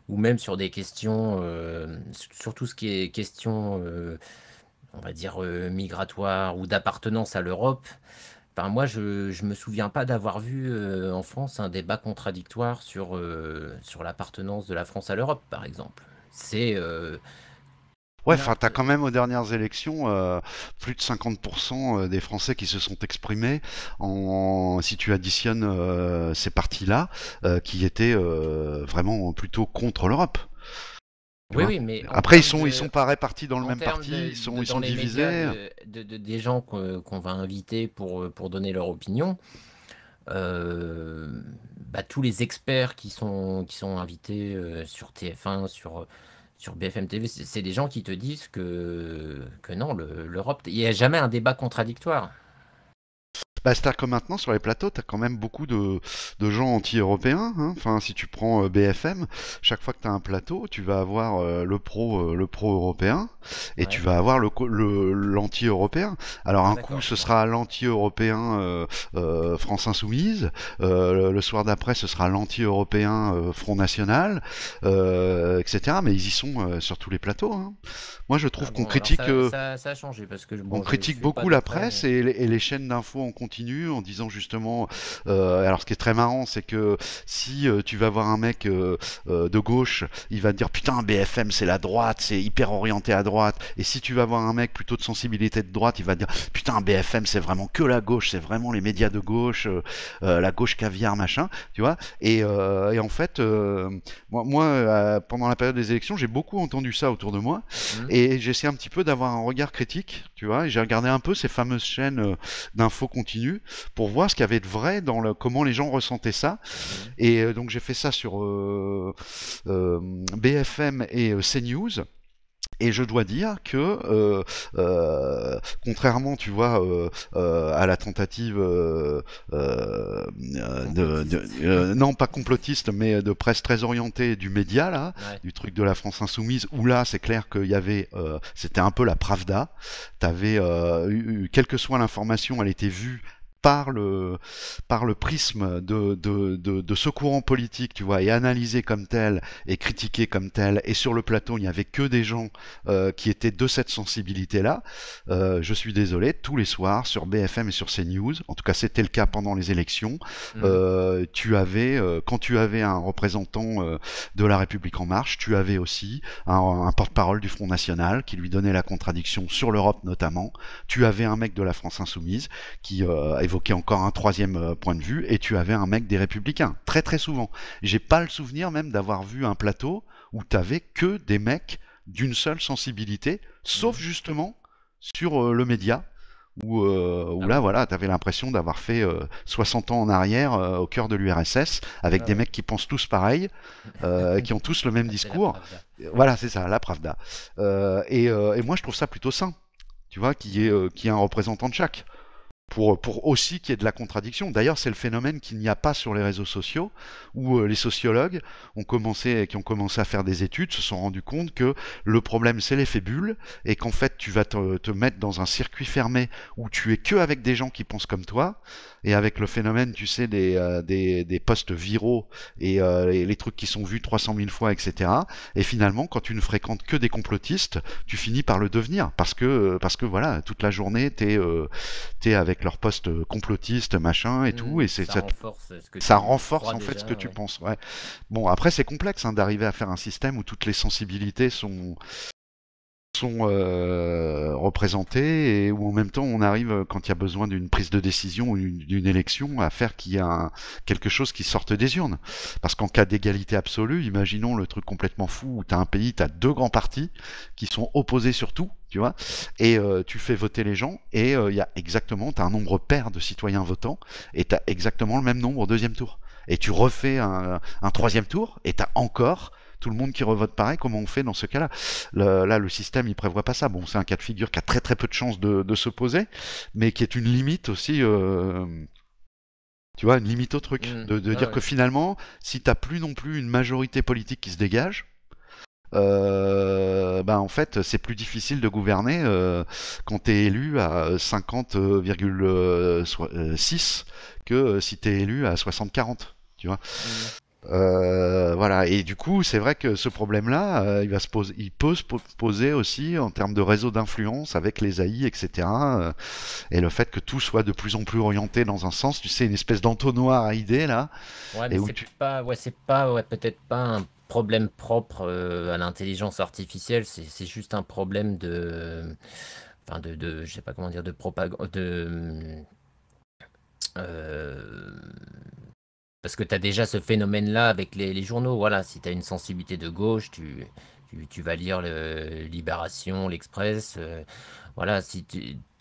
ou même sur des questions, euh, surtout ce qui est question, on va dire migratoire ou d'appartenance à l'Europe moi, je ne me souviens pas d'avoir vu euh, en France un débat contradictoire sur, euh, sur l'appartenance de la France à l'Europe, par exemple. C'est. Euh, ouais, enfin, t'as quand même aux dernières élections plus de 50% des Français qui se sont exprimés. En, si tu additionnes ces partis-là, qui étaient vraiment plutôt contre l'Europe. Après, ils sont, ils sont pas répartis dans le même parti, ils sont, ils sont divisés. De, des gens qu'on va inviter pour, pour donner leur opinion, euh, bah, tous les experts qui sont, qui sont invités euh, sur TF1, sur, sur BFM TV, c'est des gens qui te disent que, que non, l'Europe, il n'y a jamais un débat contradictoire. Bah, c'est-à-dire que maintenant, sur les plateaux, tu as quand même beaucoup de, de gens anti-européens. Hein. Enfin, si tu prends euh, BFM, chaque fois que tu as un plateau, tu vas avoir euh, le pro euh, le pro européen et tu vas avoir le, le l'anti-européen. Alors, un ah, coup, ce sera l'anti-européen France Insoumise. le soir d'après, ce sera l'anti-européen Front National, etc. Mais ils y sont sur tous les plateaux. Hein. Moi, je trouve ah qu'on critique. on critique beaucoup la presse et, les, et les chaînes d'infos en continu en disant justement, euh, alors ce qui est très marrant, c'est que si euh, tu vas voir un mec euh, de gauche, il va te dire putain BFM c'est la droite, c'est hyper orienté à droite. Et si tu vas voir un mec plutôt de sensibilité de droite, il va te dire putain BFM c'est vraiment que la gauche, c'est vraiment les médias de gauche, la gauche caviar machin, tu vois. Et, en fait, moi, moi pendant la période des élections, j'ai beaucoup entendu ça autour de moi mmh. et j'essaie un petit peu d'avoir un regard critique, tu vois. Et j'ai regardé un peu ces fameuses chaînes d'infos continue pour voir ce qu'il y avait de vrai dans le, comment les gens ressentaient ça. Et euh, donc j'ai fait ça sur euh, euh, BFM et CNews. Et je dois dire que, euh, euh, contrairement, tu vois, euh, à la tentative de, non pas complotiste, mais de presse très orientée du média là, du truc de la France insoumise, où là, c'est clair qu'il y avait, c'était un peu la Pravda. T'avais, quelle que soit l'information, elle était vue par le, par le prisme de, de, de, ce courant politique, tu vois, et analysé comme tel, et critiqué comme tel, et sur le plateau, il n'y avait que des gens euh, qui étaient de cette sensibilité-là, euh, je suis désolé, tous les soirs, sur BFM et sur CNews, en tout cas c'était le cas pendant les élections, mmh. euh, tu avais, quand tu avais un représentant de La République En Marche, tu avais aussi un, porte-parole du Front National qui lui donnait la contradiction sur l'Europe notamment, tu avais un mec de la France Insoumise qui évoquait qui est encore un troisième euh, point de vue et tu avais un mec des républicains, très très souvent. J'ai pas le souvenir même d'avoir vu un plateau où tu avais que des mecs d'une seule sensibilité, sauf mhm. justement sur euh, le média, où, euh, ah là, voilà voilà, t'avais l'impression d'avoir fait 60 ans en arrière au cœur de l'URSS, avec ah des mecs qui pensent tous pareil, *laughs* qui ont tous le même ah, discours. Voilà, c'est ça, la Pravda. Et, et, moi, je trouve ça plutôt sain, tu vois, qui est qui est un représentant de chaque pour, aussi qu'il y ait de la contradiction. D'ailleurs, c'est le phénomène qu'il n'y a pas sur les réseaux sociaux, où euh, les sociologues ont commencé, qui ont commencé à faire des études se sont rendus compte que le problème, c'est les fébules, et qu'en fait, tu vas te, te, mettre dans un circuit fermé où tu es que avec des gens qui pensent comme toi, et avec le phénomène, tu sais, des, euh, des, des postes viraux euh, et, les trucs qui sont vus 300 000 fois, etc. Et finalement, quand tu ne fréquentes que des complotistes, tu finis par le devenir parce que, euh, parce que voilà, toute la journée, t'es es avec leurs postes complotistes, machin et tout, mmh, et c'est ça, ça, renforce, en fait ce que tu penses. Ouais. Bon, après, c'est complexe hein, d'arriver à faire un système où toutes les sensibilités sont, sont euh, représentés et où en même temps on arrive, euh, quand il y a besoin d'une prise de décision ou d'une élection, à faire qu'il y a quelque chose qui sorte des urnes. Parce qu'en cas d'égalité absolue, imaginons le truc complètement fou où tu as un pays, tu as deux grands partis qui sont opposés sur tout, tu vois, et euh, tu fais voter les gens et il y a exactement, tu as un nombre pair de citoyens votants et tu as exactement le même nombre au deuxième tour. Et tu refais un, un troisième tour et tu as encore tout le monde qui revote pareil, comment on fait dans ce cas-là Là, le système, il prévoit pas ça. Bon, c'est un cas de figure qui a très très peu de chances de, se poser, mais qui est une limite aussi. Euh, tu vois, une limite au truc. Mmh. De, ah dire que finalement, si tu t'as plus non plus une majorité politique qui se dégage, euh, ben, en fait c'est plus difficile de gouverner euh, quand tu es élu à 50,6 euh, que si tu es élu à 60-40 tu vois mmh. Euh, voilà, et du coup, c'est vrai que ce problème-là, euh, il, va se poser, il peut se poser aussi en termes de réseau d'influence avec les AI, etc. Euh, et le fait que tout soit de plus en plus orienté dans un sens, tu sais, une espèce d'entonnoir à idées là. Ouais, c'est pas, peut-être pas un problème propre à l'intelligence artificielle, c'est juste un problème de, enfin de, de, je sais pas comment dire, de propagande, de, parce que tu as déjà ce phénomène-là avec les, journaux. Voilà, si tu as une sensibilité de gauche, tu, vas lire le, Libération, l'Express. Euh, voilà, si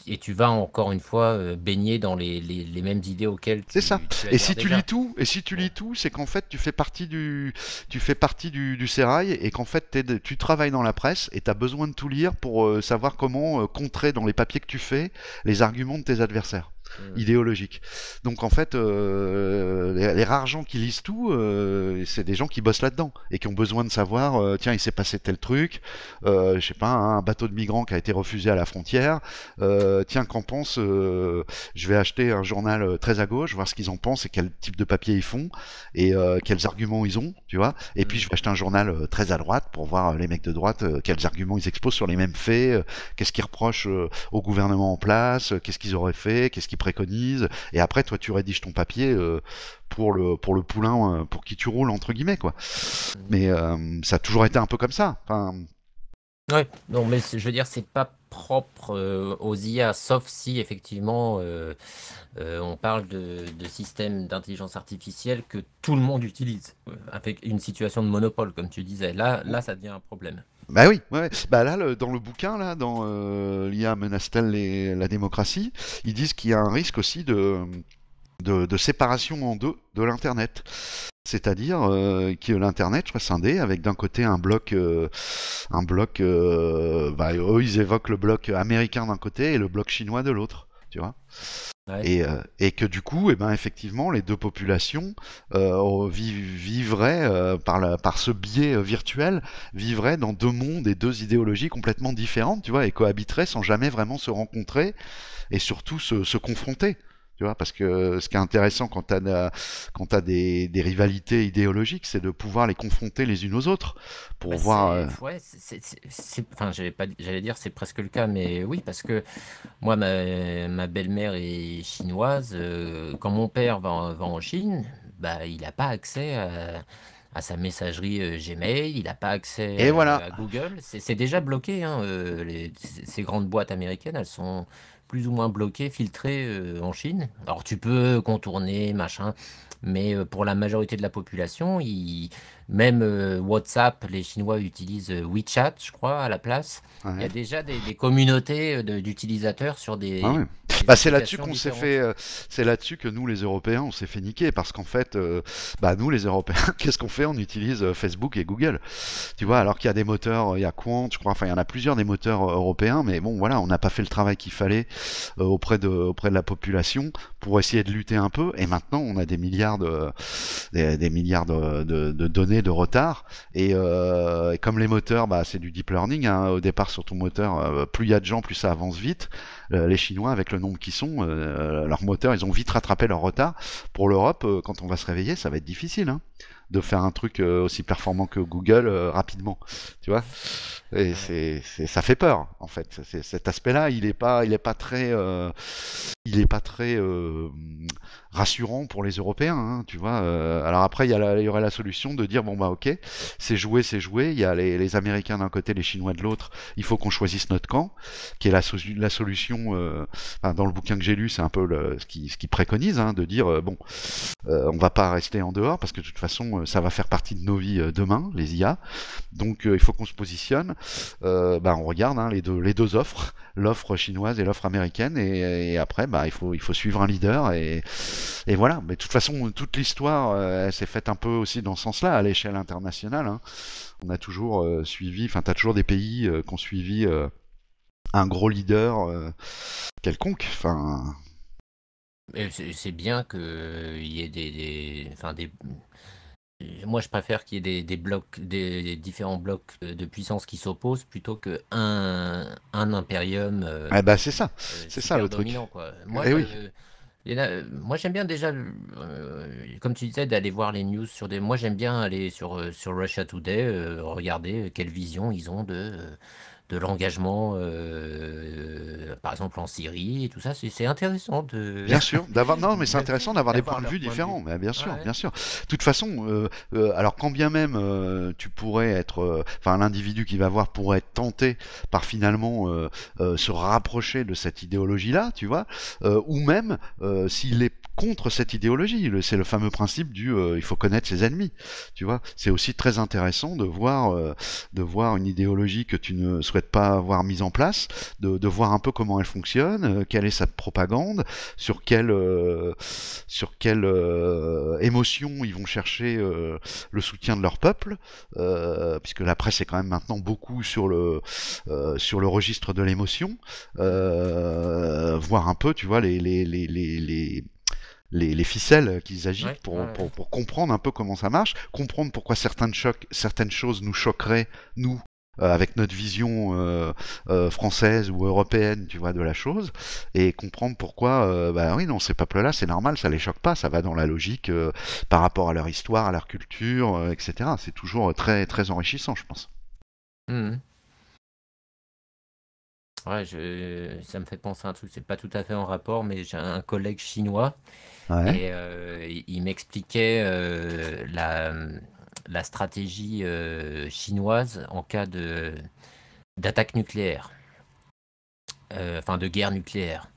et tu vas encore une fois euh, baigner dans les, mêmes idées auxquelles tu C'est ça. et si tu lis tout, et si tu lis tout, c'est qu'en fait tu fais partie du tu fais partie du, sérail et qu'en fait tu travailles dans la presse et tu as besoin de tout lire pour euh, savoir comment contrer dans les papiers que tu fais les arguments de tes adversaires. Mm. idéologique. Donc en fait, euh, les, rares gens qui lisent tout, euh, c'est des gens qui bossent là-dedans et qui ont besoin de savoir, euh, tiens, il s'est passé tel truc, je sais pas, un bateau de migrants qui a été refusé à la frontière, tiens, qu'en pense, je vais acheter un journal très à gauche, voir ce qu'ils en pensent et quel type de papier ils font et quels arguments ils ont, tu vois, et puis mm. je vais acheter un journal très à droite pour voir les mecs de droite, quels arguments ils exposent sur les mêmes faits, qu'est-ce qu'ils reprochent au gouvernement en place, qu'est-ce qu'ils auraient fait, qu'est-ce qu'ils et après toi tu rédiges ton papier euh, pour le pour le poulain euh, pour qui tu roules entre guillemets quoi. Mais euh, ça a toujours été un peu comme ça. Enfin... Ouais, non mais je veux dire c'est pas propre aux IA, sauf si effectivement on parle de, de systèmes d'intelligence artificielle que tout le monde utilise, avec une situation de monopole comme tu disais. Là, là ça devient un problème. Bah oui, bah là, dans le bouquin, là, dans euh, l'IA menace-t-elle la démocratie, ils disent qu'il y a un risque aussi de, de, séparation en deux de l'Internet. C'est-à-dire euh, que l'Internet soit scindé avec d'un côté un bloc, euh, un bloc, bah, eux ils évoquent le bloc américain d'un côté et le bloc chinois de l'autre, tu vois. Euh, et, que du coup, eh ben, effectivement, les deux populations euh, vivraient, euh, par, par ce biais virtuel, vivraient dans deux mondes et deux idéologies complètement différentes, tu vois, et cohabiteraient sans jamais vraiment se rencontrer et surtout se, se confronter vois, parce que ce qui est intéressant quand tu as, quand des, rivalités idéologiques, c'est de pouvoir les confronter les unes aux autres pour bah, voir. Euh, ouais, enfin, j'allais dire c'est presque le cas, mais oui, parce que moi, ma, belle-mère est chinoise. Euh, quand mon père va, en Chine, bah, il n'a pas accès à sa messagerie euh, Gmail, il n'a pas accès à, Google. C'est déjà bloqué. Hein. ces grandes boîtes américaines, elles sont, plus ou moins bloqué, filtré euh, en Chine. Alors tu peux contourner, machin, mais euh, pour la majorité de la population, il... Même euh, WhatsApp, les Chinois utilisent euh, WeChat, je crois, à la place. Il y a déjà des, communautés euh, d'utilisateurs sur ah des. bah, c'est là-dessus qu'on s'est fait. c'est là-dessus que nous, les Européens, on s'est fait niquer parce qu'en fait, bah, nous, les Européens, *laughs* qu'est-ce qu'on fait On utilise Facebook et Google. Tu vois, alors qu'il y a des moteurs, il y a Quant, je crois. Enfin, il y en a plusieurs des moteurs européens, mais bon, voilà, on n'a pas fait le travail qu'il fallait auprès de auprès de la population pour essayer de lutter un peu. Et maintenant, on a des milliards des, milliards de données de retard. Euh, et, comme les moteurs, bah, c'est du deep learning, hein. au départ sur ton moteur, euh, plus il y a de gens, plus ça avance vite. Euh, les Chinois, avec le nombre qu'ils sont, leurs moteurs, ils ont vite rattrapé leur retard. Pour l'Europe, quand on va se réveiller, ça va être difficile hein, de faire un truc aussi performant que Google rapidement. Tu vois Et c'est, ça fait peur, en fait. cet aspect-là, il n'est pas, il est pas très... il est pas très rassurant pour les Européens, hein, tu vois. Euh, alors après, il y, y, aurait la solution de dire bon bah ok, c'est joué, c'est joué. Il y a les, Américains d'un côté, les Chinois de l'autre. Il faut qu'on choisisse notre camp, qui est la, la solution. Euh, dans le bouquin que j'ai lu, c'est un peu ce qui, ce qui préconise, hein, de dire euh, bon, on va pas rester en dehors parce que de toute façon, ça va faire partie de nos vies demain, les IA. Donc il faut qu'on se positionne. Bah, on regarde hein, les les deux offres l'offre chinoise et l'offre américaine. Et, après, bah, il, faut, il faut suivre un leader. Et, et voilà. Mais de toute façon, toute l'histoire, euh, s'est faite un peu aussi dans ce sens-là, à l'échelle internationale. Hein. On a toujours euh, suivi, enfin, tu as toujours des pays euh, qui ont suivi un gros leader quelconque. Enfin. C'est bien qu'il y ait des, enfin des, moi, je préfère qu'il y ait des, blocs, des différents blocs de puissance qui s'opposent plutôt que un, un Imperium. Euh, ah bah c'est ça, euh, c'est ça le truc. Moi, j'aime bien déjà, euh, comme tu disais, d'aller voir les news sur des. Moi j'aime bien aller sur sur Russia Today, regarder quelle vision ils ont de de l'engagement, euh, par exemple en Syrie, et tout ça, c'est intéressant de. Bien sûr, d'avoir non, mais c'est *laughs* intéressant d'avoir des points de vue différents. Mais bien sûr, bien sûr. De toute façon, euh, euh, alors quand bien même tu pourrais être, enfin l'individu qui va voir pourrait être tenté par finalement se rapprocher de cette idéologie-là, tu vois, ou même s'il est contre cette idéologie. C'est le fameux principe du euh, il faut connaître ses ennemis. Tu vois, c'est aussi très intéressant de voir, euh, de voir une idéologie que tu ne souhaites pas avoir mise en place, de, voir un peu comment elle fonctionne, euh, quelle est sa propagande, sur quelle, sur quelle émotion ils vont chercher le soutien de leur peuple, puisque la presse est quand même maintenant beaucoup sur le, sur le registre de l'émotion. voir un peu, tu vois, les, les les, ficelles qu'ils agitent pour, comprendre un peu comment ça marche, comprendre pourquoi certaines, chocs, certaines choses nous choqueraient, nous, euh, avec notre vision euh, euh, française ou européenne, tu vois, de la chose, et comprendre pourquoi, bah oui, non, ces peuples-là, c'est normal, ça les choque pas, ça va dans la logique par rapport à leur histoire, à leur culture, etc. C'est toujours très, très enrichissant, je pense. Mmh Ouais, je, ça me fait penser à un truc, c'est pas tout à fait en rapport, mais j'ai un collègue chinois et euh, il, m'expliquait euh, la, la stratégie euh, chinoise en cas de d'attaque nucléaire, enfin de guerre nucléaire.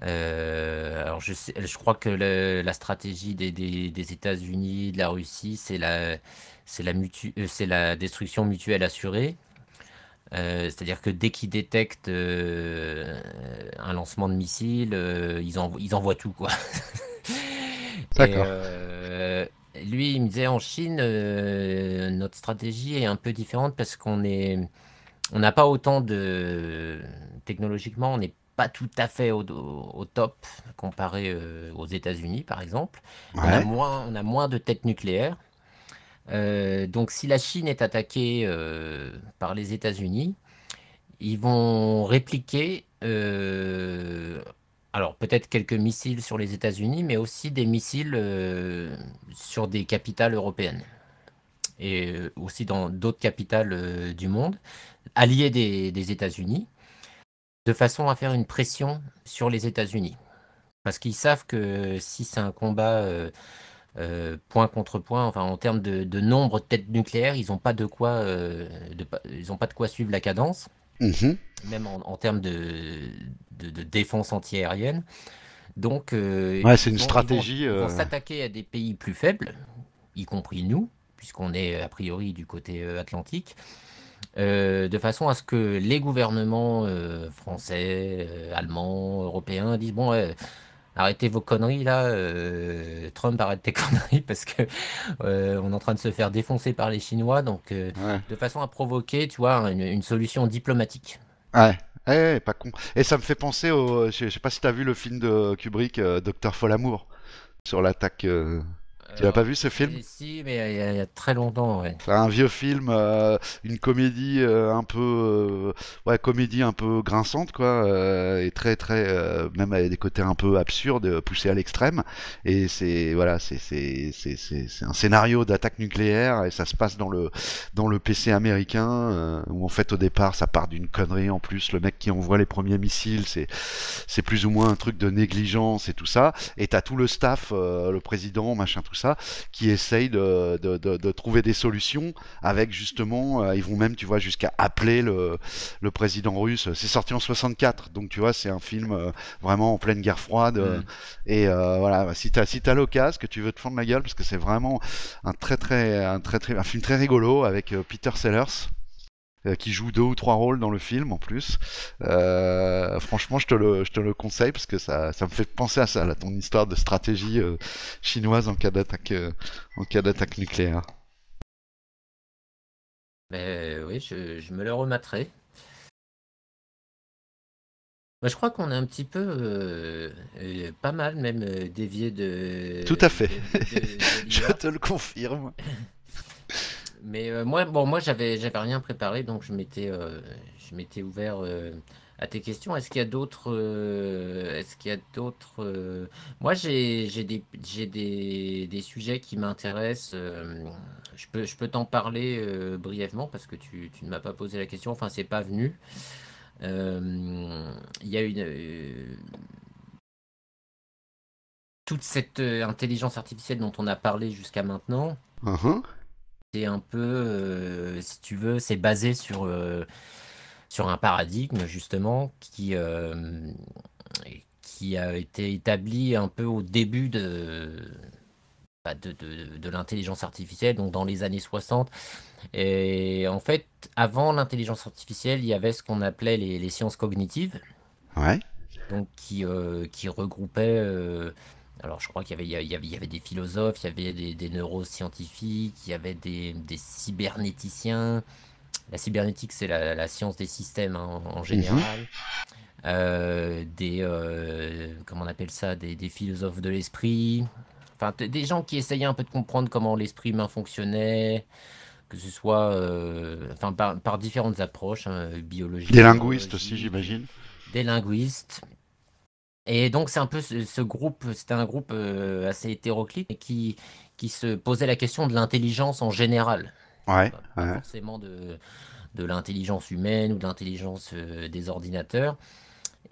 alors je, je crois que la stratégie des, des- États-Unis, de la Russie, c'est la, c'est la, mutu- c'est la destruction mutuelle assurée. Euh, c'est-à-dire que dès qu'ils détectent euh, un lancement de missile, euh, ils, ils, envoient tout, quoi. *laughs* lui, il me disait en Chine, notre stratégie est un peu différente parce qu'on on n'a pas autant de technologiquement, on n'est pas tout à fait au, top comparé aux États-Unis, par exemple. On, a moins, on a moins de têtes nucléaires. Euh, donc si la Chine est attaquée euh, par les États-Unis, ils vont répliquer, euh, alors peut-être quelques missiles sur les États-Unis, mais aussi des missiles sur des capitales européennes et aussi dans d'autres capitales du monde, alliées des, des États-Unis, de façon à faire une pression sur les États-Unis. Parce qu'ils savent que si c'est un combat euh, point contre point, enfin en termes de, nombre de têtes nucléaires, ils n'ont pas de quoi, euh, ils ont pas de quoi suivre la cadence, mhm. même en, termes de, de, défense antiaérienne. Donc, euh, c'est une stratégie. Ils s'attaquer à des pays plus faibles, y compris nous, puisqu'on est a priori du côté atlantique. de façon à ce que les gouvernements français, allemands, européens disent bon, arrêtez vos conneries là, euh, Trump arrête tes *laughs* conneries parce que euh, on est en train de se faire défoncer par les Chinois, donc euh, de façon à provoquer, tu vois, une, solution diplomatique. Ouais. Eh, eh, pas con. Et ça me fait penser au. Je sais pas si t'as vu le film de Kubrick, Docteur Folamour, sur l'attaque tu n'as pas vu ce film Si, mais euh, il y, a, très longtemps. Ouais. C'est un vieux film, euh, une comédie euh, un peu, ouais, comédie un peu grinçante quoi, et très très, même avec des côtés un peu absurdes, poussés à l'extrême. Et c'est voilà, c'est c'est c'est un scénario d'attaque nucléaire et ça se passe dans le dans le PC américain où en fait au départ ça part d'une connerie en plus. Le mec qui envoie les premiers missiles, c'est c'est plus ou moins un truc de négligence et tout ça. Et t'as tout le staff, le président, machin, tout ça qui essayent de, trouver des solutions avec justement, euh, ils vont même, tu vois, jusqu'à appeler le, président russe. C'est sorti en 64, donc tu vois, c'est un film euh, vraiment en pleine guerre froide. Euh, mm. Et voilà, bah, si t'as si l'occasion, que tu veux te fendre la gueule, parce que c'est vraiment un très très un très très un film très rigolo avec Peter Sellers. Euh, qui joue deux ou trois rôles dans le film en plus. Euh, franchement, je te, le, je te le conseille parce que ça, ça me fait penser à ça, à ton histoire de stratégie euh, chinoise en cas d'attaque en cas d'attaque nucléaire. Mais ben, oui, je, je me le remettrai. je crois qu'on est un petit peu, pas mal même, dévié de. Tout à fait. *laughs* je te le confirme. *laughs* Mais euh, moi, bon, moi, j'avais, j'avais rien préparé, donc je m'étais, euh, je m'étais ouvert euh, à tes questions. Est-ce qu'il y a d'autres, est-ce qu'il y a d'autres. Moi, j'ai, j'ai des, j'ai des, des sujets qui m'intéressent. je peux, je peux t'en parler brièvement parce que tu, tu ne m'as pas posé la question. Enfin, c'est pas venu. Il y a une toute cette intelligence artificielle dont on a parlé jusqu'à maintenant. Uh-huh c'est un peu, euh, si tu veux, c'est basé sur, euh, sur un paradigme justement qui, euh, qui a été établi un peu au début de, bah, de, de, l'intelligence artificielle, donc dans les années 60. Et en fait, avant l'intelligence artificielle, il y avait ce qu'on appelait les, les, sciences cognitives. Ouais. Donc qui, qui regroupait. Alors, je crois qu'il y, y, y avait, des philosophes, il y avait des, neuroscientifiques, il y avait des, cybernéticiens. La cybernétique, c'est la, science des systèmes hein, en, mhm. général. Euh, des, euh, comment on appelle ça, des, philosophes de l'esprit. Enfin, des gens qui essayaient un peu de comprendre comment l'esprit humain fonctionnait, que ce soit euh, enfin, par, différentes approches hein, biologiques. Des linguistes aussi, j'imagine. Des linguistes. Et donc c'est un peu ce, groupe, c'était un groupe euh, assez hétéroclite qui, qui se posait la question de l'intelligence en général. Ouais, forcément de, de l'intelligence humaine ou de l'intelligence euh, des ordinateurs.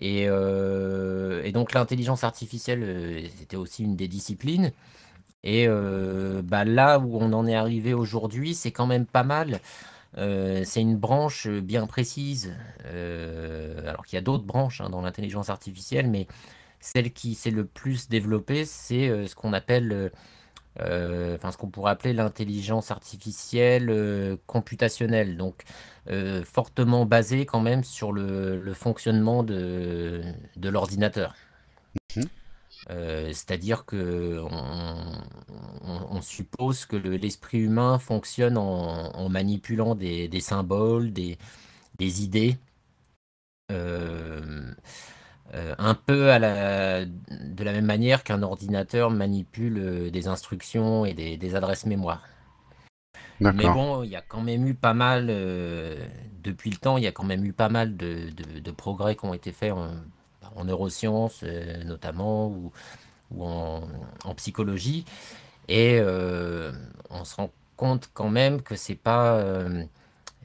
Euh, et, donc l'intelligence artificielle, c'était aussi une des disciplines. Et bah, là où on en est arrivé aujourd'hui, c'est quand même pas mal. Euh, c'est une branche bien précise, euh, alors qu'il y a d'autres branches hein, dans l'intelligence artificielle, mais celle qui s'est le plus développée, c'est euh, ce qu'on appelle, enfin ce qu'on pourrait appeler l'intelligence artificielle computationnelle, donc fortement basée quand même sur le, fonctionnement de l'ordinateur. Euh, c'est-à-dire que on, suppose que l'esprit humain fonctionne en, manipulant des, symboles, des, idées, euh, euh, un peu de la même manière qu'un ordinateur manipule des instructions et des, adresses mémoire. Mais bon, il y a quand même eu pas mal, depuis le temps, il y a quand même eu pas mal de, de progrès qui ont été faits en neurosciences euh, notamment ou, ou en, en, psychologie. Et euh, on se rend compte quand même que c'est pas euh,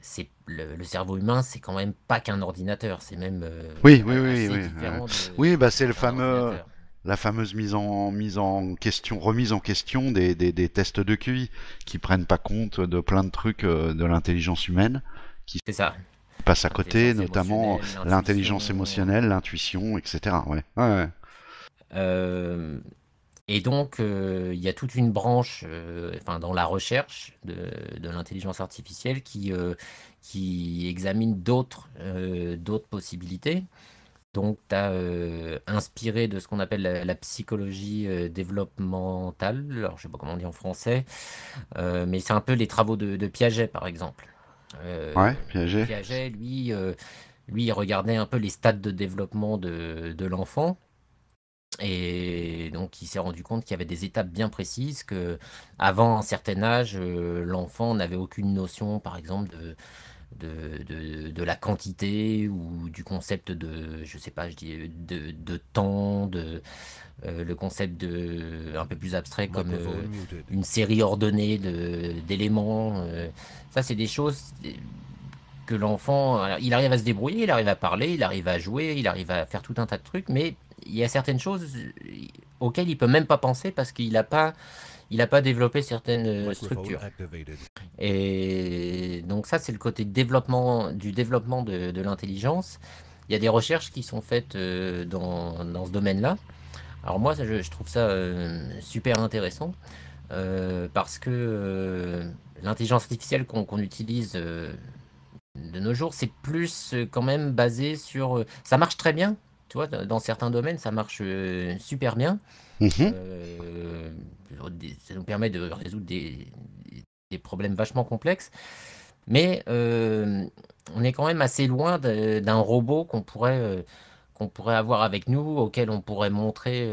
c'est le, cerveau humain, c'est quand même pas qu'un ordinateur, c'est même oui, oui, oui, oui, oui, bah c'est le fameux la fameuse mise en, mise en question, remise en question des, des, des, tests de QI qui prennent pas compte de plein de trucs de l'intelligence humaine. Qui... C'est ça à côté, notamment l'intelligence émotionnelle, l'intuition, etc. Ouais. Ah, euh, et donc, euh, il y a toute une branche euh, enfin, dans la recherche de, l'intelligence artificielle qui, qui examine d'autres d'autres possibilités. Donc, tu as inspiré de ce qu'on appelle la, psychologie développementale, alors je sais pas comment on dit en français, mais c'est un peu les travaux de, de Piaget, par exemple. Euh, ouais, Piaget. lui, euh, lui, regardait un peu les stades de développement de, de l'enfant. Et donc, il s'est rendu compte qu'il y avait des étapes bien précises, que avant un certain âge, euh, l'enfant n'avait aucune notion, par exemple, de, de, de, la quantité ou du concept de, je sais pas, je dis, de, temps, de, euh, le concept de, un peu plus abstrait comme euh, une série ordonnée d'éléments. Euh. ça, c'est des choses que l'enfant, il arrive à se débrouiller, il arrive à parler, il arrive à jouer, il arrive à faire tout un tas de trucs, mais il y a certaines choses auxquelles il peut même pas penser parce qu'il n'a pas il n'a pas développé certaines euh, structures. Et donc ça, c'est le côté développement, du développement de, l'intelligence. Il y a des recherches qui sont faites euh, dans, ce domaine-là. Alors moi, je, trouve ça euh, super intéressant parce que l'intelligence artificielle qu'on utilise de nos jours, c'est plus quand même basé sur... ça marche très bien, tu vois, dans certains domaines, ça marche super bien. Mhm. Euh, ça nous permet de résoudre des, problèmes vachement complexes. Mais euh, on est quand même assez loin d'un robot qu'on pourrait, euh, qu'on pourrait avoir avec nous, auquel on pourrait montrer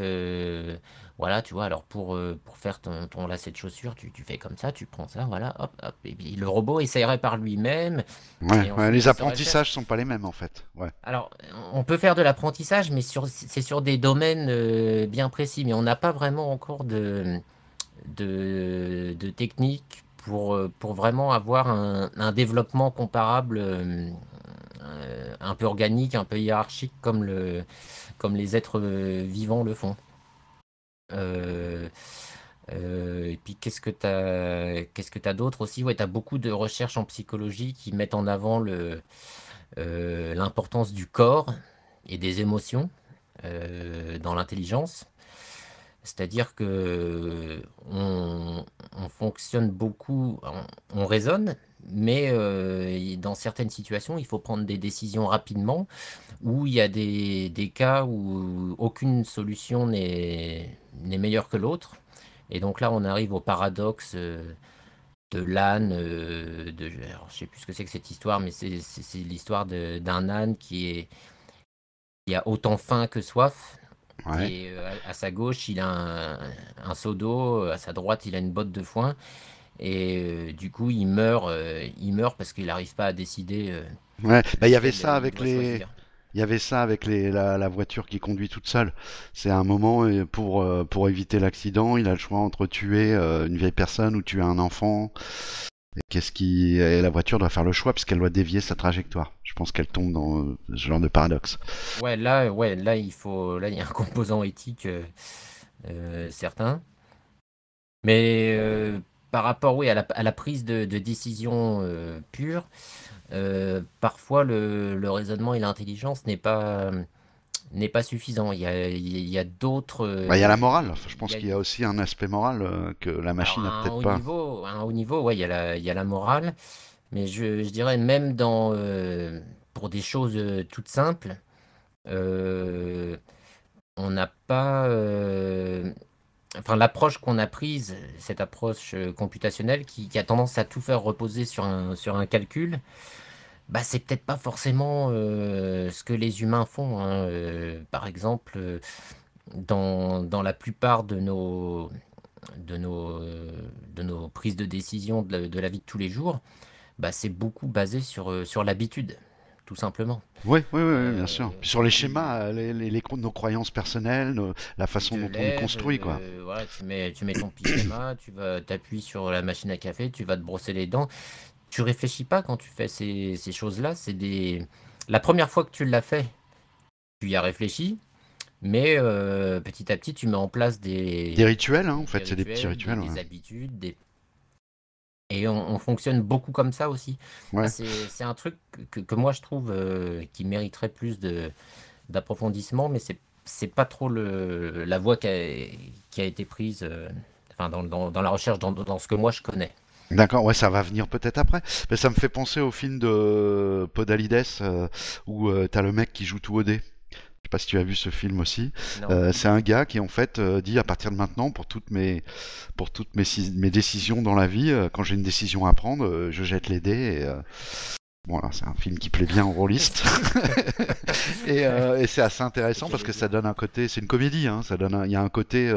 voilà, tu vois, alors pour, euh, pour faire ton, lacet de chaussure tu, fais comme ça, tu prends ça, voilà, hop, hop. Et le robot essayerait par lui-même. les apprentissages sont pas les mêmes en fait. Ouais. Alors, on peut faire de l'apprentissage, mais c'est sur des domaines euh, bien précis. Mais on n'a pas vraiment encore de, de, de technique pour, euh, pour vraiment avoir un, développement comparable. un peu organique, un peu hiérarchique comme, le, comme les êtres vivants le font. Euh, euh, et puis qu'est-ce que tu as qu'est-ce que tu d'autre aussi Ouais, tu as beaucoup de recherches en psychologie qui mettent en avant le euh, l'importance du corps et des émotions dans l'intelligence. C'est-à-dire que on, fonctionne beaucoup, on, raisonne, mais dans certaines situations, il faut prendre des décisions rapidement, où il y a des cas où aucune solution n'est n'est meilleur que l'autre. Et donc là, on arrive au paradoxe euh, de l'âne, euh, de, je sais plus ce que c'est que cette histoire, mais c'est, c'est, l'histoire de, d'un âne qui est qui a autant faim que soif. Et euh, à, sa gauche, il a un, seau d'eau, à sa droite, il a une botte de foin. Et du coup, il meurt, il meurt parce qu'il n'arrive pas à décider. ouais, bah, il y avait ça avec les. Il y avait ça avec la, voiture qui conduit toute seule. C'est un moment euh, euh, pour, éviter l'accident, il a le choix entre tuer euh, une vieille personne ou tuer un enfant. Qu'est-ce qui la voiture doit faire le choix puisqu'elle doit dévier sa trajectoire. Je pense qu'elle tombe dans ce genre de paradoxe. Ouais, là, ouais, là il faut, là y a un composant éthique certain. Mais par rapport, oui, à la, prise de, décision pure, euh, parfois le, raisonnement et l'intelligence n'est pas n'est pas suffisant. Il y a, il y a d'autres. Euh, bah, il y a la morale. je pense qu'il y, a... aussi un aspect moral euh, que la machine n'a peut-être pas. Niveau, un haut niveau, ouais, il y a la, il y a la morale, mais je, je dirais même dans pour des choses toutes simples, on n'a pas enfin l'approche qu'on a prise, cette approche euh, computationnelle qui, a tendance à tout faire reposer sur un, sur un calcul, bah c'est peut-être pas forcément euh, ce que les humains font. Hein. Euh, par exemple, dans, la plupart de nos, de nos, de nos prises de décision de la, vie de tous les jours, bah, c'est beaucoup basé sur, sur l'habitude tout simplement. Oui, oui, oui, bien euh, sûr. sur les schémas, euh, les, les, nos croyances personnelles, la façon dont on construit. Quoi. Euh, tu, mets, tu mets ton pyjama, *coughs* tu vas t'appuies sur la machine à café, tu vas te brosser les dents. Tu réfléchis pas quand tu fais ces, ces choses-là. C'est des... La première fois que tu l'as fait, tu y as réfléchi, mais petit à petit, tu mets en place des, des rituels, hein, en fait, c'est des petits rituels. Des, des habitudes, des et on, fonctionne beaucoup comme ça aussi. Bah, c'est un truc que, moi je trouve euh, qui mériterait plus d'approfondissement, mais c'est c'est pas trop le, la voie qui a, été prise euh, dans, la recherche, dans, ce que moi je connais. D'accord, ouais, ça va venir peut-être après. Mais ça me fait penser au film de Podalides euh, où tu t'as le mec qui joue tout au dé sais pas si tu as vu ce film aussi. Euh, c'est un gars qui en fait euh, dit à partir de maintenant pour toutes mes pour toutes mes, mes décisions dans la vie, euh, quand j'ai une décision à prendre, je jette les dés. voilà, c'est un film qui plaît bien aux rôlistes. *laughs* et, c'est assez intéressant parce que ça donne un côté, c'est une comédie, hein, ça donne, il y a un côté,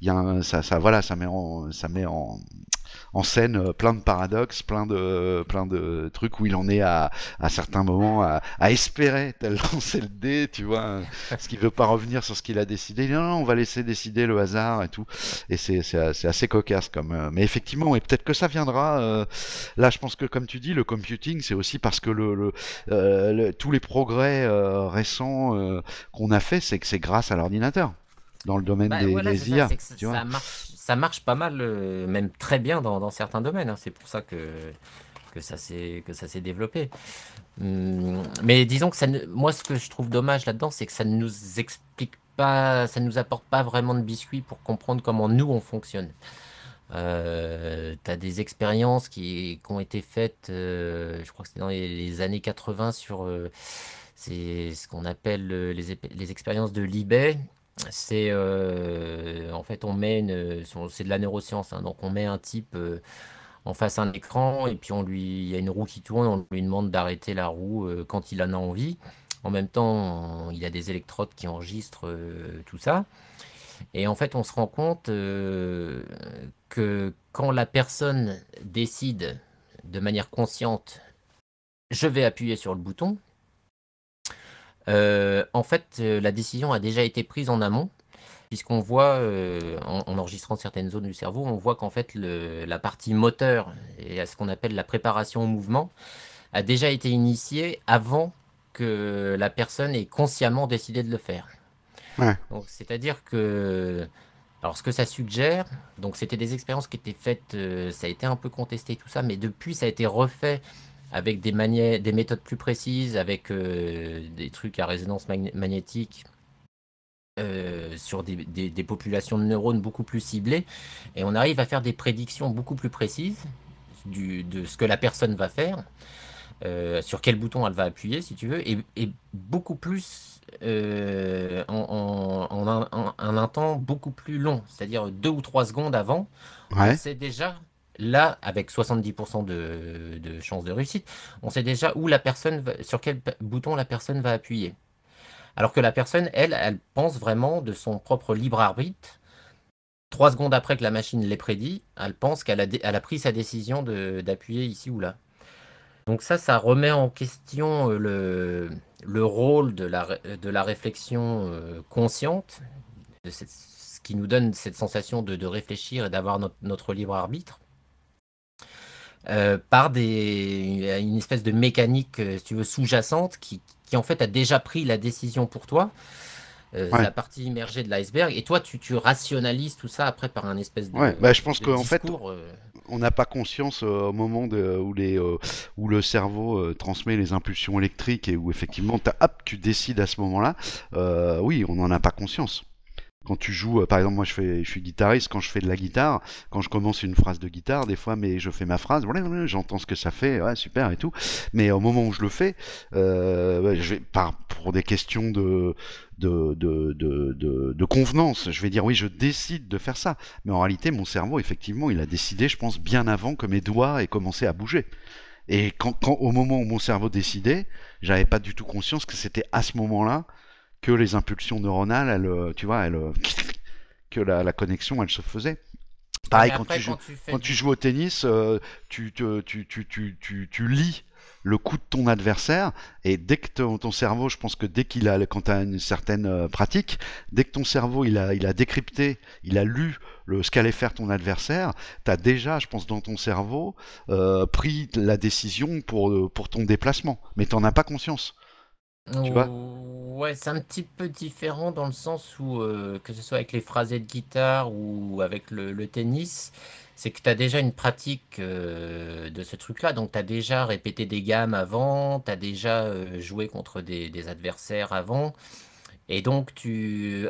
il y a ça, voilà, ça met ça met en, en scène euh, plein de paradoxes, plein de, plein de trucs où il en est à, certains moments à, espérer, tel lancer *laughs* le dé, tu vois, ce qu'il veut pas revenir sur ce qu'il a décidé. non, non, on va laisser décider le hasard et tout. Et c'est assez, assez cocasse comme. Euh, mais effectivement, et peut-être que ça viendra. Euh, là, je pense que comme tu dis, le computing, c'est aussi parce que le, tous les progrès récents qu'on a fait, c'est que c'est grâce à l'ordinateur dans le domaine bah, des, voilà, IA. marche ça marche pas mal, euh, même très bien dans, certains domaines. Hein. C'est pour ça que, que ça s'est développé. Hum, mais disons que ça moi, ce que je trouve dommage là-dedans, c'est que ça ne nous explique pas, ça ne nous apporte pas vraiment de biscuits pour comprendre comment nous, on fonctionne. Euh, tu as des expériences qui, ont été faites, euh, je crois que c'est dans les, années 80 sur... c'est ce qu'on appelle les, expériences de Libet, c'est euh, en fait on met c'est de la neuroscience, hein. donc on met un type euh, en face à un écran et puis on lui, il y a une roue qui tourne, on lui demande d'arrêter la roue euh, quand il en a envie. En même temps, il y a des électrodes qui enregistrent tout ça. Et en fait, on se rend compte que quand la personne décide de manière consciente, je vais appuyer sur le bouton, euh, en fait, euh, la décision a déjà été prise en amont puisqu'on voit, euh, en, enregistrant certaines zones du cerveau, on voit qu'en fait la partie moteur et à ce qu'on appelle la préparation au mouvement a déjà été initiée avant que la personne ait consciemment décidé de le faire. c'est-à-dire que alors ce que ça suggère, donc c'était des expériences qui étaient faites, ça a été un peu contesté tout ça, mais depuis ça a été refait avec des, des méthodes plus précises, avec euh, des trucs à résonance magnétique. Euh, sur des, des, populations de neurones beaucoup plus ciblées, et on arrive à faire des prédictions beaucoup plus précises du, de ce que la personne va faire, euh, sur quel bouton elle va appuyer, si tu veux, et, et beaucoup plus en, en, un, en, un temps beaucoup plus long, c'est-à-dire deux ou trois secondes avant, ouais. on sait déjà Là, avec 70% de, chances de réussite, on sait déjà où la personne sur quel bouton la personne va appuyer. Alors que la personne, elle, elle pense vraiment de son propre libre arbitre. Trois secondes après que la machine l'ait prédit, elle pense qu'elle a, a pris sa décision d'appuyer ici ou là. Donc ça, ça remet en question euh, le, rôle de la, de la réflexion euh, consciente, de ce qui nous donne cette sensation de, réfléchir et d'avoir notre libre arbitre. Euh, par une espèce de mécanique, euh, tu veux, sous-jacente qui, en fait a déjà pris la décision pour toi. Euh, la partie immergée de l'iceberg. Et toi, tu, tu, rationalises tout ça après par un espèce de. Ouais, bah, je pense qu'en fait, on n'a pas conscience au moment où, les, où le cerveau transmet les impulsions électriques et où effectivement, tu décides à ce moment-là. oui, on n'en a pas conscience quand tu joues, euh, par exemple, moi je, suis guitariste, quand je fais de la guitare, quand je commence une phrase de guitare, des fois, mais je fais ma phrase, j'entends ce que ça fait, ouais, super et tout. Mais au moment où je le fais, euh, je vais, pour des questions de, convenance. Je vais dire oui, je décide de faire ça. Mais en réalité, mon cerveau, effectivement, il a décidé, je pense, bien avant que mes doigts aient commencé à bouger. Et au moment où mon cerveau décidait, j'avais pas du tout conscience que c'était à ce moment-là que les impulsions neuronales, euh, tu vois, euh, *sniffs* que la, connexion, elle se faisait. Pareil, quand, tu, joues, au tennis, euh, tu, lis le coup de ton adversaire et dès que ton, cerveau, je pense que dès qu'il a, quand tu as une certaine pratique, dès que ton cerveau il a, décrypté, il a lu le, ce qu'allait faire ton adversaire, tu as déjà, je pense, dans ton cerveau pris la décision pour, pour ton déplacement, mais tu n'en as pas conscience. Ouais, c'est un petit peu différent dans le sens où, euh, que ce soit avec les phrasés de guitare ou avec le, tennis, c'est que tu as déjà une pratique euh, de ce truc-là. Donc, tu as déjà répété des gammes avant, tu as déjà euh, joué contre des, adversaires avant. Et donc, tu,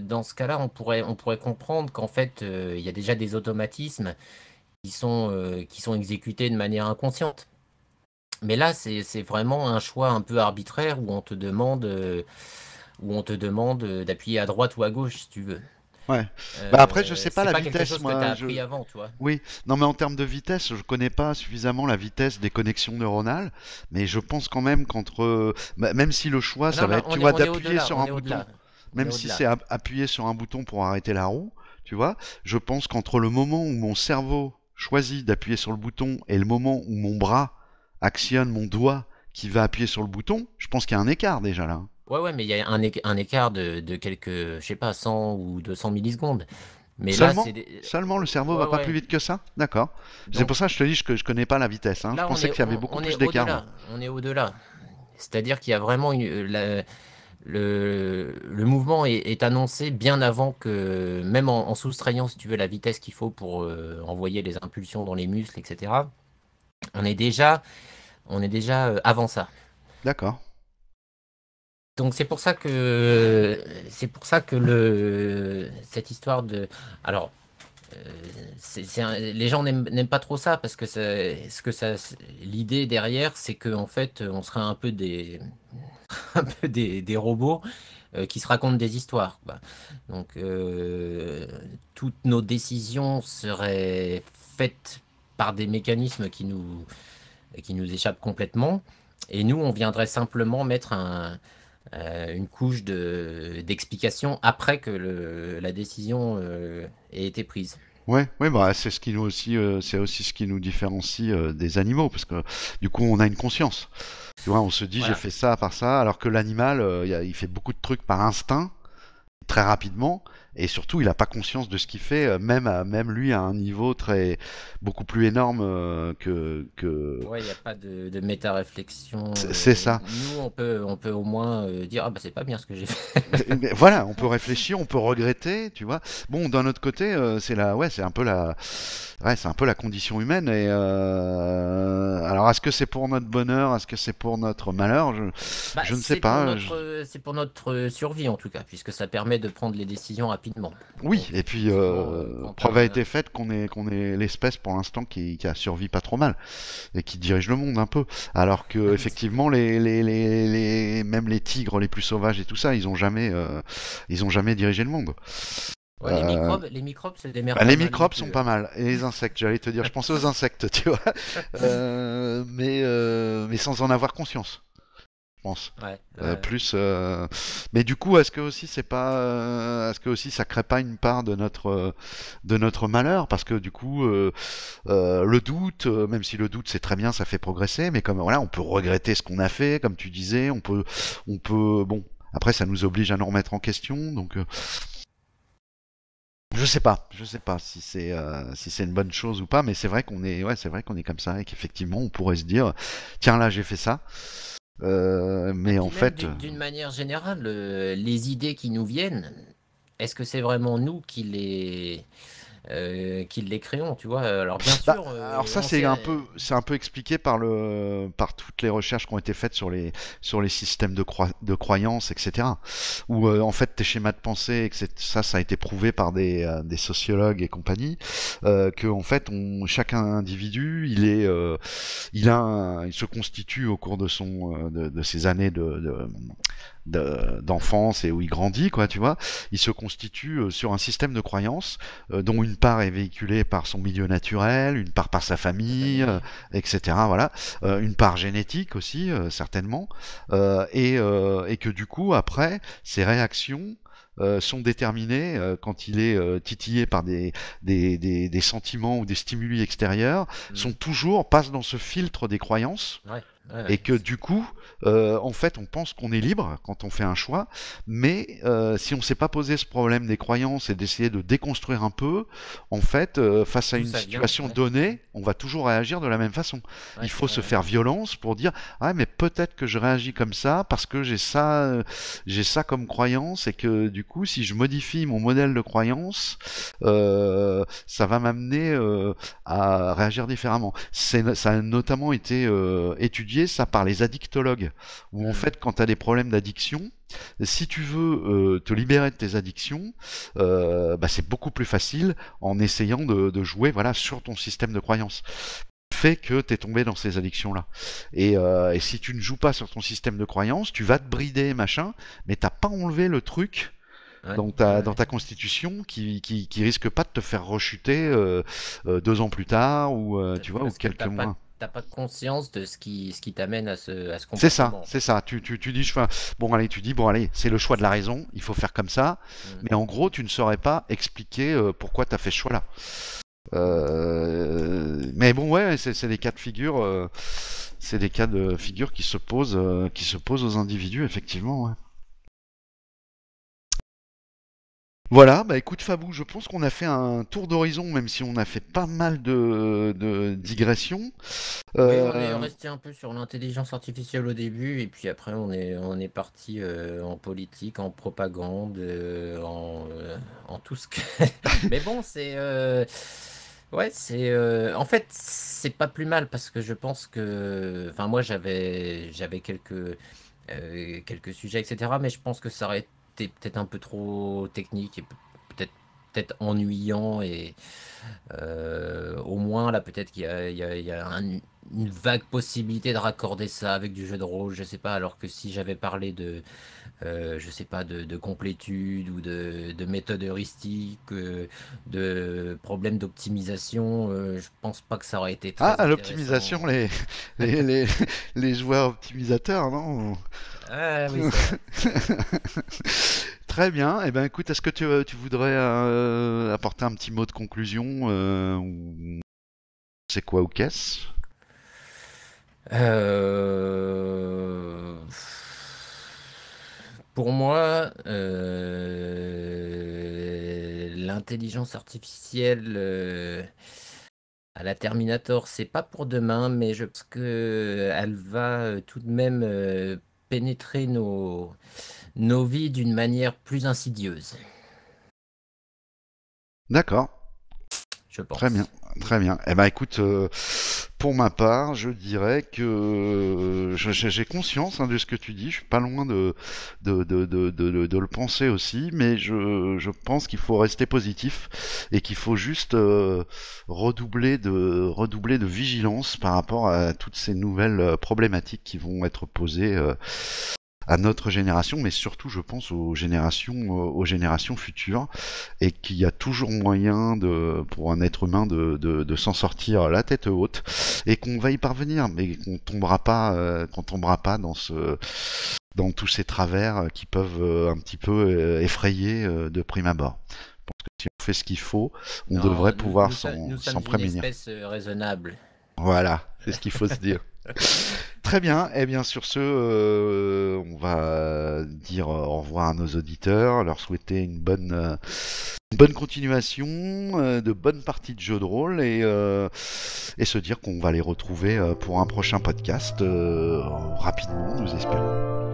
dans ce cas-là, on pourrait, on pourrait comprendre qu'en fait, il y a déjà des automatismes qui sont, qui sont exécutés de manière inconsciente. Mais là, c'est vraiment un choix un peu arbitraire où on te demande, euh, où on te demande euh, d'appuyer à droite ou à gauche si tu veux. Ouais. Euh, bah, après, je sais pas la vitesse. moi, que je... avant, toi. Oui. Non, mais en termes de vitesse, je connais pas suffisamment la vitesse des connexions neuronales, mais je pense quand même qu'entre, même si le choix, ça va être, tu vois, d'appuyer sur un bouton, même si c'est appuyer sur un bouton pour arrêter la roue, tu vois, je pense qu'entre le moment où mon cerveau choisit d'appuyer sur le bouton et le moment où mon bras actionne mon doigt qui va appuyer sur le bouton, je pense qu'il y a un écart déjà là. Ouais, ouais, mais il y a un, écart de, quelques, je sais pas, 100 ou 200 millisecondes. Mais seulement, là, des... seulement le cerveau va pas plus vite que ça D'accord. C'est pour ça que je te dis que je, ne connais pas la vitesse. Hein. je pensais qu'il y avait beaucoup plus d'écart. On est au-delà. C'est-à-dire qu'il y a vraiment euh, le, mouvement est, annoncé bien avant que, même en, soustrayant, si tu veux, la vitesse qu'il faut pour euh, envoyer les impulsions dans les muscles, etc. On est déjà on est déjà euh, avant ça. D'accord. Donc c'est pour ça que c'est pour ça que le cette histoire de alors euh, les gens n'aiment pas trop ça parce que, ce que ça, l'idée derrière, c'est qu'en en fait, on serait un peu des, *laughs* un peu des, robots euh, qui se racontent des histoires. Donc, toutes nos décisions seraient faites par des mécanismes qui nous, qui nous échappe complètement. Et nous, on viendrait simplement mettre euh, une couche d'explication après que la décision euh, ait été prise. Ouais, ouais, bah c'est ce qui nous aussi, euh, c'est aussi ce qui nous différencie des animaux, parce que du coup on a une conscience. on se dit j'ai fait ça par ça, alors que l'animal, il fait beaucoup de trucs par instinct, très rapidement, et surtout il n'a pas conscience de ce qu'il fait, euh, même, à, même lui à un niveau très beaucoup plus énorme euh, que. que... Ouais, il n'y a pas de, de méta-réflexion. Euh, c'est ça. Nous, on peut, on peut au moins dire Ah, bah c'est pas bien ce que j'ai fait. *laughs* voilà, on peut réfléchir, on peut regretter, tu vois. Bon, d'un autre côté, c'est la... ouais, un, peu la... ouais, un peu la condition humaine. Et, Alors, est-ce que c'est pour notre bonheur Est-ce que c'est pour notre malheur je... Bah, je... ne sais pas. C'est pour notre survie en tout cas, puisque ça permet de prendre les décisions à oui, et puis euh, euh, preuve a été faite qu'on est, est l'espèce pour l'instant qui, a survécu pas trop mal et qui dirige le monde un peu. Alors que *laughs* effectivement, les, même les tigres les plus sauvages et tout ça, ils ont jamais, euh, ils ont jamais dirigé le monde. les, microbes, c'est bah, Les microbes sont pas mal. Et les insectes, j'allais te dire, je pensais aux *laughs* insectes, tu vois. mais sans en avoir conscience. Euh, plus, euh, mais du coup, est-ce que aussi c'est pas, euh, est-ce que aussi ça crée pas une part de notre de notre malheur parce que du coup, le doute, même si le doute c'est très bien, ça fait progresser, mais comme voilà, on peut regretter ce qu'on a fait, comme tu disais, on peut, on peut, bon, après ça nous oblige à nous remettre en question, donc. Je sais pas, je sais pas si c'est si c'est une bonne chose ou pas, mais c'est vrai qu'on est ouais, c'est vrai qu'on est comme ça et qu'effectivement on pourrait se dire tiens là j'ai fait ça, euh, mais en fait. Euh, d'une manière générale, les idées qui nous viennent, est-ce que c'est vraiment nous qui les euh, qu'ils les créons, tu vois. Alors bien bah, sûr. Euh, alors ça c'est un euh, peu c'est un peu expliqué par le par toutes les recherches qui ont été faites sur les sur les systèmes de croyances, etc. Où en fait tes schémas de pensée, etc. Ça ça a été prouvé par des, des sociologues et compagnie que en fait on chaque individu il est il a il se constitue au cours de son de, ses années de, de, d'enfance et où il grandit, quoi, tu vois, il se constitue euh, sur un système de croyances euh, dont une part est véhiculée par son milieu naturel, une part par sa famille, euh, etc. Voilà, une part génétique aussi, certainement, et, et que du coup, après, ses réactions sont déterminées quand il est titillé par des, des, sentiments ou des stimuli extérieurs, mmh. sont toujours, passent dans ce filtre des croyances, et que du coup, euh, en fait, on pense qu'on est libre quand on fait un choix, mais euh, si on ne s'est pas posé ce problème des croyances et d'essayer de déconstruire un peu, en fait, euh, face à une situation donnée, on va toujours réagir de la même façon. Il faut se faire violence pour dire ah mais peut-être que je réagis comme ça parce que j'ai ça, j'ai ça comme croyance et que du coup, si je modifie mon modèle de croyance, ça va m'amener à réagir différemment. Ça a notamment été étudié ça par les addictologues où en mm. fait, quand tu as des problèmes d'addiction, si tu veux euh, te libérer de tes addictions, euh, bah, c'est beaucoup plus facile en essayant de, jouer voilà, sur ton système de croyance fait que tu es tombé dans ces addictions-là. Euh, et, si tu ne joues pas sur ton système de croyance, tu vas te brider, machin, mais t'as pas enlevé le truc dans, ta, dans ta constitution qui, qui, risque pas de te faire rechuter deux ans plus tard ou, tu vois, ou quelques mois t'as pas conscience de ce qui, ce qui t'amène à ce, à ce comportement. C'est ça, c'est ça. Tu, tu, dis, bon, allez, tu dis, bon, allez, c'est le choix de la raison, il faut faire comme ça. Mm. Mais en gros, tu ne saurais pas expliquer euh, pourquoi tu as fait ce choix-là. Euh, mais bon, ouais, c'est des cas de figure, euh, c'est des cas de figure qui se posent, qui se posent aux individus, effectivement. Ouais. Voilà, bah écoute Fabou, je pense qu'on a fait un tour d'horizon, même si on a fait pas mal de, digressions. on est euh, resté un peu sur l'intelligence artificielle au début, et puis après on est, on est parti euh, en politique, en propagande, euh, en, tout ce que... *laughs* Mais bon, c'est... Ouais, c'est en fait c'est pas plus mal parce que je pense que enfin moi j'avais j'avais quelques quelques sujets etc mais je pense que ça aurait peut-être un peu trop technique et peut-être ennuyant et euh, au moins là peut-être qu'il y a, une vague possibilité de raccorder ça avec du jeu de rôle je sais pas alors que si j'avais parlé de euh, je sais pas de, complétude ou de, de méthode heuristique euh, de problème d'optimisation je pense pas que ça aurait été très ah l'optimisation les, joueurs optimisateurs non ah *laughs* Très bien. Et eh ben, écoute, est-ce que tu, euh, voudrais euh, apporter un petit mot de conclusion euh, ou... C'est quoi ou qu'est-ce Pour moi, l'intelligence artificielle à la Terminator, c'est pas pour demain, mais je pense que elle va tout de même pénétrer nos, nos vies d'une manière plus insidieuse. D'accord. Je pense. Très bien très bien. Eh ben, écoute, euh, pour ma part, je dirais que euh, j'ai conscience hein, de ce que tu dis. Je suis pas loin de de, le penser aussi, mais je, pense qu'il faut rester positif et qu'il faut juste euh, redoubler de redoubler de vigilance par rapport à toutes ces nouvelles problématiques qui vont être posées à notre génération, mais surtout je pense aux générations, euh, aux générations futures, et qu'il y a toujours moyen de, pour un être humain de, s'en sortir la tête haute, et qu'on va y parvenir, mais qu'on tombera pas, euh, qu'on tombera pas dans ce dans tous ces travers euh, qui peuvent un petit peu effrayer de prime abord. parce que si on fait ce qu'il faut, on devrait pouvoir s'en prémunir. Nous sommes une espèce raisonnable. Voilà, c'est ce qu'il faut se dire. *laughs* *laughs* Très bien. et eh bien, sur ce, euh, on va dire euh, au revoir à nos auditeurs, leur souhaiter une bonne, euh, bonne continuation, de bonnes parties de jeux de rôle et se dire qu'on va les retrouver pour un prochain podcast rapidement, nous espérons.